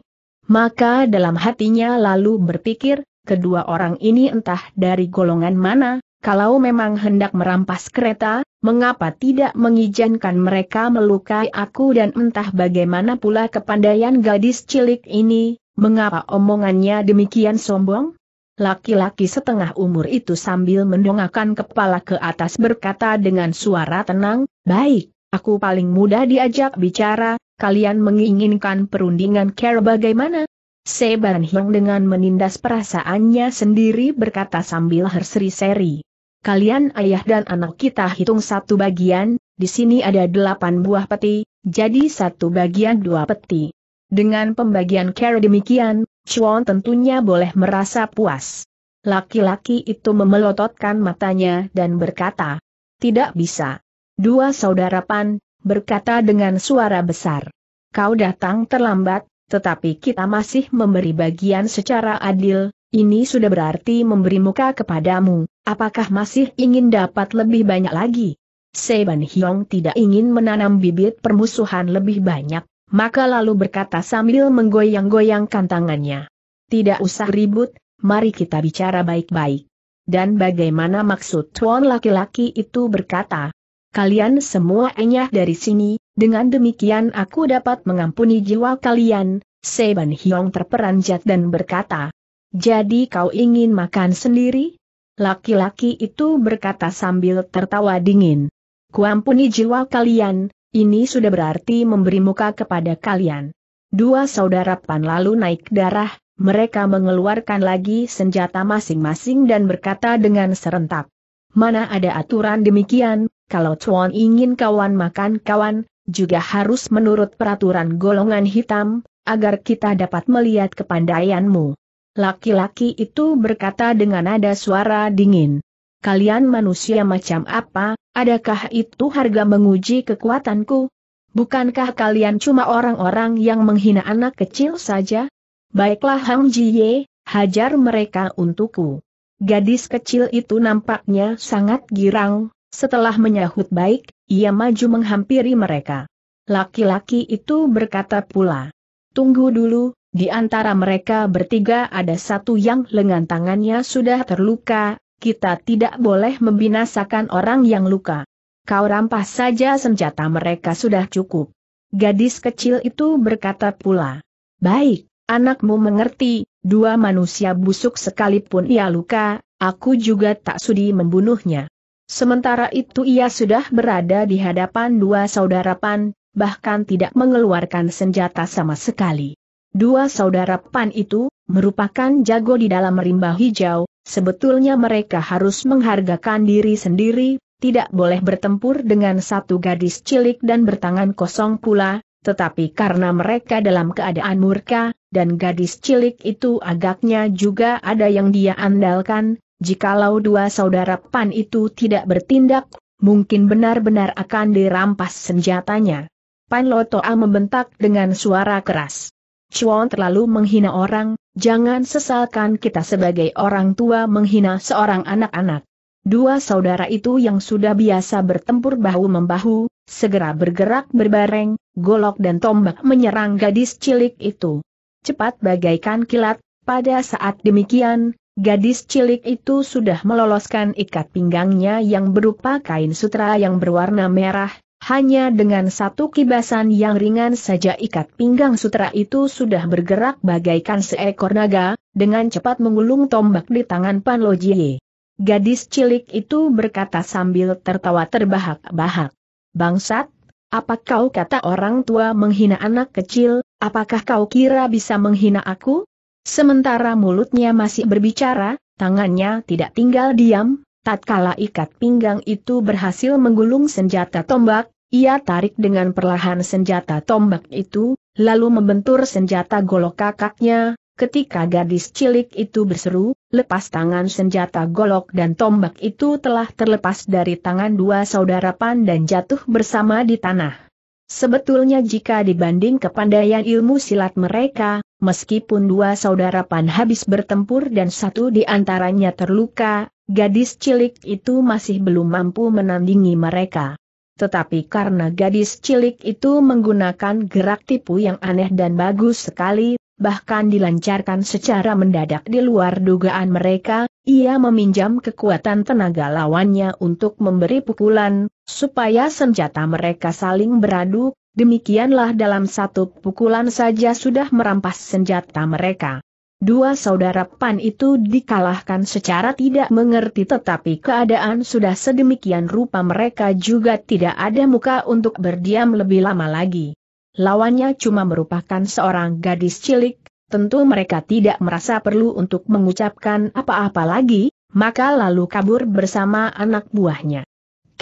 Maka dalam hatinya lalu berpikir, kedua orang ini entah dari golongan mana, kalau memang hendak merampas kereta, mengapa tidak mengizinkan mereka melukai aku dan entah bagaimana pula kepandaian gadis cilik ini, mengapa omongannya demikian sombong? Laki-laki setengah umur itu sambil mendongakkan kepala ke atas berkata dengan suara tenang, Baik, aku paling mudah diajak bicara, kalian menginginkan perundingan care bagaimana? Seban Hiong dengan menindas perasaannya sendiri berkata sambil herseri-seri. Kalian ayah dan anak kita hitung satu bagian, di sini ada delapan buah peti, jadi satu bagian dua peti. Dengan pembagian care demikian, Chuan tentunya boleh merasa puas. Laki-laki itu memelototkan matanya dan berkata, Tidak bisa. Dua saudara Pan, berkata dengan suara besar. Kau datang terlambat, tetapi kita masih memberi bagian secara adil, ini sudah berarti memberi muka kepadamu, apakah masih ingin dapat lebih banyak lagi? Seban Hyong tidak ingin menanam bibit permusuhan lebih banyak, maka lalu berkata sambil menggoyang-goyangkan tangannya. Tidak usah ribut, mari kita bicara baik-baik. Dan bagaimana maksud tuan laki-laki itu berkata, Kalian semua enyah dari sini, dengan demikian aku dapat mengampuni jiwa kalian, Seban Hiong terperanjat dan berkata. Jadi kau ingin makan sendiri? Laki-laki itu berkata sambil tertawa dingin. Kuampuni jiwa kalian, ini sudah berarti memberi muka kepada kalian. Dua saudara Pan lalu naik darah, mereka mengeluarkan lagi senjata masing-masing dan berkata dengan serentak. Mana ada aturan demikian, kalau Cuan ingin kawan makan kawan, juga harus menurut peraturan golongan hitam, agar kita dapat melihat kepandaianmu. Laki-laki itu berkata dengan nada suara dingin. Kalian manusia macam apa, adakah itu harga menguji kekuatanku? Bukankah kalian cuma orang-orang yang menghina anak kecil saja? Baiklah Hang Ji Ye, hajar mereka untukku. Gadis kecil itu nampaknya sangat girang, setelah menyahut baik, ia maju menghampiri mereka. Laki-laki itu berkata pula, Tunggu dulu, di antara mereka bertiga ada satu yang lengan tangannya sudah terluka, kita tidak boleh membinasakan orang yang luka. Kau rampas saja senjata mereka sudah cukup. Gadis kecil itu berkata pula, Baik, anakmu mengerti, dua manusia busuk sekalipun ia luka, aku juga tak sudi membunuhnya. Sementara itu ia sudah berada di hadapan dua saudara Pan, bahkan tidak mengeluarkan senjata sama sekali. Dua saudara Pan itu, merupakan jago di dalam rimba hijau, sebetulnya mereka harus menghargakan diri sendiri, tidak boleh bertempur dengan satu gadis cilik dan bertangan kosong pula, tetapi karena mereka dalam keadaan murka, dan gadis cilik itu agaknya juga ada yang dia andalkan, jikalau dua saudara Pan itu tidak bertindak, mungkin benar-benar akan dirampas senjatanya. Pan Lotoa membentak dengan suara keras. Chuan terlalu menghina orang, jangan sesalkan kita sebagai orang tua menghina seorang anak-anak. Dua saudara itu yang sudah biasa bertempur bahu-membahu, segera bergerak berbareng, golok dan tombak menyerang gadis cilik itu. Cepat bagaikan kilat, pada saat demikian, Gadis cilik itu sudah meloloskan ikat pinggangnya yang berupa kain sutra yang berwarna merah, hanya dengan satu kibasan yang ringan saja ikat pinggang sutra itu sudah bergerak bagaikan seekor naga, dengan cepat mengulung tombak di tangan Pan Lojie. Gadis cilik itu berkata sambil tertawa terbahak-bahak. Bangsat, apa kau kata orang tua menghina anak kecil, apakah kau kira bisa menghina aku? Sementara mulutnya masih berbicara, tangannya tidak tinggal diam, tatkala ikat pinggang itu berhasil menggulung senjata tombak, ia tarik dengan perlahan senjata tombak itu, lalu membentur senjata golok kakaknya, ketika gadis cilik itu berseru, lepas tangan senjata golok dan tombak itu telah terlepas dari tangan dua saudara Pan dan jatuh bersama di tanah. Sebetulnya jika dibanding kepandaian ilmu silat mereka, meskipun dua saudara Pan habis bertempur dan satu di antaranya terluka, gadis cilik itu masih belum mampu menandingi mereka. Tetapi karena gadis cilik itu menggunakan gerak tipu yang aneh dan bagus sekali, bahkan dilancarkan secara mendadak di luar dugaan mereka, ia meminjam kekuatan tenaga lawannya untuk memberi pukulan, supaya senjata mereka saling beradu, Demikianlah dalam satu pukulan saja sudah merampas senjata mereka. Dua saudara Pan itu dikalahkan secara tidak mengerti tetapi keadaan sudah sedemikian rupa mereka juga tidak ada muka untuk berdiam lebih lama lagi. Lawannya cuma merupakan seorang gadis cilik, tentu mereka tidak merasa perlu untuk mengucapkan apa-apa lagi, maka lalu kabur bersama anak buahnya.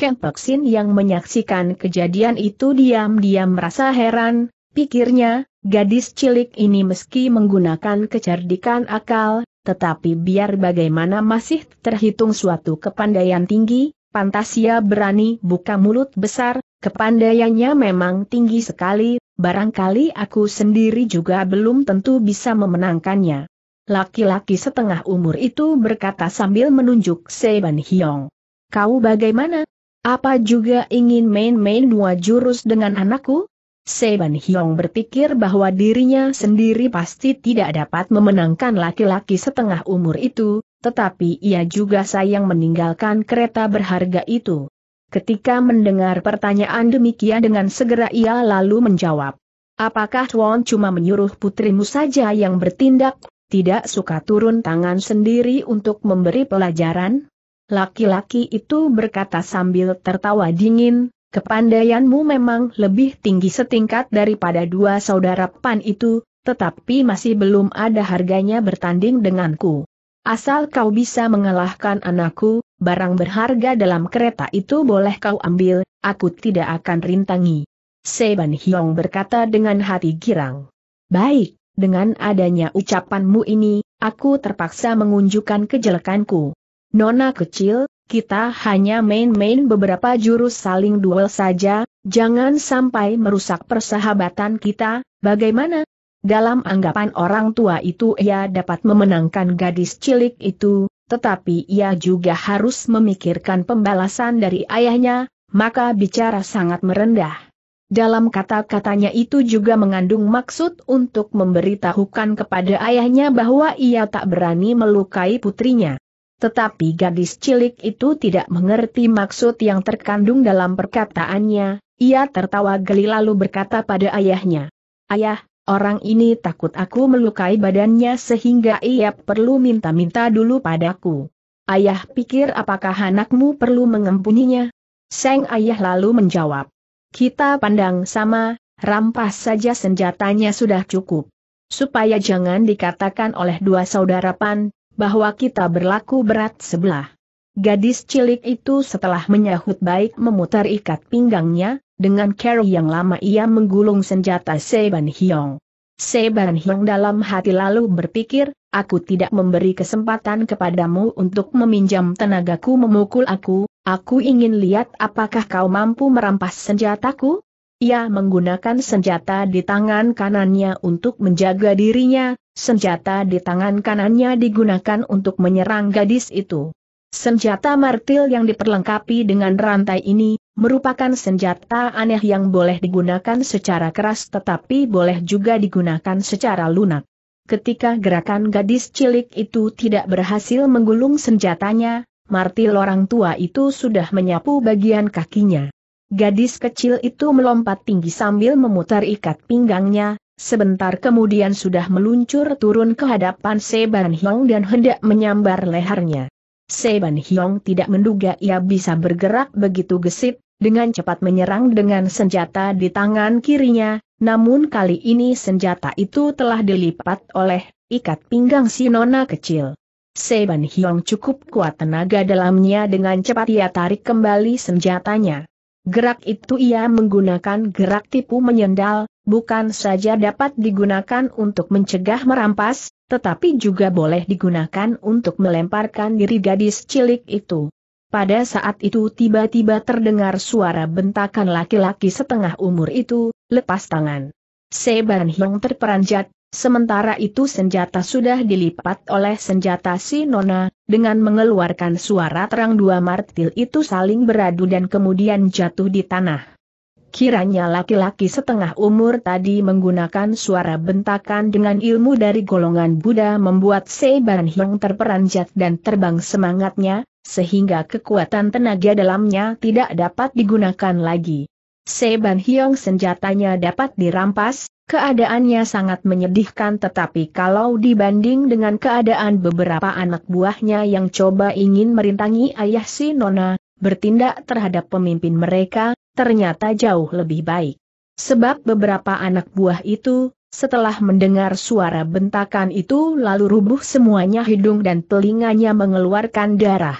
Kentok Sin yang menyaksikan kejadian itu diam-diam merasa heran, pikirnya, gadis cilik ini meski menggunakan kecerdikan akal, tetapi biar bagaimana masih terhitung suatu kepandaian tinggi, Pantas ia berani buka mulut besar, kepandaiannya memang tinggi sekali, barangkali aku sendiri juga belum tentu bisa memenangkannya. Laki-laki setengah umur itu berkata sambil menunjuk Seban Hyong. Kau bagaimana? Apa juga ingin main-main dua jurus dengan anakku? Seban Hyong berpikir bahwa dirinya sendiri pasti tidak dapat memenangkan laki-laki setengah umur itu, tetapi ia juga sayang meninggalkan kereta berharga itu. Ketika mendengar pertanyaan demikian dengan segera ia lalu menjawab. Apakah Tuan cuma menyuruh putrimu saja yang bertindak, tidak suka turun tangan sendiri untuk memberi pelajaran? Laki-laki itu berkata sambil tertawa dingin, kepandaianmu memang lebih tinggi setingkat daripada dua saudara Pan itu, tetapi masih belum ada harganya bertanding denganku. Asal kau bisa mengalahkan anakku, barang berharga dalam kereta itu boleh kau ambil, aku tidak akan rintangi. Seban Hyong berkata dengan hati girang. Baik, dengan adanya ucapanmu ini, aku terpaksa mengunjukkan kejelekanku. Nona kecil, kita hanya main-main beberapa jurus saling duel saja, jangan sampai merusak persahabatan kita, bagaimana? Dalam anggapan orang tua itu ia dapat memenangkan gadis cilik itu, tetapi ia juga harus memikirkan pembalasan dari ayahnya, maka bicara sangat merendah. Dalam kata-katanya itu juga mengandung maksud untuk memberitahukan kepada ayahnya bahwa ia tak berani melukai putrinya. Tetapi gadis cilik itu tidak mengerti maksud yang terkandung dalam perkataannya, ia tertawa geli lalu berkata pada ayahnya, Ayah, orang ini takut aku melukai badannya sehingga ia perlu minta-minta dulu padaku. Ayah pikir apakah anakmu perlu mengempuninya? Seng ayah lalu menjawab, Kita pandang sama, rampas saja senjatanya sudah cukup. Supaya jangan dikatakan oleh dua saudara pan, bahwa kita berlaku berat sebelah. Gadis cilik itu setelah menyahut baik memutar ikat pinggangnya, dengan carry yang lama ia menggulung senjata Seban Hyong. Seban Hyong dalam hati lalu berpikir, aku tidak memberi kesempatan kepadamu untuk meminjam tenagaku memukul aku, aku ingin lihat apakah kau mampu merampas senjataku? Ia menggunakan senjata di tangan kanannya untuk menjaga dirinya, senjata di tangan kanannya digunakan untuk menyerang gadis itu. Senjata martil yang diperlengkapi dengan rantai ini, merupakan senjata aneh yang boleh digunakan secara keras tetapi boleh juga digunakan secara lunak. Ketika gerakan gadis cilik itu tidak berhasil menggulung senjatanya, martil orang tua itu sudah menyapu bagian kakinya. Gadis kecil itu melompat tinggi sambil memutar ikat pinggangnya, sebentar kemudian sudah meluncur turun ke hadapan Seban Hiong dan hendak menyambar lehernya. Seban Hiong tidak menduga ia bisa bergerak begitu gesit, dengan cepat menyerang dengan senjata di tangan kirinya, namun kali ini senjata itu telah dilipat oleh ikat pinggang si nona kecil. Seban Hiong cukup kuat tenaga dalamnya dengan cepat ia tarik kembali senjatanya. Gerak itu ia menggunakan gerak tipu menyendal, bukan saja dapat digunakan untuk mencegah merampas, tetapi juga boleh digunakan untuk melemparkan diri gadis cilik itu. Pada saat itu tiba-tiba terdengar suara bentakan laki-laki setengah umur itu, lepas tangan. Seban Hiong terperanjat, sementara itu senjata sudah dilipat oleh senjata si Nona, dengan mengeluarkan suara terang dua martil itu saling beradu dan kemudian jatuh di tanah. Kiranya laki-laki setengah umur tadi menggunakan suara bentakan dengan ilmu dari golongan Buddha membuat Sei Ban Hyong terperanjat dan terbang semangatnya, sehingga kekuatan tenaga dalamnya tidak dapat digunakan lagi. Sei Ban Hyong senjatanya dapat dirampas, Keadaannya sangat menyedihkan tetapi kalau dibanding dengan keadaan beberapa anak buahnya yang coba ingin merintangi ayah si Nona, bertindak terhadap pemimpin mereka, ternyata jauh lebih baik. Sebab beberapa anak buah itu, setelah mendengar suara bentakan itu lalu rubuh semuanya hidung dan telinganya mengeluarkan darah.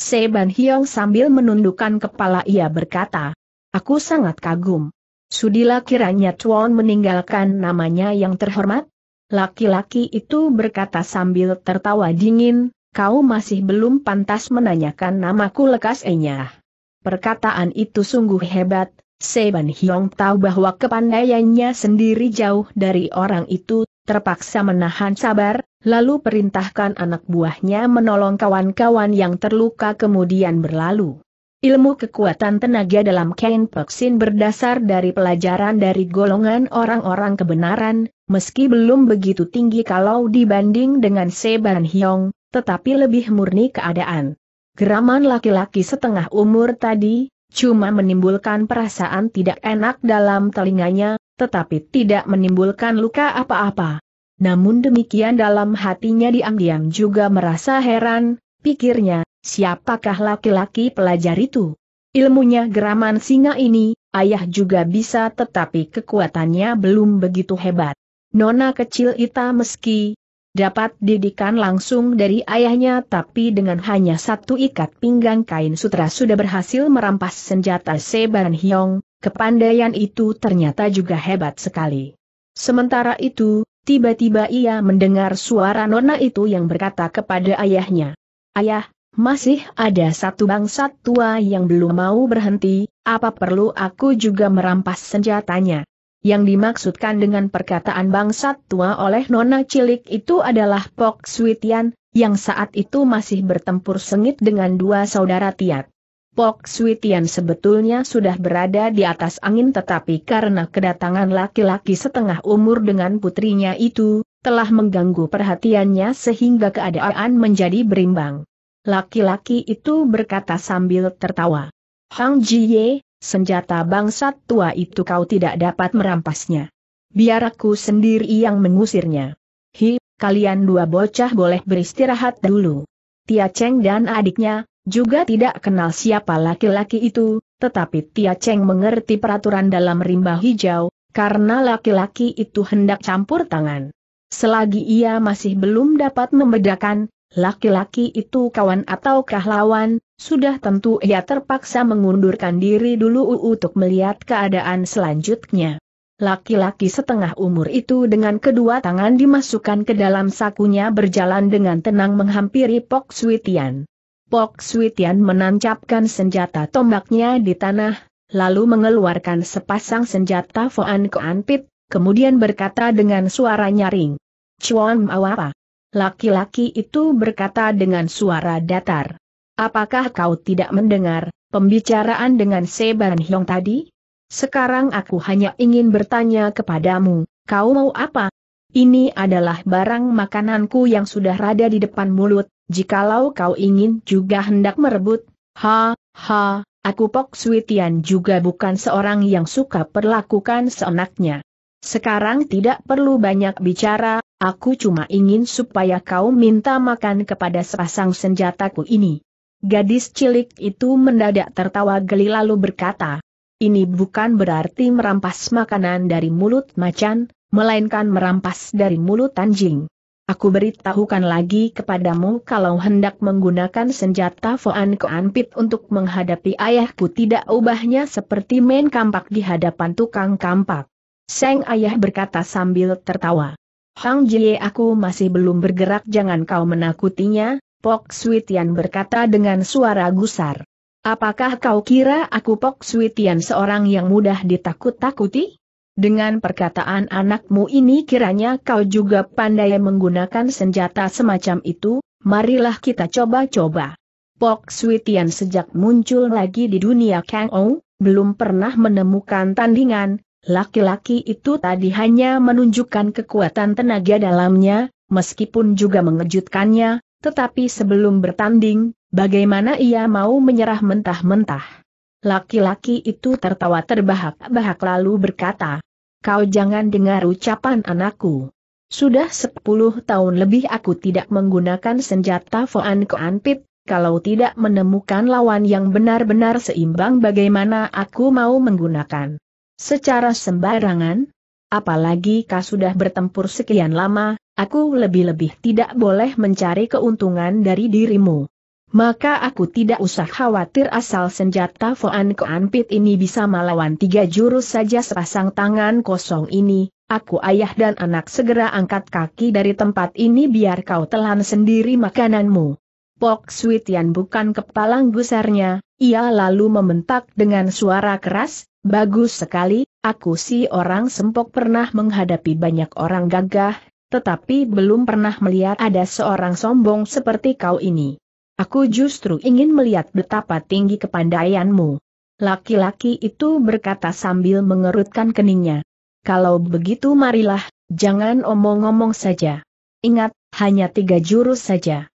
Seban Hyong sambil menundukkan kepala ia berkata, Aku sangat kagum. Sudilah kiranya Tuan meninggalkan namanya yang terhormat? Laki-laki itu berkata sambil tertawa dingin, kau masih belum pantas menanyakan namaku lekas enyah. Perkataan itu sungguh hebat, Seban Hyong tahu bahwa kepandaiannya sendiri jauh dari orang itu, terpaksa menahan sabar, lalu perintahkan anak buahnya menolong kawan-kawan yang terluka kemudian berlalu. Ilmu kekuatan tenaga dalam Kain Peksin berdasar dari pelajaran dari golongan orang-orang kebenaran, meski belum begitu tinggi kalau dibanding dengan Seban Hiong, tetapi lebih murni keadaan. Geraman laki-laki setengah umur tadi, cuma menimbulkan perasaan tidak enak dalam telinganya, tetapi tidak menimbulkan luka apa-apa. Namun demikian dalam hatinya diam-diam juga merasa heran, pikirnya, siapakah laki-laki pelajar itu? Ilmunya geraman singa ini, ayah juga bisa tetapi kekuatannya belum begitu hebat. Nona kecil Ita meski dapat didikan langsung dari ayahnya tapi dengan hanya satu ikat pinggang kain sutra sudah berhasil merampas senjata Seban Hyong. kepandaian itu ternyata juga hebat sekali. Sementara itu, tiba-tiba ia mendengar suara Nona itu yang berkata kepada ayahnya, Ayah, masih ada satu bangsa tua yang belum mau berhenti, apa perlu aku juga merampas senjatanya? Yang dimaksudkan dengan perkataan bangsa tua oleh Nona Cilik itu adalah Pok Switian, yang saat itu masih bertempur sengit dengan dua saudara Tiat. Pok Switian sebetulnya sudah berada di atas angin tetapi karena kedatangan laki-laki setengah umur dengan putrinya itu, telah mengganggu perhatiannya sehingga keadaan menjadi berimbang. Laki-laki itu berkata sambil tertawa. Hang Ji Ye, senjata bangsat tua itu kau tidak dapat merampasnya. Biar aku sendiri yang mengusirnya. Hi, kalian dua bocah boleh beristirahat dulu. Tia Cheng dan adiknya, juga tidak kenal siapa laki-laki itu, tetapi Tia Cheng mengerti peraturan dalam rimba hijau, karena laki-laki itu hendak campur tangan. Selagi ia masih belum dapat membedakan, laki-laki itu kawan atau kahlawan? sudah tentu ia terpaksa mengundurkan diri dulu untuk melihat keadaan selanjutnya. Laki-laki setengah umur itu dengan kedua tangan dimasukkan ke dalam sakunya berjalan dengan tenang menghampiri Pok Suitian. Pok Suitian menancapkan senjata tombaknya di tanah, lalu mengeluarkan sepasang senjata Foan Koan Pit, kemudian berkata dengan suara nyaring. Chuan mau Laki-laki itu berkata dengan suara datar. Apakah kau tidak mendengar pembicaraan dengan Seban Hyong tadi? Sekarang aku hanya ingin bertanya kepadamu, kau mau apa? Ini adalah barang makananku yang sudah rada di depan mulut, jikalau kau ingin juga hendak merebut. Ha, ha, aku Pok Suitian juga bukan seorang yang suka perlakukan seenaknya. Sekarang tidak perlu banyak bicara, Aku cuma ingin supaya kau minta makan kepada sepasang senjataku ini. Gadis cilik itu mendadak tertawa geli lalu berkata, ini bukan berarti merampas makanan dari mulut macan, melainkan merampas dari mulut anjing. Aku beritahukan lagi kepadamu kalau hendak menggunakan senjata Foan Keanpit untuk menghadapi ayahku tidak ubahnya seperti main kampak di hadapan tukang kampak. Seng ayah berkata sambil tertawa. Hang Jie aku masih belum bergerak jangan kau menakutinya, Pok Suitian berkata dengan suara gusar. Apakah kau kira aku Pok Suitian seorang yang mudah ditakut-takuti? Dengan perkataan anakmu ini kiranya kau juga pandai menggunakan senjata semacam itu, marilah kita coba-coba. Pok Suitian sejak muncul lagi di dunia Kang Ou, belum pernah menemukan tandingan, Laki-laki itu tadi hanya menunjukkan kekuatan tenaga dalamnya, meskipun juga mengejutkannya, tetapi sebelum bertanding, bagaimana ia mau menyerah mentah-mentah. Laki-laki itu tertawa terbahak-bahak lalu berkata, Kau jangan dengar ucapan anakku. Sudah sepuluh tahun lebih aku tidak menggunakan senjata Foan Koanpit, kalau tidak menemukan lawan yang benar-benar seimbang bagaimana aku mau menggunakan. Secara sembarangan, apalagi kau sudah bertempur sekian lama, aku lebih-lebih tidak boleh mencari keuntungan dari dirimu. Maka aku tidak usah khawatir asal senjata Foan Koanpit ini bisa melawan tiga jurus saja sepasang tangan kosong ini, aku ayah dan anak segera angkat kaki dari tempat ini biar kau telan sendiri makananmu. Pok Suitian bukan kepalang gusarnya, ia lalu membentak dengan suara keras, Bagus sekali, aku si orang sempok pernah menghadapi banyak orang gagah, tetapi belum pernah melihat ada seorang sombong seperti kau ini. Aku justru ingin melihat betapa tinggi kepandaianmu. Laki-laki itu berkata sambil mengerutkan keningnya. Kalau begitu marilah, jangan omong-omong saja. Ingat, hanya tiga jurus saja.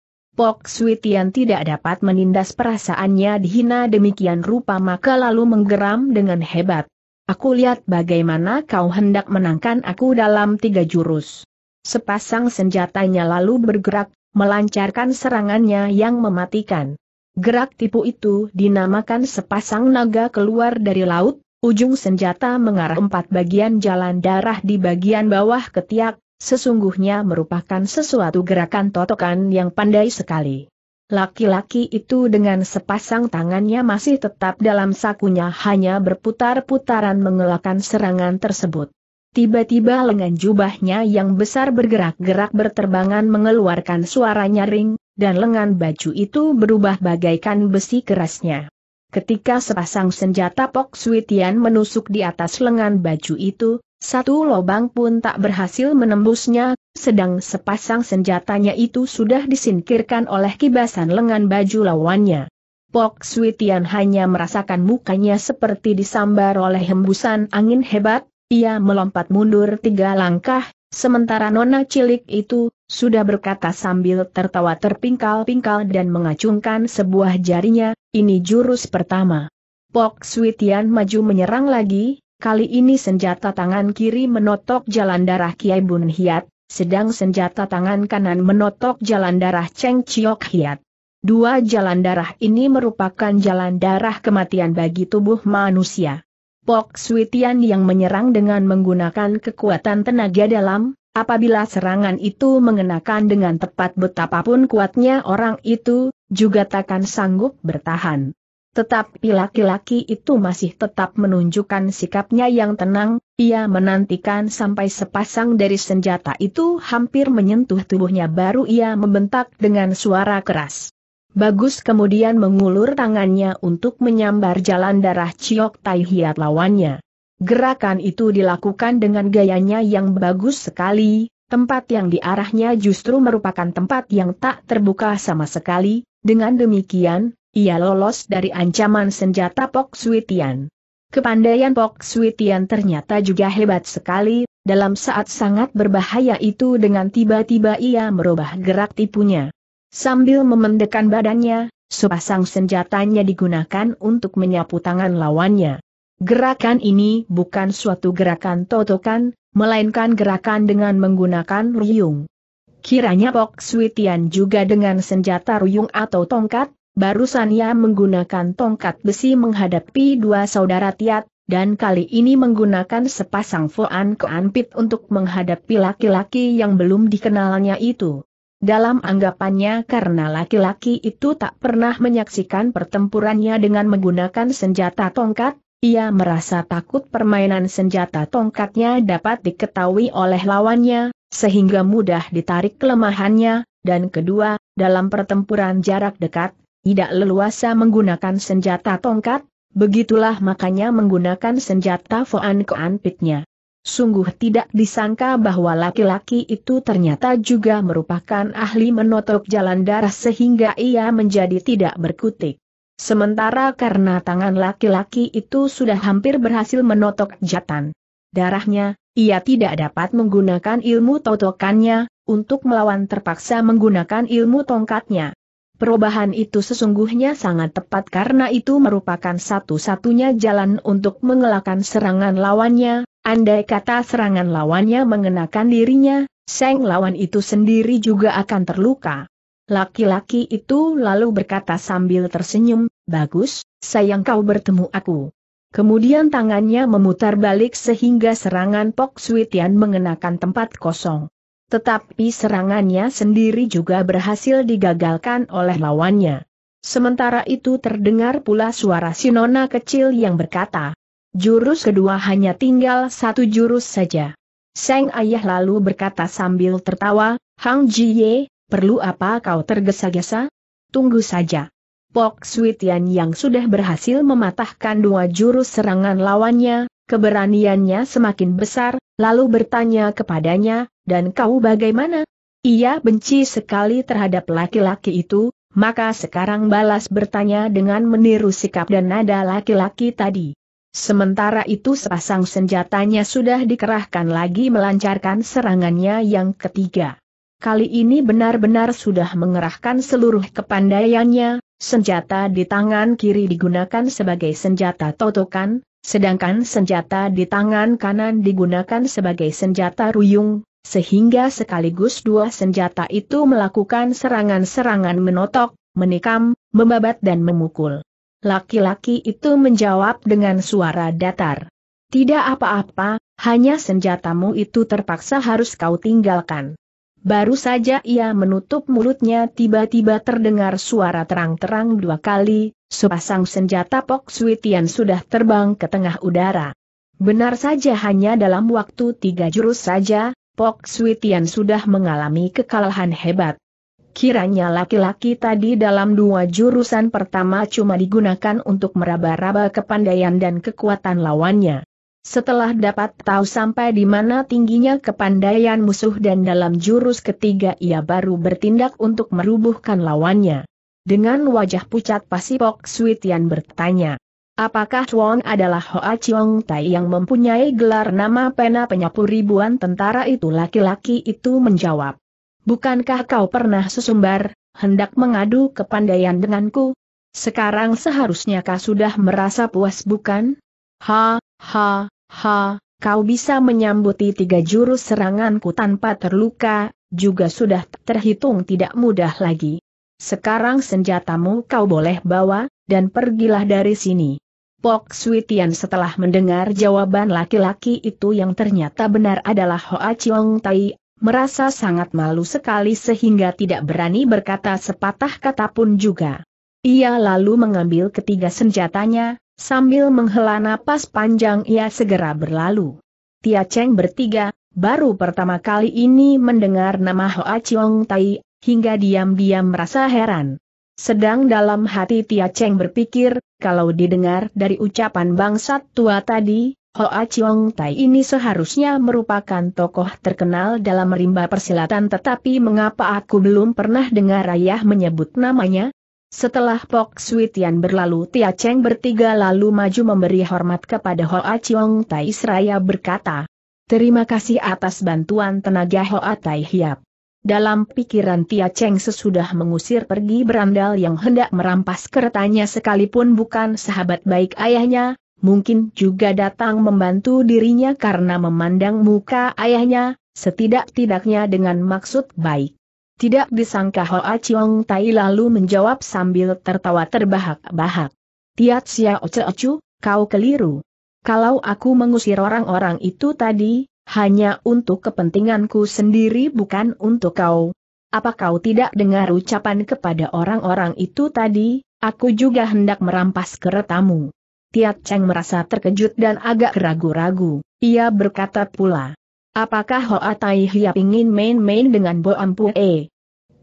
Pok Sui Tian tidak dapat menindas perasaannya dihina demikian rupa maka lalu menggeram dengan hebat. Aku lihat bagaimana kau hendak menangkan aku dalam tiga jurus. Sepasang senjatanya lalu bergerak, melancarkan serangannya yang mematikan. Gerak tipu itu dinamakan sepasang naga keluar dari laut, ujung senjata mengarah empat bagian jalan darah di bagian bawah ketiak, sesungguhnya merupakan sesuatu gerakan totokan yang pandai sekali. Laki-laki itu dengan sepasang tangannya masih tetap dalam sakunya hanya berputar-putaran mengelakkan serangan tersebut. Tiba-tiba lengan jubahnya yang besar bergerak-gerak berterbangan mengeluarkan suara nyaring, dan lengan baju itu berubah bagaikan besi kerasnya. Ketika sepasang senjata Pok Suitian menusuk di atas lengan baju itu, satu lobang pun tak berhasil menembusnya, sedang sepasang senjatanya itu sudah disingkirkan oleh kibasan lengan baju lawannya. Pok Switian hanya merasakan mukanya seperti disambar oleh hembusan angin hebat, ia melompat mundur tiga langkah, sementara nona cilik itu, sudah berkata sambil tertawa terpingkal-pingkal dan mengacungkan sebuah jarinya, ini jurus pertama. Pok Switian maju menyerang lagi, Kali ini senjata tangan kiri menotok jalan darah Kiai Bun Hiat, sedang senjata tangan kanan menotok jalan darah Cheng Chiok Hiat. Dua jalan darah ini merupakan jalan darah kematian bagi tubuh manusia. Pok Suitian yang menyerang dengan menggunakan kekuatan tenaga dalam, apabila serangan itu mengenakan dengan tepat betapapun kuatnya orang itu, juga takkan sanggup bertahan. Tetapi laki-laki itu masih tetap menunjukkan sikapnya yang tenang, ia menantikan sampai sepasang dari senjata itu hampir menyentuh tubuhnya baru ia membentak dengan suara keras. Bagus kemudian mengulur tangannya untuk menyambar jalan darah Ciok Tai Hiat lawannya. Gerakan itu dilakukan dengan gayanya yang bagus sekali, tempat yang diarahnya justru merupakan tempat yang tak terbuka sama sekali, dengan demikian, ia lolos dari ancaman senjata Pok Suitian. Kepandaian Pok Suitian ternyata juga hebat sekali, dalam saat sangat berbahaya itu dengan tiba-tiba ia merubah gerak tipunya. Sambil memendekkan badannya, sepasang senjatanya digunakan untuk menyapu tangan lawannya. Gerakan ini bukan suatu gerakan totokan, melainkan gerakan dengan menggunakan ruyung. Kiranya Pok Suitian juga dengan senjata ruyung atau tongkat, Barusan ia menggunakan tongkat besi menghadapi dua saudara Tiat, dan kali ini menggunakan sepasang foan keanpit untuk menghadapi laki-laki yang belum dikenalnya itu. Dalam anggapannya karena laki-laki itu tak pernah menyaksikan pertempurannya dengan menggunakan senjata tongkat, ia merasa takut permainan senjata tongkatnya dapat diketahui oleh lawannya, sehingga mudah ditarik kelemahannya, dan kedua, dalam pertempuran jarak dekat, tidak leluasa menggunakan senjata tongkat, begitulah makanya menggunakan senjata Foan keanpitnya. Sungguh tidak disangka bahwa laki-laki itu ternyata juga merupakan ahli menotok jalan darah sehingga ia menjadi tidak berkutik. Sementara karena tangan laki-laki itu sudah hampir berhasil menotok jatan darahnya, ia tidak dapat menggunakan ilmu totokannya, untuk melawan terpaksa menggunakan ilmu tongkatnya. Perubahan itu sesungguhnya sangat tepat karena itu merupakan satu-satunya jalan untuk mengelakkan serangan lawannya, andai kata serangan lawannya mengenakan dirinya, Seng lawan itu sendiri juga akan terluka. Laki-laki itu lalu berkata sambil tersenyum, Bagus, sayang kau bertemu aku. Kemudian tangannya memutar balik sehingga serangan Pok Suitian mengenakan tempat kosong. Tetapi serangannya sendiri juga berhasil digagalkan oleh lawannya. Sementara itu terdengar pula suara Sinona kecil yang berkata, Jurus kedua hanya tinggal satu jurus saja. Seng ayah lalu berkata sambil tertawa, Hang Ji Ye, perlu apa kau tergesa-gesa? Tunggu saja. Pok Suitian yang sudah berhasil mematahkan dua jurus serangan lawannya, Keberaniannya semakin besar, lalu bertanya kepadanya, dan kau bagaimana? Ia benci sekali terhadap laki-laki itu, maka sekarang balas bertanya dengan meniru sikap dan nada laki-laki tadi. Sementara itu sepasang senjatanya sudah dikerahkan lagi melancarkan serangannya yang ketiga. Kali ini benar-benar sudah mengerahkan seluruh kepandaiannya, senjata di tangan kiri digunakan sebagai senjata totokan, Sedangkan senjata di tangan kanan digunakan sebagai senjata ruyung, sehingga sekaligus dua senjata itu melakukan serangan-serangan menotok, menikam, membabat dan memukul. Laki-laki itu menjawab dengan suara datar. Tidak apa-apa, hanya senjatamu itu terpaksa harus kau tinggalkan. Baru saja ia menutup mulutnya tiba-tiba terdengar suara terang-terang dua kali, sepasang senjata Pok Suitian sudah terbang ke tengah udara. Benar saja hanya dalam waktu tiga jurus saja, Pok Suitian sudah mengalami kekalahan hebat. Kiranya laki-laki tadi dalam dua jurusan pertama cuma digunakan untuk meraba-raba kepandaian dan kekuatan lawannya. Setelah dapat tahu sampai di mana tingginya kepandaian musuh dan dalam jurus ketiga ia baru bertindak untuk merubuhkan lawannya. Dengan wajah pucat Pasipok Suitian bertanya, apakah Chuan adalah Hoa Chiong Tai yang mempunyai gelar nama pena penyapu ribuan tentara itu? Laki-laki itu menjawab, bukankah kau pernah sesumbar, hendak mengadu kepandaian denganku? Sekarang seharusnya kau sudah merasa puas bukan? Ha, Ha, ha, kau bisa menyambuti tiga jurus seranganku tanpa terluka, juga sudah terhitung tidak mudah lagi. Sekarang senjatamu kau boleh bawa, dan pergilah dari sini. Pok Suitian setelah mendengar jawaban laki-laki itu yang ternyata benar adalah Hoa Chiong Tai, merasa sangat malu sekali sehingga tidak berani berkata sepatah kata pun juga. Ia lalu mengambil ketiga senjatanya, Sambil menghela napas panjang ia segera berlalu. Tia Cheng bertiga, baru pertama kali ini mendengar nama Hoa Chiong Tai, hingga diam-diam merasa heran. Sedang dalam hati Tia Cheng berpikir, kalau didengar dari ucapan bangsat tua tadi, Hoa Chiong Tai ini seharusnya merupakan tokoh terkenal dalam rimba persilatan tetapi mengapa aku belum pernah dengar ayah menyebut namanya? Setelah Pok Sui berlalu Tia Cheng bertiga lalu maju memberi hormat kepada Hoa Chiong Tai seraya berkata, Terima kasih atas bantuan tenaga Hoa Tai Hiap. Dalam pikiran Tia Cheng sesudah mengusir pergi berandal yang hendak merampas keretanya sekalipun bukan sahabat baik ayahnya, mungkin juga datang membantu dirinya karena memandang muka ayahnya, setidak-tidaknya dengan maksud baik. Tidak disangka Hoa Chiong Tai lalu menjawab sambil tertawa terbahak-bahak. Tiat Sia Oce Ocu, kau keliru. Kalau aku mengusir orang-orang itu tadi, hanya untuk kepentinganku sendiri bukan untuk kau. Apa kau tidak dengar ucapan kepada orang-orang itu tadi, aku juga hendak merampas keretamu. Tiat Cheng merasa terkejut dan agak ragu-ragu, ia berkata pula. Apakah Hoa Tai Hiap ingin main-main dengan Bo Ampu eh?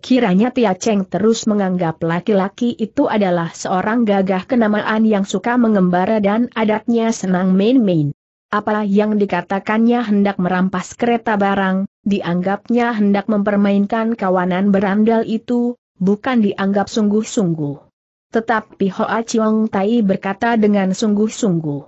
Kiranya Tia Cheng terus menganggap laki-laki itu adalah seorang gagah kenamaan yang suka mengembara dan adatnya senang main-main. Apa yang dikatakannya hendak merampas kereta barang, dianggapnya hendak mempermainkan kawanan berandal itu, bukan dianggap sungguh-sungguh. Tetapi Hoa Chiong Tai berkata dengan sungguh-sungguh.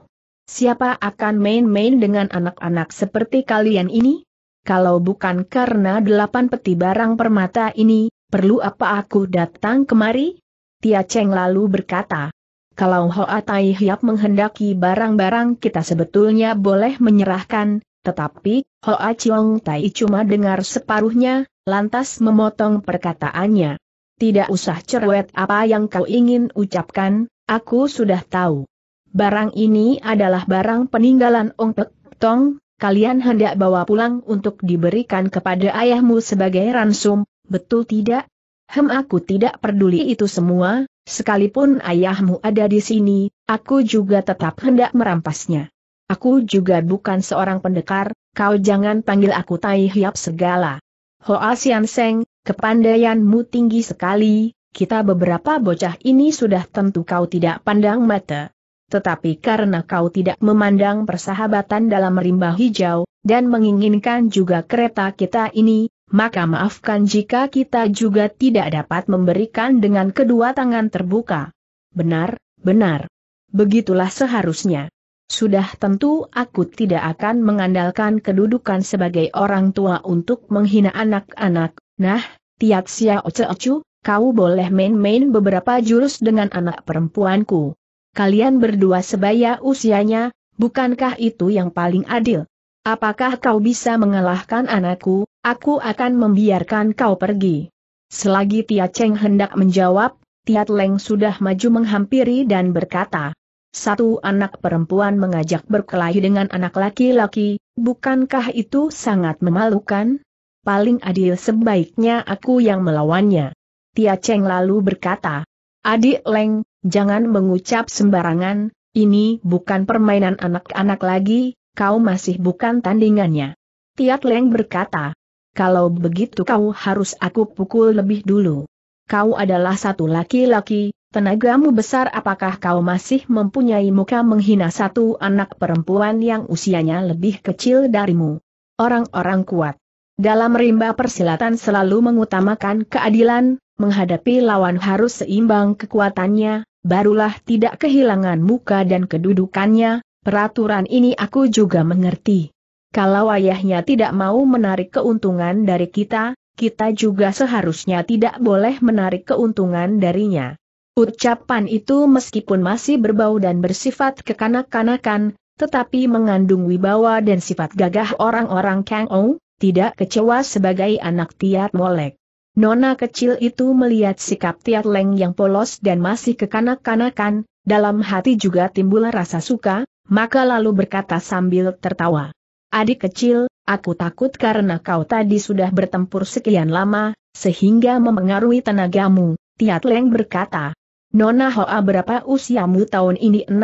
Siapa akan main-main dengan anak-anak seperti kalian ini? Kalau bukan karena delapan peti barang permata ini, perlu apa aku datang kemari? Tia Cheng lalu berkata, kalau Hoa Tai Hiap menghendaki barang-barang kita sebetulnya boleh menyerahkan, tetapi Hoa Chiong Tai cuma dengar separuhnya, lantas memotong perkataannya. Tidak usah cerewet apa yang kau ingin ucapkan, aku sudah tahu. Barang ini adalah barang peninggalan Ong Pek Tong, kalian hendak bawa pulang untuk diberikan kepada ayahmu sebagai ransum, betul tidak? Hem aku tidak peduli itu semua, sekalipun ayahmu ada di sini, aku juga tetap hendak merampasnya. Aku juga bukan seorang pendekar, kau jangan panggil aku Tai Hiap segala. Hoa Sian Seng, kepandaianmu tinggi sekali, kita beberapa bocah ini sudah tentu kau tidak pandang mata tetapi karena kau tidak memandang persahabatan dalam rimba hijau, dan menginginkan juga kereta kita ini, maka maafkan jika kita juga tidak dapat memberikan dengan kedua tangan terbuka. Benar, benar. Begitulah seharusnya. Sudah tentu aku tidak akan mengandalkan kedudukan sebagai orang tua untuk menghina anak-anak. Nah, Tiat Xiao Cecu, kau boleh main-main beberapa jurus dengan anak perempuanku kalian berdua sebaya usianya, bukankah itu yang paling adil? Apakah kau bisa mengalahkan anakku, aku akan membiarkan kau pergi. Selagi Tia Cheng hendak menjawab, Tia Leng sudah maju menghampiri dan berkata, satu anak perempuan mengajak berkelahi dengan anak laki-laki, bukankah itu sangat memalukan? Paling adil sebaiknya aku yang melawannya. Tia Cheng lalu berkata, Adik Leng, jangan mengucap sembarangan, ini bukan permainan anak-anak lagi, kau masih bukan tandingannya. Tiat Leng berkata, kalau begitu kau harus aku pukul lebih dulu. Kau adalah satu laki-laki, tenagamu besar apakah kau masih mempunyai muka menghina satu anak perempuan yang usianya lebih kecil darimu. Orang-orang kuat. Dalam rimba persilatan selalu mengutamakan keadilan, menghadapi lawan harus seimbang kekuatannya, barulah tidak kehilangan muka dan kedudukannya, peraturan ini aku juga mengerti. Kalau ayahnya tidak mau menarik keuntungan dari kita, kita juga seharusnya tidak boleh menarik keuntungan darinya. Ucapan itu meskipun masih berbau dan bersifat kekanak-kanakan, tetapi mengandung wibawa dan sifat gagah orang-orang Kang Ou, tidak kecewa sebagai anak tiat molek. Nona kecil itu melihat sikap Tiat Leng yang polos dan masih kekanak-kanakan, dalam hati juga timbul rasa suka, maka lalu berkata sambil tertawa. Adik kecil, aku takut karena kau tadi sudah bertempur sekian lama, sehingga memengaruhi tenagamu, Tiat Leng berkata. Nona Hoa berapa usiamu tahun ini 16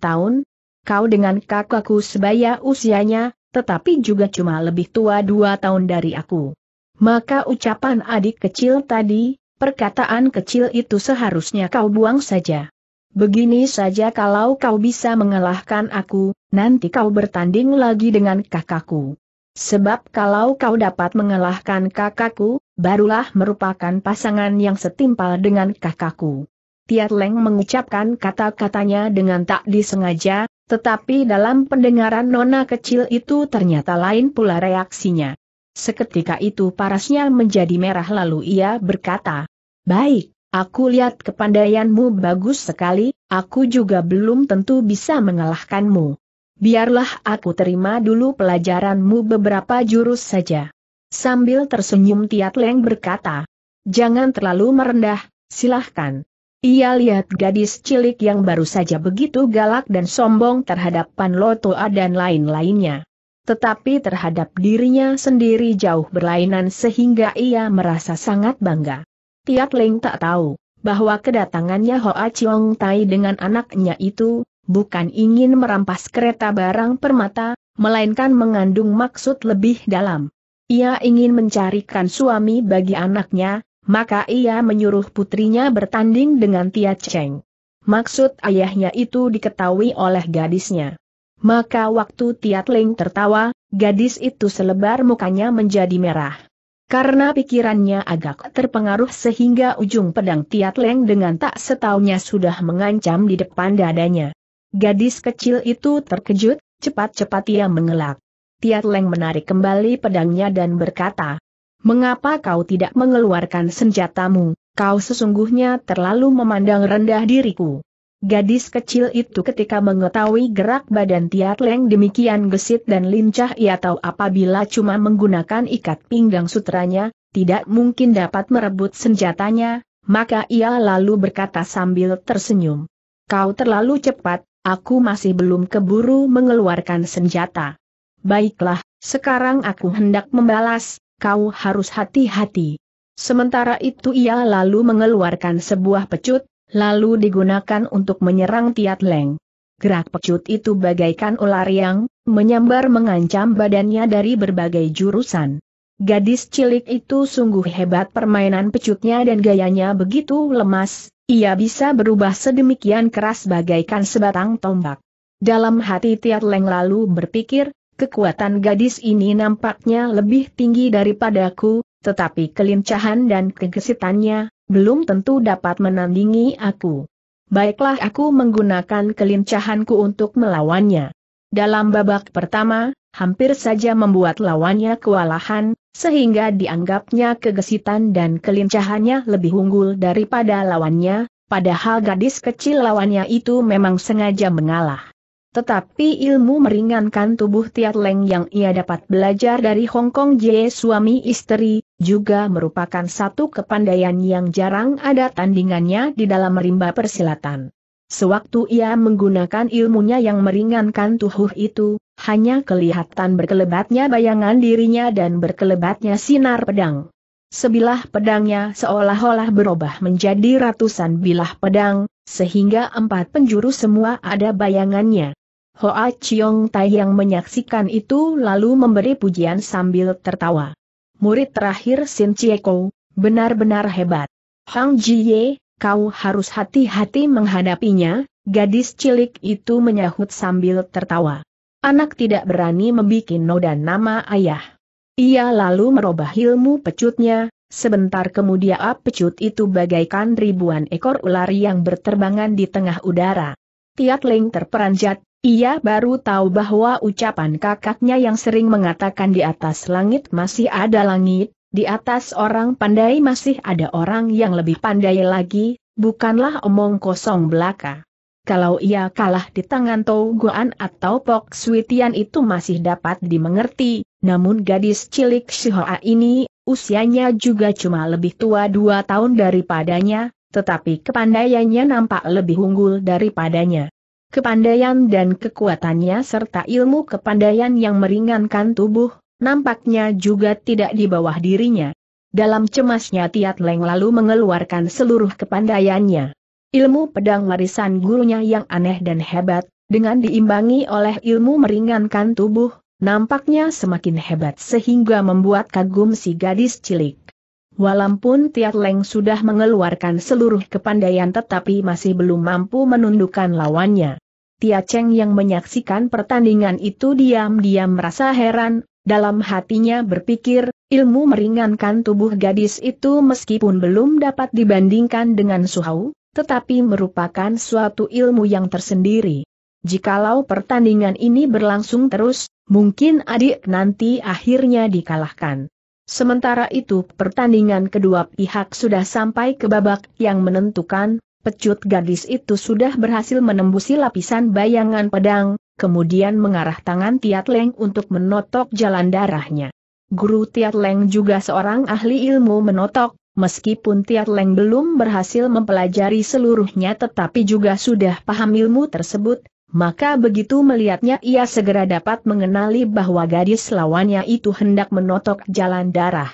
tahun? Kau dengan kakakku sebaya usianya, tetapi juga cuma lebih tua dua tahun dari aku. Maka ucapan adik kecil tadi, perkataan kecil itu seharusnya kau buang saja. Begini saja kalau kau bisa mengalahkan aku, nanti kau bertanding lagi dengan kakakku. Sebab kalau kau dapat mengalahkan kakakku, barulah merupakan pasangan yang setimpal dengan kakakku. Tiat Leng mengucapkan kata-katanya dengan tak disengaja, tetapi dalam pendengaran nona kecil itu ternyata lain pula reaksinya. Seketika itu parasnya menjadi merah lalu ia berkata, Baik, aku lihat kepandaianmu bagus sekali, aku juga belum tentu bisa mengalahkanmu. Biarlah aku terima dulu pelajaranmu beberapa jurus saja. Sambil tersenyum Tiat Leng berkata, Jangan terlalu merendah, silahkan. Ia lihat gadis cilik yang baru saja begitu galak dan sombong terhadap Pan Lotoa dan lain-lainnya tetapi terhadap dirinya sendiri jauh berlainan sehingga ia merasa sangat bangga. Tiat Ling tak tahu bahwa kedatangannya Hoa Chiong Tai dengan anaknya itu bukan ingin merampas kereta barang permata, melainkan mengandung maksud lebih dalam. Ia ingin mencarikan suami bagi anaknya, maka ia menyuruh putrinya bertanding dengan Tiat Cheng. Maksud ayahnya itu diketahui oleh gadisnya. Maka waktu Tiat Leng tertawa, gadis itu selebar mukanya menjadi merah. Karena pikirannya agak terpengaruh sehingga ujung pedang Tiat Leng dengan tak setaunya sudah mengancam di depan dadanya. Gadis kecil itu terkejut, cepat-cepat ia mengelak. Tiat Leng menarik kembali pedangnya dan berkata, Mengapa kau tidak mengeluarkan senjatamu, kau sesungguhnya terlalu memandang rendah diriku. Gadis kecil itu ketika mengetahui gerak badan Tiat Leng demikian gesit dan lincah ia tahu apabila cuma menggunakan ikat pinggang sutranya, tidak mungkin dapat merebut senjatanya, maka ia lalu berkata sambil tersenyum. Kau terlalu cepat, aku masih belum keburu mengeluarkan senjata. Baiklah, sekarang aku hendak membalas, kau harus hati-hati. Sementara itu ia lalu mengeluarkan sebuah pecut, lalu digunakan untuk menyerang Tiat Leng. Gerak pecut itu bagaikan ular yang menyambar mengancam badannya dari berbagai jurusan. Gadis cilik itu sungguh hebat permainan pecutnya dan gayanya begitu lemas, ia bisa berubah sedemikian keras bagaikan sebatang tombak. Dalam hati Tiat Leng lalu berpikir, kekuatan gadis ini nampaknya lebih tinggi daripadaku, tetapi kelincahan dan kegesitannya, belum tentu dapat menandingi aku. Baiklah aku menggunakan kelincahanku untuk melawannya. Dalam babak pertama, hampir saja membuat lawannya kewalahan, sehingga dianggapnya kegesitan dan kelincahannya lebih unggul daripada lawannya, padahal gadis kecil lawannya itu memang sengaja mengalah. Tetapi ilmu meringankan tubuh Tiat Leng yang ia dapat belajar dari Hong Kong Jie suami istri, juga merupakan satu kepandaian yang jarang ada tandingannya di dalam rimba persilatan. Sewaktu ia menggunakan ilmunya yang meringankan tubuh itu, hanya kelihatan berkelebatnya bayangan dirinya dan berkelebatnya sinar pedang. Sebilah pedangnya seolah-olah berubah menjadi ratusan bilah pedang, sehingga empat penjuru semua ada bayangannya. Hoa Chiong Tai yang menyaksikan itu lalu memberi pujian sambil tertawa. Murid terakhir Sin Chieko, benar-benar hebat. Hang Ji Ye, kau harus hati-hati menghadapinya, gadis cilik itu menyahut sambil tertawa. Anak tidak berani membuat noda nama ayah. Ia lalu merubah ilmu pecutnya, sebentar kemudian pecut itu bagaikan ribuan ekor ular yang berterbangan di tengah udara. Tiat Ling terperanjat, ia baru tahu bahwa ucapan kakaknya yang sering mengatakan di atas langit masih ada langit, di atas orang pandai masih ada orang yang lebih pandai lagi, bukanlah omong kosong belaka. Kalau ia kalah di tangan Toguan atau Pok Switian itu masih dapat dimengerti, namun gadis cilik Shihoa ini, usianya juga cuma lebih tua dua tahun daripadanya, tetapi kepandaiannya nampak lebih unggul daripadanya kepandaian dan kekuatannya serta ilmu kepandaian yang meringankan tubuh, nampaknya juga tidak di bawah dirinya. Dalam cemasnya Tiat Leng lalu mengeluarkan seluruh kepandaiannya. Ilmu pedang warisan gurunya yang aneh dan hebat, dengan diimbangi oleh ilmu meringankan tubuh, nampaknya semakin hebat sehingga membuat kagum si gadis cilik. Walaupun Tiat Leng sudah mengeluarkan seluruh kepandaian tetapi masih belum mampu menundukkan lawannya. Tia Cheng yang menyaksikan pertandingan itu diam-diam merasa heran, dalam hatinya berpikir, ilmu meringankan tubuh gadis itu meskipun belum dapat dibandingkan dengan Suhau, tetapi merupakan suatu ilmu yang tersendiri. Jikalau pertandingan ini berlangsung terus, mungkin adik nanti akhirnya dikalahkan. Sementara itu pertandingan kedua pihak sudah sampai ke babak yang menentukan, Pecut gadis itu sudah berhasil menembusi lapisan bayangan pedang, kemudian mengarah tangan Tiat Leng untuk menotok jalan darahnya. Guru Tiat Leng juga seorang ahli ilmu menotok, meskipun Tiat Leng belum berhasil mempelajari seluruhnya tetapi juga sudah paham ilmu tersebut, maka begitu melihatnya ia segera dapat mengenali bahwa gadis lawannya itu hendak menotok jalan darah.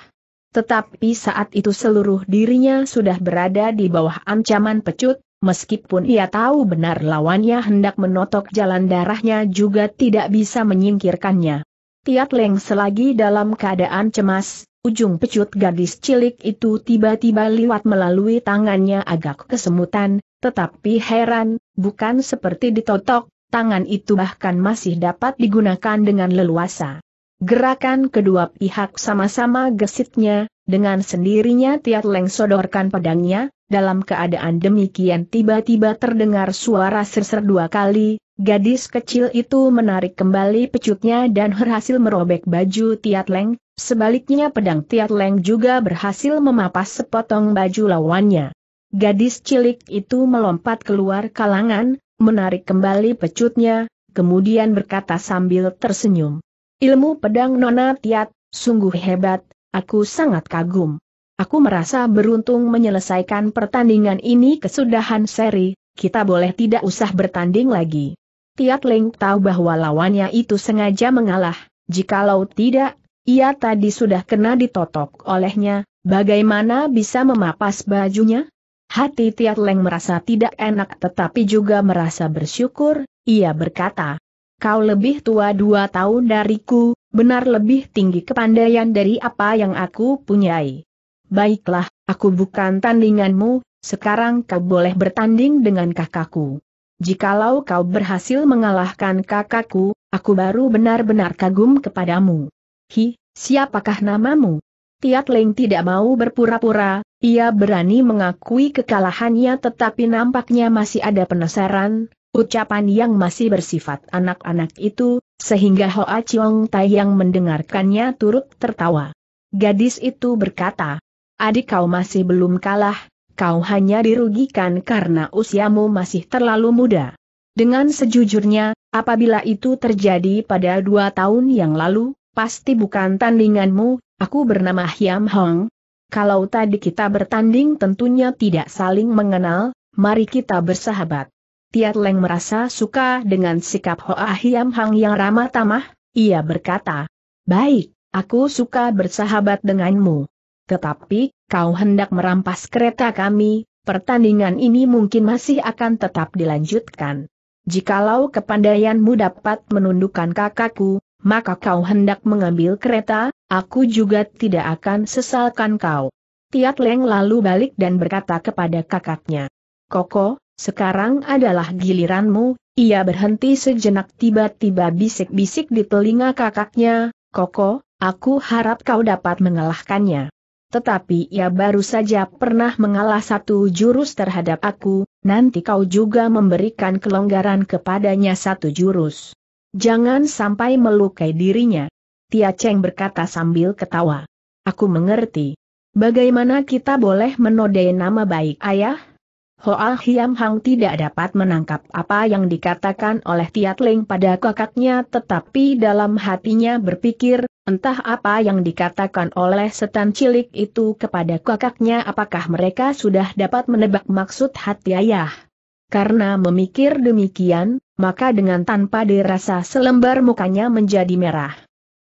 Tetapi saat itu seluruh dirinya sudah berada di bawah ancaman pecut, meskipun ia tahu benar lawannya hendak menotok jalan darahnya juga tidak bisa menyingkirkannya. Tiat Leng selagi dalam keadaan cemas, ujung pecut gadis cilik itu tiba-tiba liwat melalui tangannya agak kesemutan, tetapi heran, bukan seperti ditotok, tangan itu bahkan masih dapat digunakan dengan leluasa. Gerakan kedua pihak sama-sama gesitnya, dengan sendirinya Tiat Leng sodorkan pedangnya, dalam keadaan demikian tiba-tiba terdengar suara serser dua kali, gadis kecil itu menarik kembali pecutnya dan berhasil merobek baju Tiat Leng, sebaliknya pedang Tiat Leng juga berhasil memapas sepotong baju lawannya. Gadis cilik itu melompat keluar kalangan, menarik kembali pecutnya, kemudian berkata sambil tersenyum. Ilmu pedang Nona Tiat, sungguh hebat, aku sangat kagum. Aku merasa beruntung menyelesaikan pertandingan ini kesudahan seri, kita boleh tidak usah bertanding lagi. Tiat Leng tahu bahwa lawannya itu sengaja mengalah, jikalau tidak, ia tadi sudah kena ditotok olehnya, bagaimana bisa memapas bajunya? Hati Tiat Leng merasa tidak enak tetapi juga merasa bersyukur, ia berkata, kau lebih tua dua tahun dariku, benar lebih tinggi kepandaian dari apa yang aku punyai. Baiklah, aku bukan tandinganmu, sekarang kau boleh bertanding dengan kakakku. Jikalau kau berhasil mengalahkan kakakku, aku baru benar-benar kagum kepadamu. Hi, siapakah namamu? Tiat Leng tidak mau berpura-pura, ia berani mengakui kekalahannya tetapi nampaknya masih ada penasaran, ucapan yang masih bersifat anak-anak itu, sehingga Hoa Chiong Tai yang mendengarkannya turut tertawa. Gadis itu berkata, adik kau masih belum kalah, kau hanya dirugikan karena usiamu masih terlalu muda. Dengan sejujurnya, apabila itu terjadi pada dua tahun yang lalu, pasti bukan tandinganmu, aku bernama Hiam Hong. Kalau tadi kita bertanding tentunya tidak saling mengenal, mari kita bersahabat. Tiat Leng merasa suka dengan sikap Hoa Hiam Hang yang ramah tamah, ia berkata, Baik, aku suka bersahabat denganmu. Tetapi, kau hendak merampas kereta kami, pertandingan ini mungkin masih akan tetap dilanjutkan. Jikalau kepandaianmu dapat menundukkan kakakku, maka kau hendak mengambil kereta, aku juga tidak akan sesalkan kau. Tiat Leng lalu balik dan berkata kepada kakaknya, Koko, sekarang adalah giliranmu, ia berhenti sejenak tiba-tiba bisik-bisik di telinga kakaknya, Koko, aku harap kau dapat mengalahkannya. Tetapi ia baru saja pernah mengalah satu jurus terhadap aku, nanti kau juga memberikan kelonggaran kepadanya satu jurus. Jangan sampai melukai dirinya. Tia Cheng berkata sambil ketawa. Aku mengerti. Bagaimana kita boleh menodai nama baik ayah? Hoa Hiam Hang tidak dapat menangkap apa yang dikatakan oleh Tiat Ling pada kakaknya tetapi dalam hatinya berpikir, entah apa yang dikatakan oleh setan cilik itu kepada kakaknya apakah mereka sudah dapat menebak maksud hati ayah. Karena memikir demikian, maka dengan tanpa dirasa selembar mukanya menjadi merah.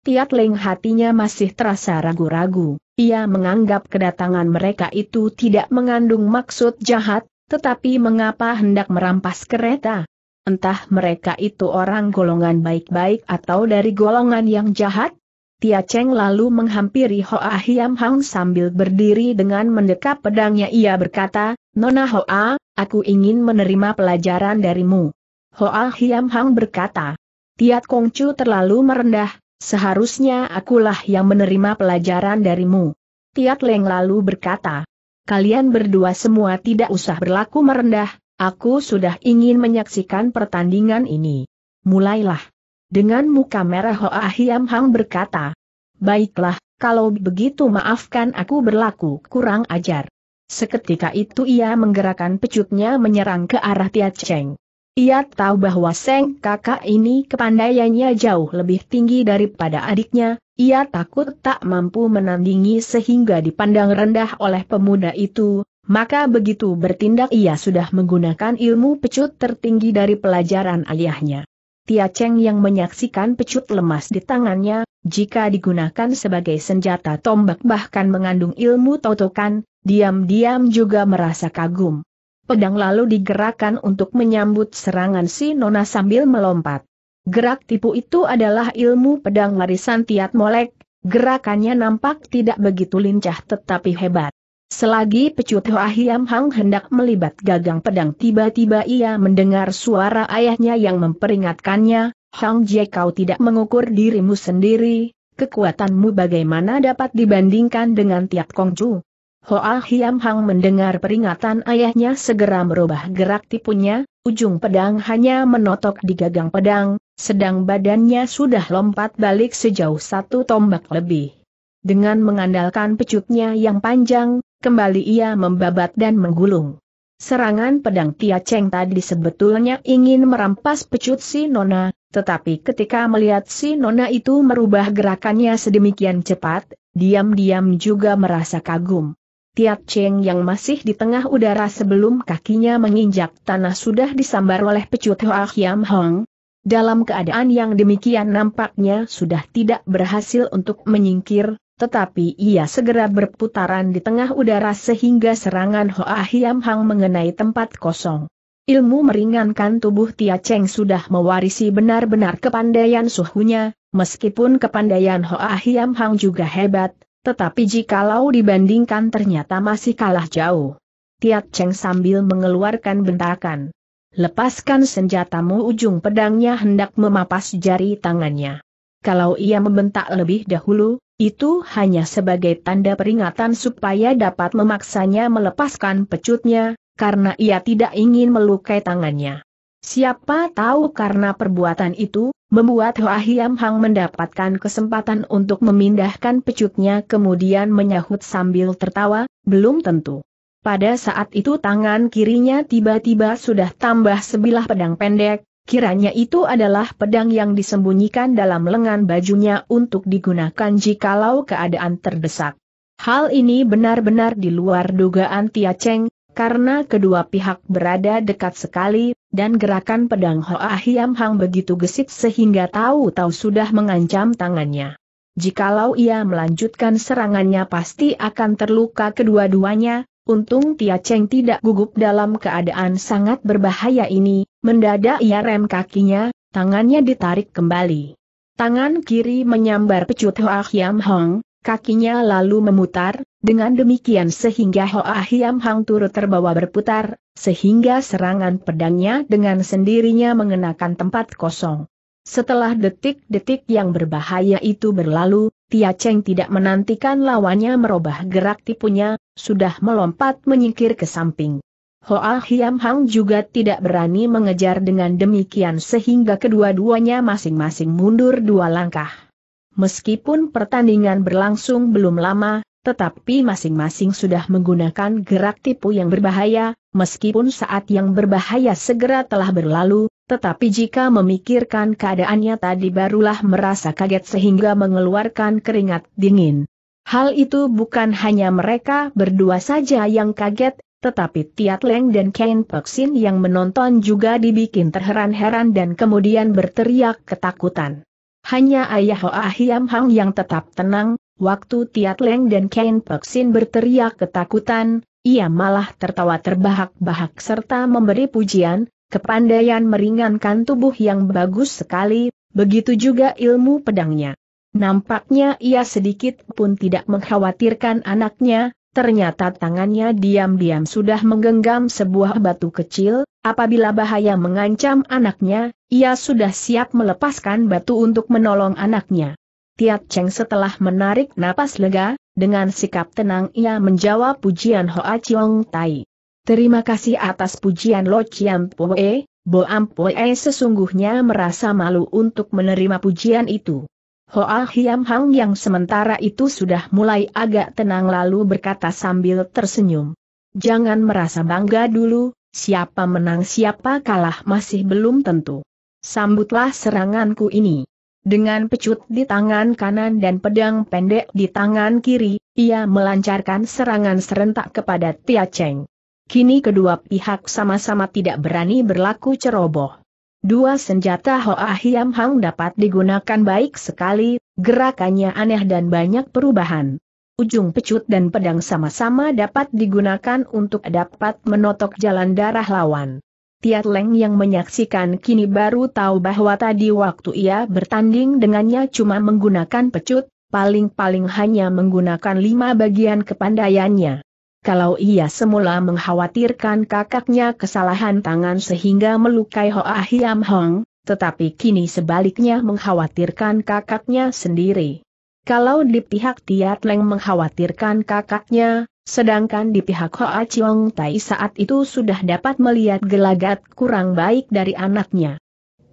Tiat Ling hatinya masih terasa ragu-ragu, ia menganggap kedatangan mereka itu tidak mengandung maksud jahat, tetapi mengapa hendak merampas kereta? Entah mereka itu orang golongan baik-baik atau dari golongan yang jahat? Tia Cheng lalu menghampiri Hoa Hiam Hang sambil berdiri dengan mendekap pedangnya ia berkata, Nona Hoa, aku ingin menerima pelajaran darimu. Hoa Hiam Hang berkata, Tia Kong Chu terlalu merendah, seharusnya akulah yang menerima pelajaran darimu. Tia Leng lalu berkata, kalian berdua semua tidak usah berlaku merendah, aku sudah ingin menyaksikan pertandingan ini. Mulailah. Dengan muka merah Hoa Hiam Hang berkata, Baiklah, kalau begitu maafkan aku berlaku kurang ajar. Seketika itu ia menggerakkan pecutnya menyerang ke arah Tia Cheng. Ia tahu bahwa Seng kakak ini kepandaiannya jauh lebih tinggi daripada adiknya, ia takut tak mampu menandingi sehingga dipandang rendah oleh pemuda itu, maka begitu bertindak ia sudah menggunakan ilmu pecut tertinggi dari pelajaran ayahnya. Tia Cheng yang menyaksikan pecut lemas di tangannya, jika digunakan sebagai senjata tombak bahkan mengandung ilmu totokan, diam-diam juga merasa kagum. Pedang lalu digerakkan untuk menyambut serangan si Nona sambil melompat. Gerak tipu itu adalah ilmu pedang warisan Tiat Molek, gerakannya nampak tidak begitu lincah tetapi hebat. Selagi pecut Hoa Hiam Hang hendak melibat gagang pedang tiba-tiba ia mendengar suara ayahnya yang memperingatkannya, Hang Jie kau tidak mengukur dirimu sendiri, kekuatanmu bagaimana dapat dibandingkan dengan Tiat kongju? Hoa Hiam Hang mendengar peringatan ayahnya segera merubah gerak tipunya, ujung pedang hanya menotok di gagang pedang, sedang badannya sudah lompat balik sejauh satu tombak lebih. Dengan mengandalkan pecutnya yang panjang, kembali ia membabat dan menggulung. Serangan pedang Tia Cheng tadi sebetulnya ingin merampas pecut si Nona, tetapi ketika melihat si Nona itu merubah gerakannya sedemikian cepat, diam-diam juga merasa kagum. Tiat Cheng yang masih di tengah udara sebelum kakinya menginjak tanah sudah disambar oleh pecut Hoa Hiam Hong. Dalam keadaan yang demikian nampaknya sudah tidak berhasil untuk menyingkir, tetapi ia segera berputaran di tengah udara sehingga serangan Hoa Hiam Hong mengenai tempat kosong. Ilmu meringankan tubuh Tia Cheng sudah mewarisi benar-benar kepandaian suhunya, meskipun kepandaian Hoa Hiam Hang juga hebat, tetapi jikalau dibandingkan ternyata masih kalah jauh. Tiat Cheng sambil mengeluarkan bentakan. Lepaskan senjatamu ujung pedangnya hendak memapas jari tangannya. Kalau ia membentak lebih dahulu, itu hanya sebagai tanda peringatan supaya dapat memaksanya melepaskan pecutnya, karena ia tidak ingin melukai tangannya. Siapa tahu karena perbuatan itu, membuat Hoa Hiam Hang mendapatkan kesempatan untuk memindahkan pecutnya kemudian menyahut sambil tertawa, belum tentu. Pada saat itu tangan kirinya tiba-tiba sudah tambah sebilah pedang pendek, kiranya itu adalah pedang yang disembunyikan dalam lengan bajunya untuk digunakan jikalau keadaan terdesak. Hal ini benar-benar di luar dugaan Tia Cheng, karena kedua pihak berada dekat sekali, dan gerakan pedang Hoa Hiam Hang begitu gesit sehingga tahu-tahu sudah mengancam tangannya. Jikalau ia melanjutkan serangannya pasti akan terluka kedua-duanya, untung Tia Cheng tidak gugup dalam keadaan sangat berbahaya ini, mendadak ia rem kakinya, tangannya ditarik kembali. Tangan kiri menyambar pecut Hoa Hiam Hang, Kakinya lalu memutar, dengan demikian sehingga Hoa Hiam Hang turut terbawa berputar, sehingga serangan pedangnya dengan sendirinya mengenakan tempat kosong. Setelah detik-detik yang berbahaya itu berlalu, Tia Cheng tidak menantikan lawannya merubah gerak tipunya, sudah melompat menyingkir ke samping. Hoa Hiam Hang juga tidak berani mengejar dengan demikian sehingga kedua-duanya masing-masing mundur dua langkah. Meskipun pertandingan berlangsung belum lama, tetapi masing-masing sudah menggunakan gerak tipu yang berbahaya, meskipun saat yang berbahaya segera telah berlalu, tetapi jika memikirkan keadaannya tadi barulah merasa kaget sehingga mengeluarkan keringat dingin. Hal itu bukan hanya mereka berdua saja yang kaget, tetapi Tiat Leng dan Ken Peksin yang menonton juga dibikin terheran-heran dan kemudian berteriak ketakutan. Hanya ayah Hoa Hiam Hang yang tetap tenang, waktu Tiat Leng dan Kain Peksin berteriak ketakutan, ia malah tertawa terbahak-bahak serta memberi pujian, kepandaian meringankan tubuh yang bagus sekali, begitu juga ilmu pedangnya. Nampaknya ia sedikit pun tidak mengkhawatirkan anaknya, Ternyata tangannya diam-diam sudah menggenggam sebuah batu kecil, apabila bahaya mengancam anaknya, ia sudah siap melepaskan batu untuk menolong anaknya. Tiat Cheng setelah menarik napas lega, dengan sikap tenang ia menjawab pujian Hoa Chiong Tai. Terima kasih atas pujian Lo Chiam Poe, Bo Am Poe sesungguhnya merasa malu untuk menerima pujian itu. Hoa Hiam Hang yang sementara itu sudah mulai agak tenang lalu berkata sambil tersenyum. Jangan merasa bangga dulu, siapa menang siapa kalah masih belum tentu. Sambutlah seranganku ini. Dengan pecut di tangan kanan dan pedang pendek di tangan kiri, ia melancarkan serangan serentak kepada Tia Cheng. Kini kedua pihak sama-sama tidak berani berlaku ceroboh. Dua senjata Hoa Hiam Hang dapat digunakan baik sekali, gerakannya aneh dan banyak perubahan. Ujung pecut dan pedang sama-sama dapat digunakan untuk dapat menotok jalan darah lawan. Tiat Leng yang menyaksikan kini baru tahu bahwa tadi waktu ia bertanding dengannya cuma menggunakan pecut, paling-paling hanya menggunakan lima bagian kepandaiannya. Kalau ia semula mengkhawatirkan kakaknya kesalahan tangan sehingga melukai Hoa Hiam Hong, tetapi kini sebaliknya mengkhawatirkan kakaknya sendiri. Kalau di pihak Tiat Leng mengkhawatirkan kakaknya, sedangkan di pihak Hoa Chiong Tai saat itu sudah dapat melihat gelagat kurang baik dari anaknya.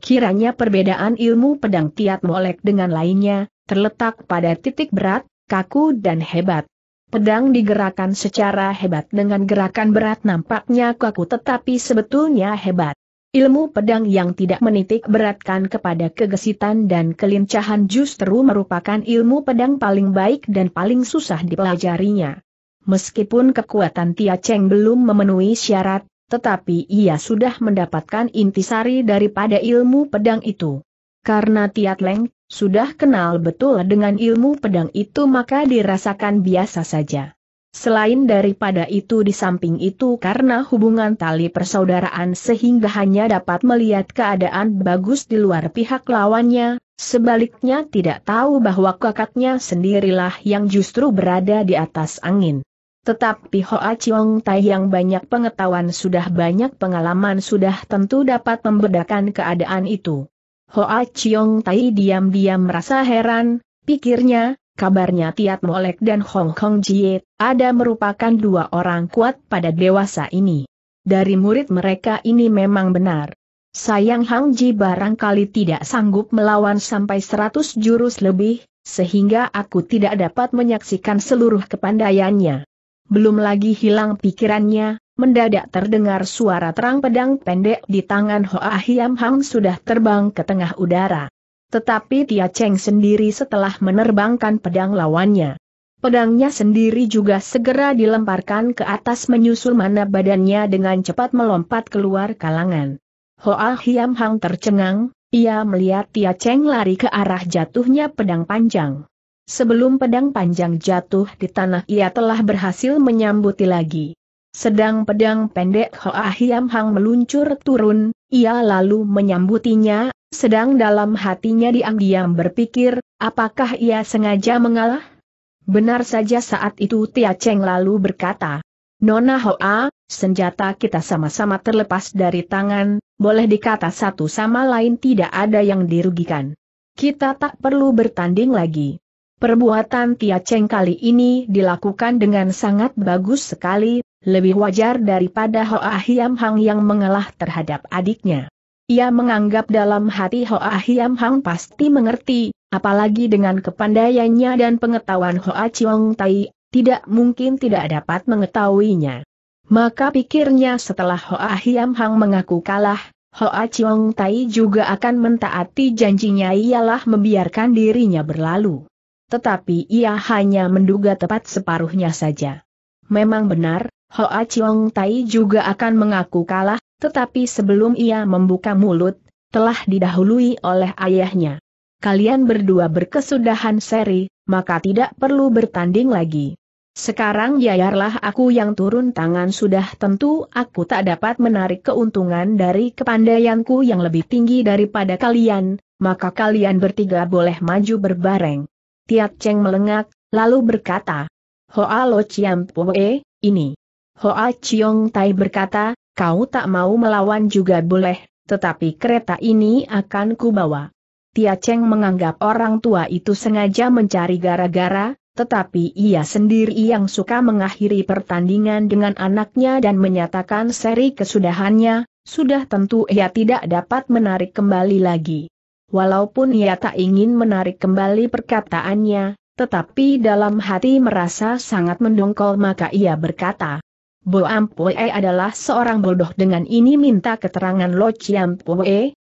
Kiranya perbedaan ilmu pedang Tiat Molek dengan lainnya, terletak pada titik berat, kaku dan hebat. Pedang digerakkan secara hebat dengan gerakan berat nampaknya kaku tetapi sebetulnya hebat. Ilmu pedang yang tidak menitik beratkan kepada kegesitan dan kelincahan justru merupakan ilmu pedang paling baik dan paling susah dipelajarinya. Meskipun kekuatan Tia Cheng belum memenuhi syarat, tetapi ia sudah mendapatkan intisari daripada ilmu pedang itu. Karena Tia Leng, sudah kenal betul dengan ilmu pedang itu maka dirasakan biasa saja. Selain daripada itu di samping itu karena hubungan tali persaudaraan sehingga hanya dapat melihat keadaan bagus di luar pihak lawannya, sebaliknya tidak tahu bahwa kakaknya sendirilah yang justru berada di atas angin. Tetapi Hoa Chiong Tai yang banyak pengetahuan sudah banyak pengalaman sudah tentu dapat membedakan keadaan itu. Hoa Chiong Tai diam-diam merasa heran, pikirnya, kabarnya Tiat Molek dan Hong Kong Jiet, ada merupakan dua orang kuat pada dewasa ini. Dari murid mereka ini memang benar. Sayang Hang Ji barangkali tidak sanggup melawan sampai seratus jurus lebih, sehingga aku tidak dapat menyaksikan seluruh kepandaiannya. Belum lagi hilang pikirannya, Mendadak terdengar suara terang pedang pendek di tangan Hoa Hiam Hang sudah terbang ke tengah udara. Tetapi Tia Cheng sendiri setelah menerbangkan pedang lawannya. Pedangnya sendiri juga segera dilemparkan ke atas menyusul mana badannya dengan cepat melompat keluar kalangan. Hoa Hiam Hang tercengang, ia melihat Tia Cheng lari ke arah jatuhnya pedang panjang. Sebelum pedang panjang jatuh di tanah ia telah berhasil menyambuti lagi. Sedang pedang pendek Hoa Hiam Hang meluncur turun, ia lalu menyambutinya, sedang dalam hatinya diam-diam berpikir, apakah ia sengaja mengalah? Benar saja saat itu Tia Cheng lalu berkata, Nona Hoa, senjata kita sama-sama terlepas dari tangan, boleh dikata satu sama lain tidak ada yang dirugikan. Kita tak perlu bertanding lagi. Perbuatan Tia Cheng kali ini dilakukan dengan sangat bagus sekali, lebih wajar daripada Hoa ah Hiam Hang yang mengalah terhadap adiknya. Ia menganggap dalam hati Hoa ah Hiam Hang pasti mengerti, apalagi dengan kepandaiannya dan pengetahuan Hoa ah Chiong Tai, tidak mungkin tidak dapat mengetahuinya. Maka pikirnya setelah Hoa Hiam Hang mengaku kalah, Hoa Chiong Tai juga akan mentaati janjinya ialah membiarkan dirinya berlalu. Tetapi ia hanya menduga tepat separuhnya saja. Memang benar, Hoa Chiong Tai juga akan mengaku kalah, tetapi sebelum ia membuka mulut, telah didahului oleh ayahnya. Kalian berdua berkesudahan seri, maka tidak perlu bertanding lagi. Sekarang yayarlah aku yang turun tangan sudah tentu aku tak dapat menarik keuntungan dari kepandaianku yang lebih tinggi daripada kalian, maka kalian bertiga boleh maju berbareng. Tiat Cheng melengak, lalu berkata, Hoa Lo Chiam Poe, ini. Hoa Chiong Tai berkata, kau tak mau melawan juga boleh, tetapi kereta ini akan kubawa. Tia Cheng menganggap orang tua itu sengaja mencari gara-gara, tetapi ia sendiri yang suka mengakhiri pertandingan dengan anaknya dan menyatakan seri kesudahannya, sudah tentu ia tidak dapat menarik kembali lagi. Walaupun ia tak ingin menarik kembali perkataannya, tetapi dalam hati merasa sangat mendongkol maka ia berkata, Bo Ampue adalah seorang bodoh dengan ini minta keterangan Lo Chiam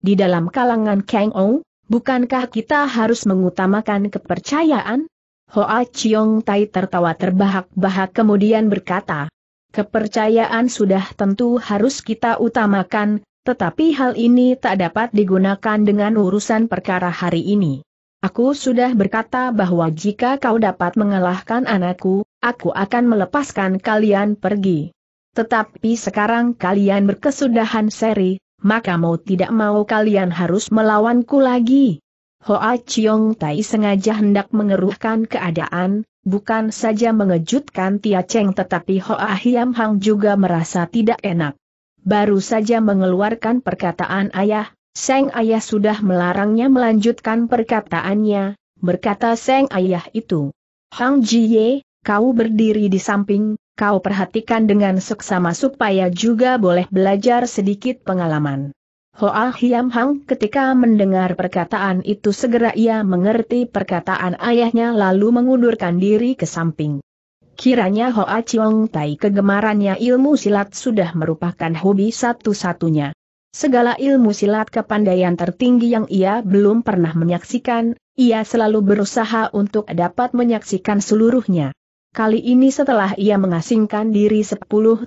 di dalam kalangan Kang Ou, bukankah kita harus mengutamakan kepercayaan? Hoa Chiong Tai tertawa terbahak-bahak kemudian berkata, Kepercayaan sudah tentu harus kita utamakan, tetapi hal ini tak dapat digunakan dengan urusan perkara hari ini. Aku sudah berkata bahwa jika kau dapat mengalahkan anakku, aku akan melepaskan kalian pergi. Tetapi sekarang kalian berkesudahan seri, maka mau tidak mau kalian harus melawanku lagi. Hoa Chiong Tai sengaja hendak mengeruhkan keadaan, bukan saja mengejutkan Tia Cheng tetapi Hoa Hiam Hang juga merasa tidak enak. Baru saja mengeluarkan perkataan ayah, Seng Ayah sudah melarangnya melanjutkan perkataannya, berkata Seng Ayah itu. Hang Ye, kau berdiri di samping, kau perhatikan dengan seksama supaya juga boleh belajar sedikit pengalaman. Hoa Hiam Hang ketika mendengar perkataan itu segera ia mengerti perkataan ayahnya lalu mengundurkan diri ke samping. Kiranya Hoa Chiong Tai kegemarannya ilmu silat sudah merupakan hobi satu-satunya. Segala ilmu silat kepandaian tertinggi yang ia belum pernah menyaksikan, ia selalu berusaha untuk dapat menyaksikan seluruhnya. Kali ini setelah ia mengasingkan diri 10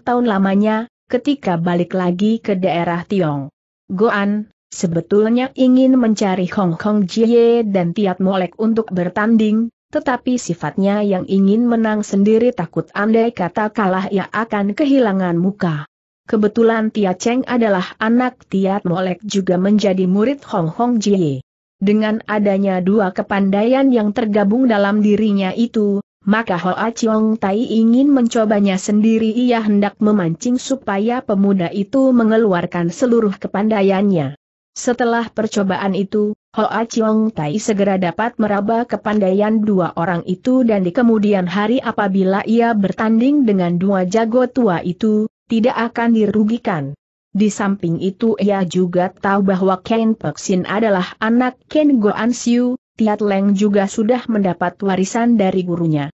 tahun lamanya, ketika balik lagi ke daerah Tiong. Goan, sebetulnya ingin mencari Hong Kong Jie dan Tiat Molek untuk bertanding, tetapi sifatnya yang ingin menang sendiri takut andai kata kalah ia akan kehilangan muka. Kebetulan Tia Cheng adalah anak Tia Molek juga menjadi murid Hong Hong Jie. Dengan adanya dua kepandaian yang tergabung dalam dirinya itu, maka Ho Hoa Chiong Tai ingin mencobanya sendiri ia hendak memancing supaya pemuda itu mengeluarkan seluruh kepandaiannya. Setelah percobaan itu, Ho Hoa Chiong Tai segera dapat meraba kepandaian dua orang itu dan di kemudian hari apabila ia bertanding dengan dua jago tua itu, tidak akan dirugikan. Di samping itu ia juga tahu bahwa Ken Peksin adalah anak Ken Goan Siu, Tiat Leng juga sudah mendapat warisan dari gurunya.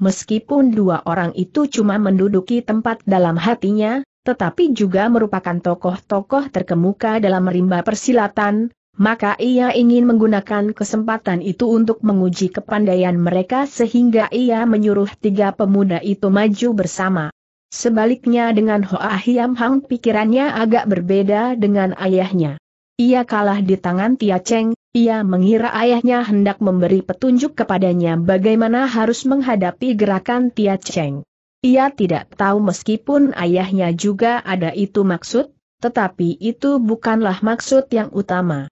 Meskipun dua orang itu cuma menduduki tempat dalam hatinya, tetapi juga merupakan tokoh-tokoh terkemuka dalam rimba persilatan, maka ia ingin menggunakan kesempatan itu untuk menguji kepandaian mereka sehingga ia menyuruh tiga pemuda itu maju bersama. Sebaliknya dengan Hoa Hiam Hang pikirannya agak berbeda dengan ayahnya. Ia kalah di tangan Tia Cheng, ia mengira ayahnya hendak memberi petunjuk kepadanya bagaimana harus menghadapi gerakan Tia Cheng. Ia tidak tahu meskipun ayahnya juga ada itu maksud, tetapi itu bukanlah maksud yang utama.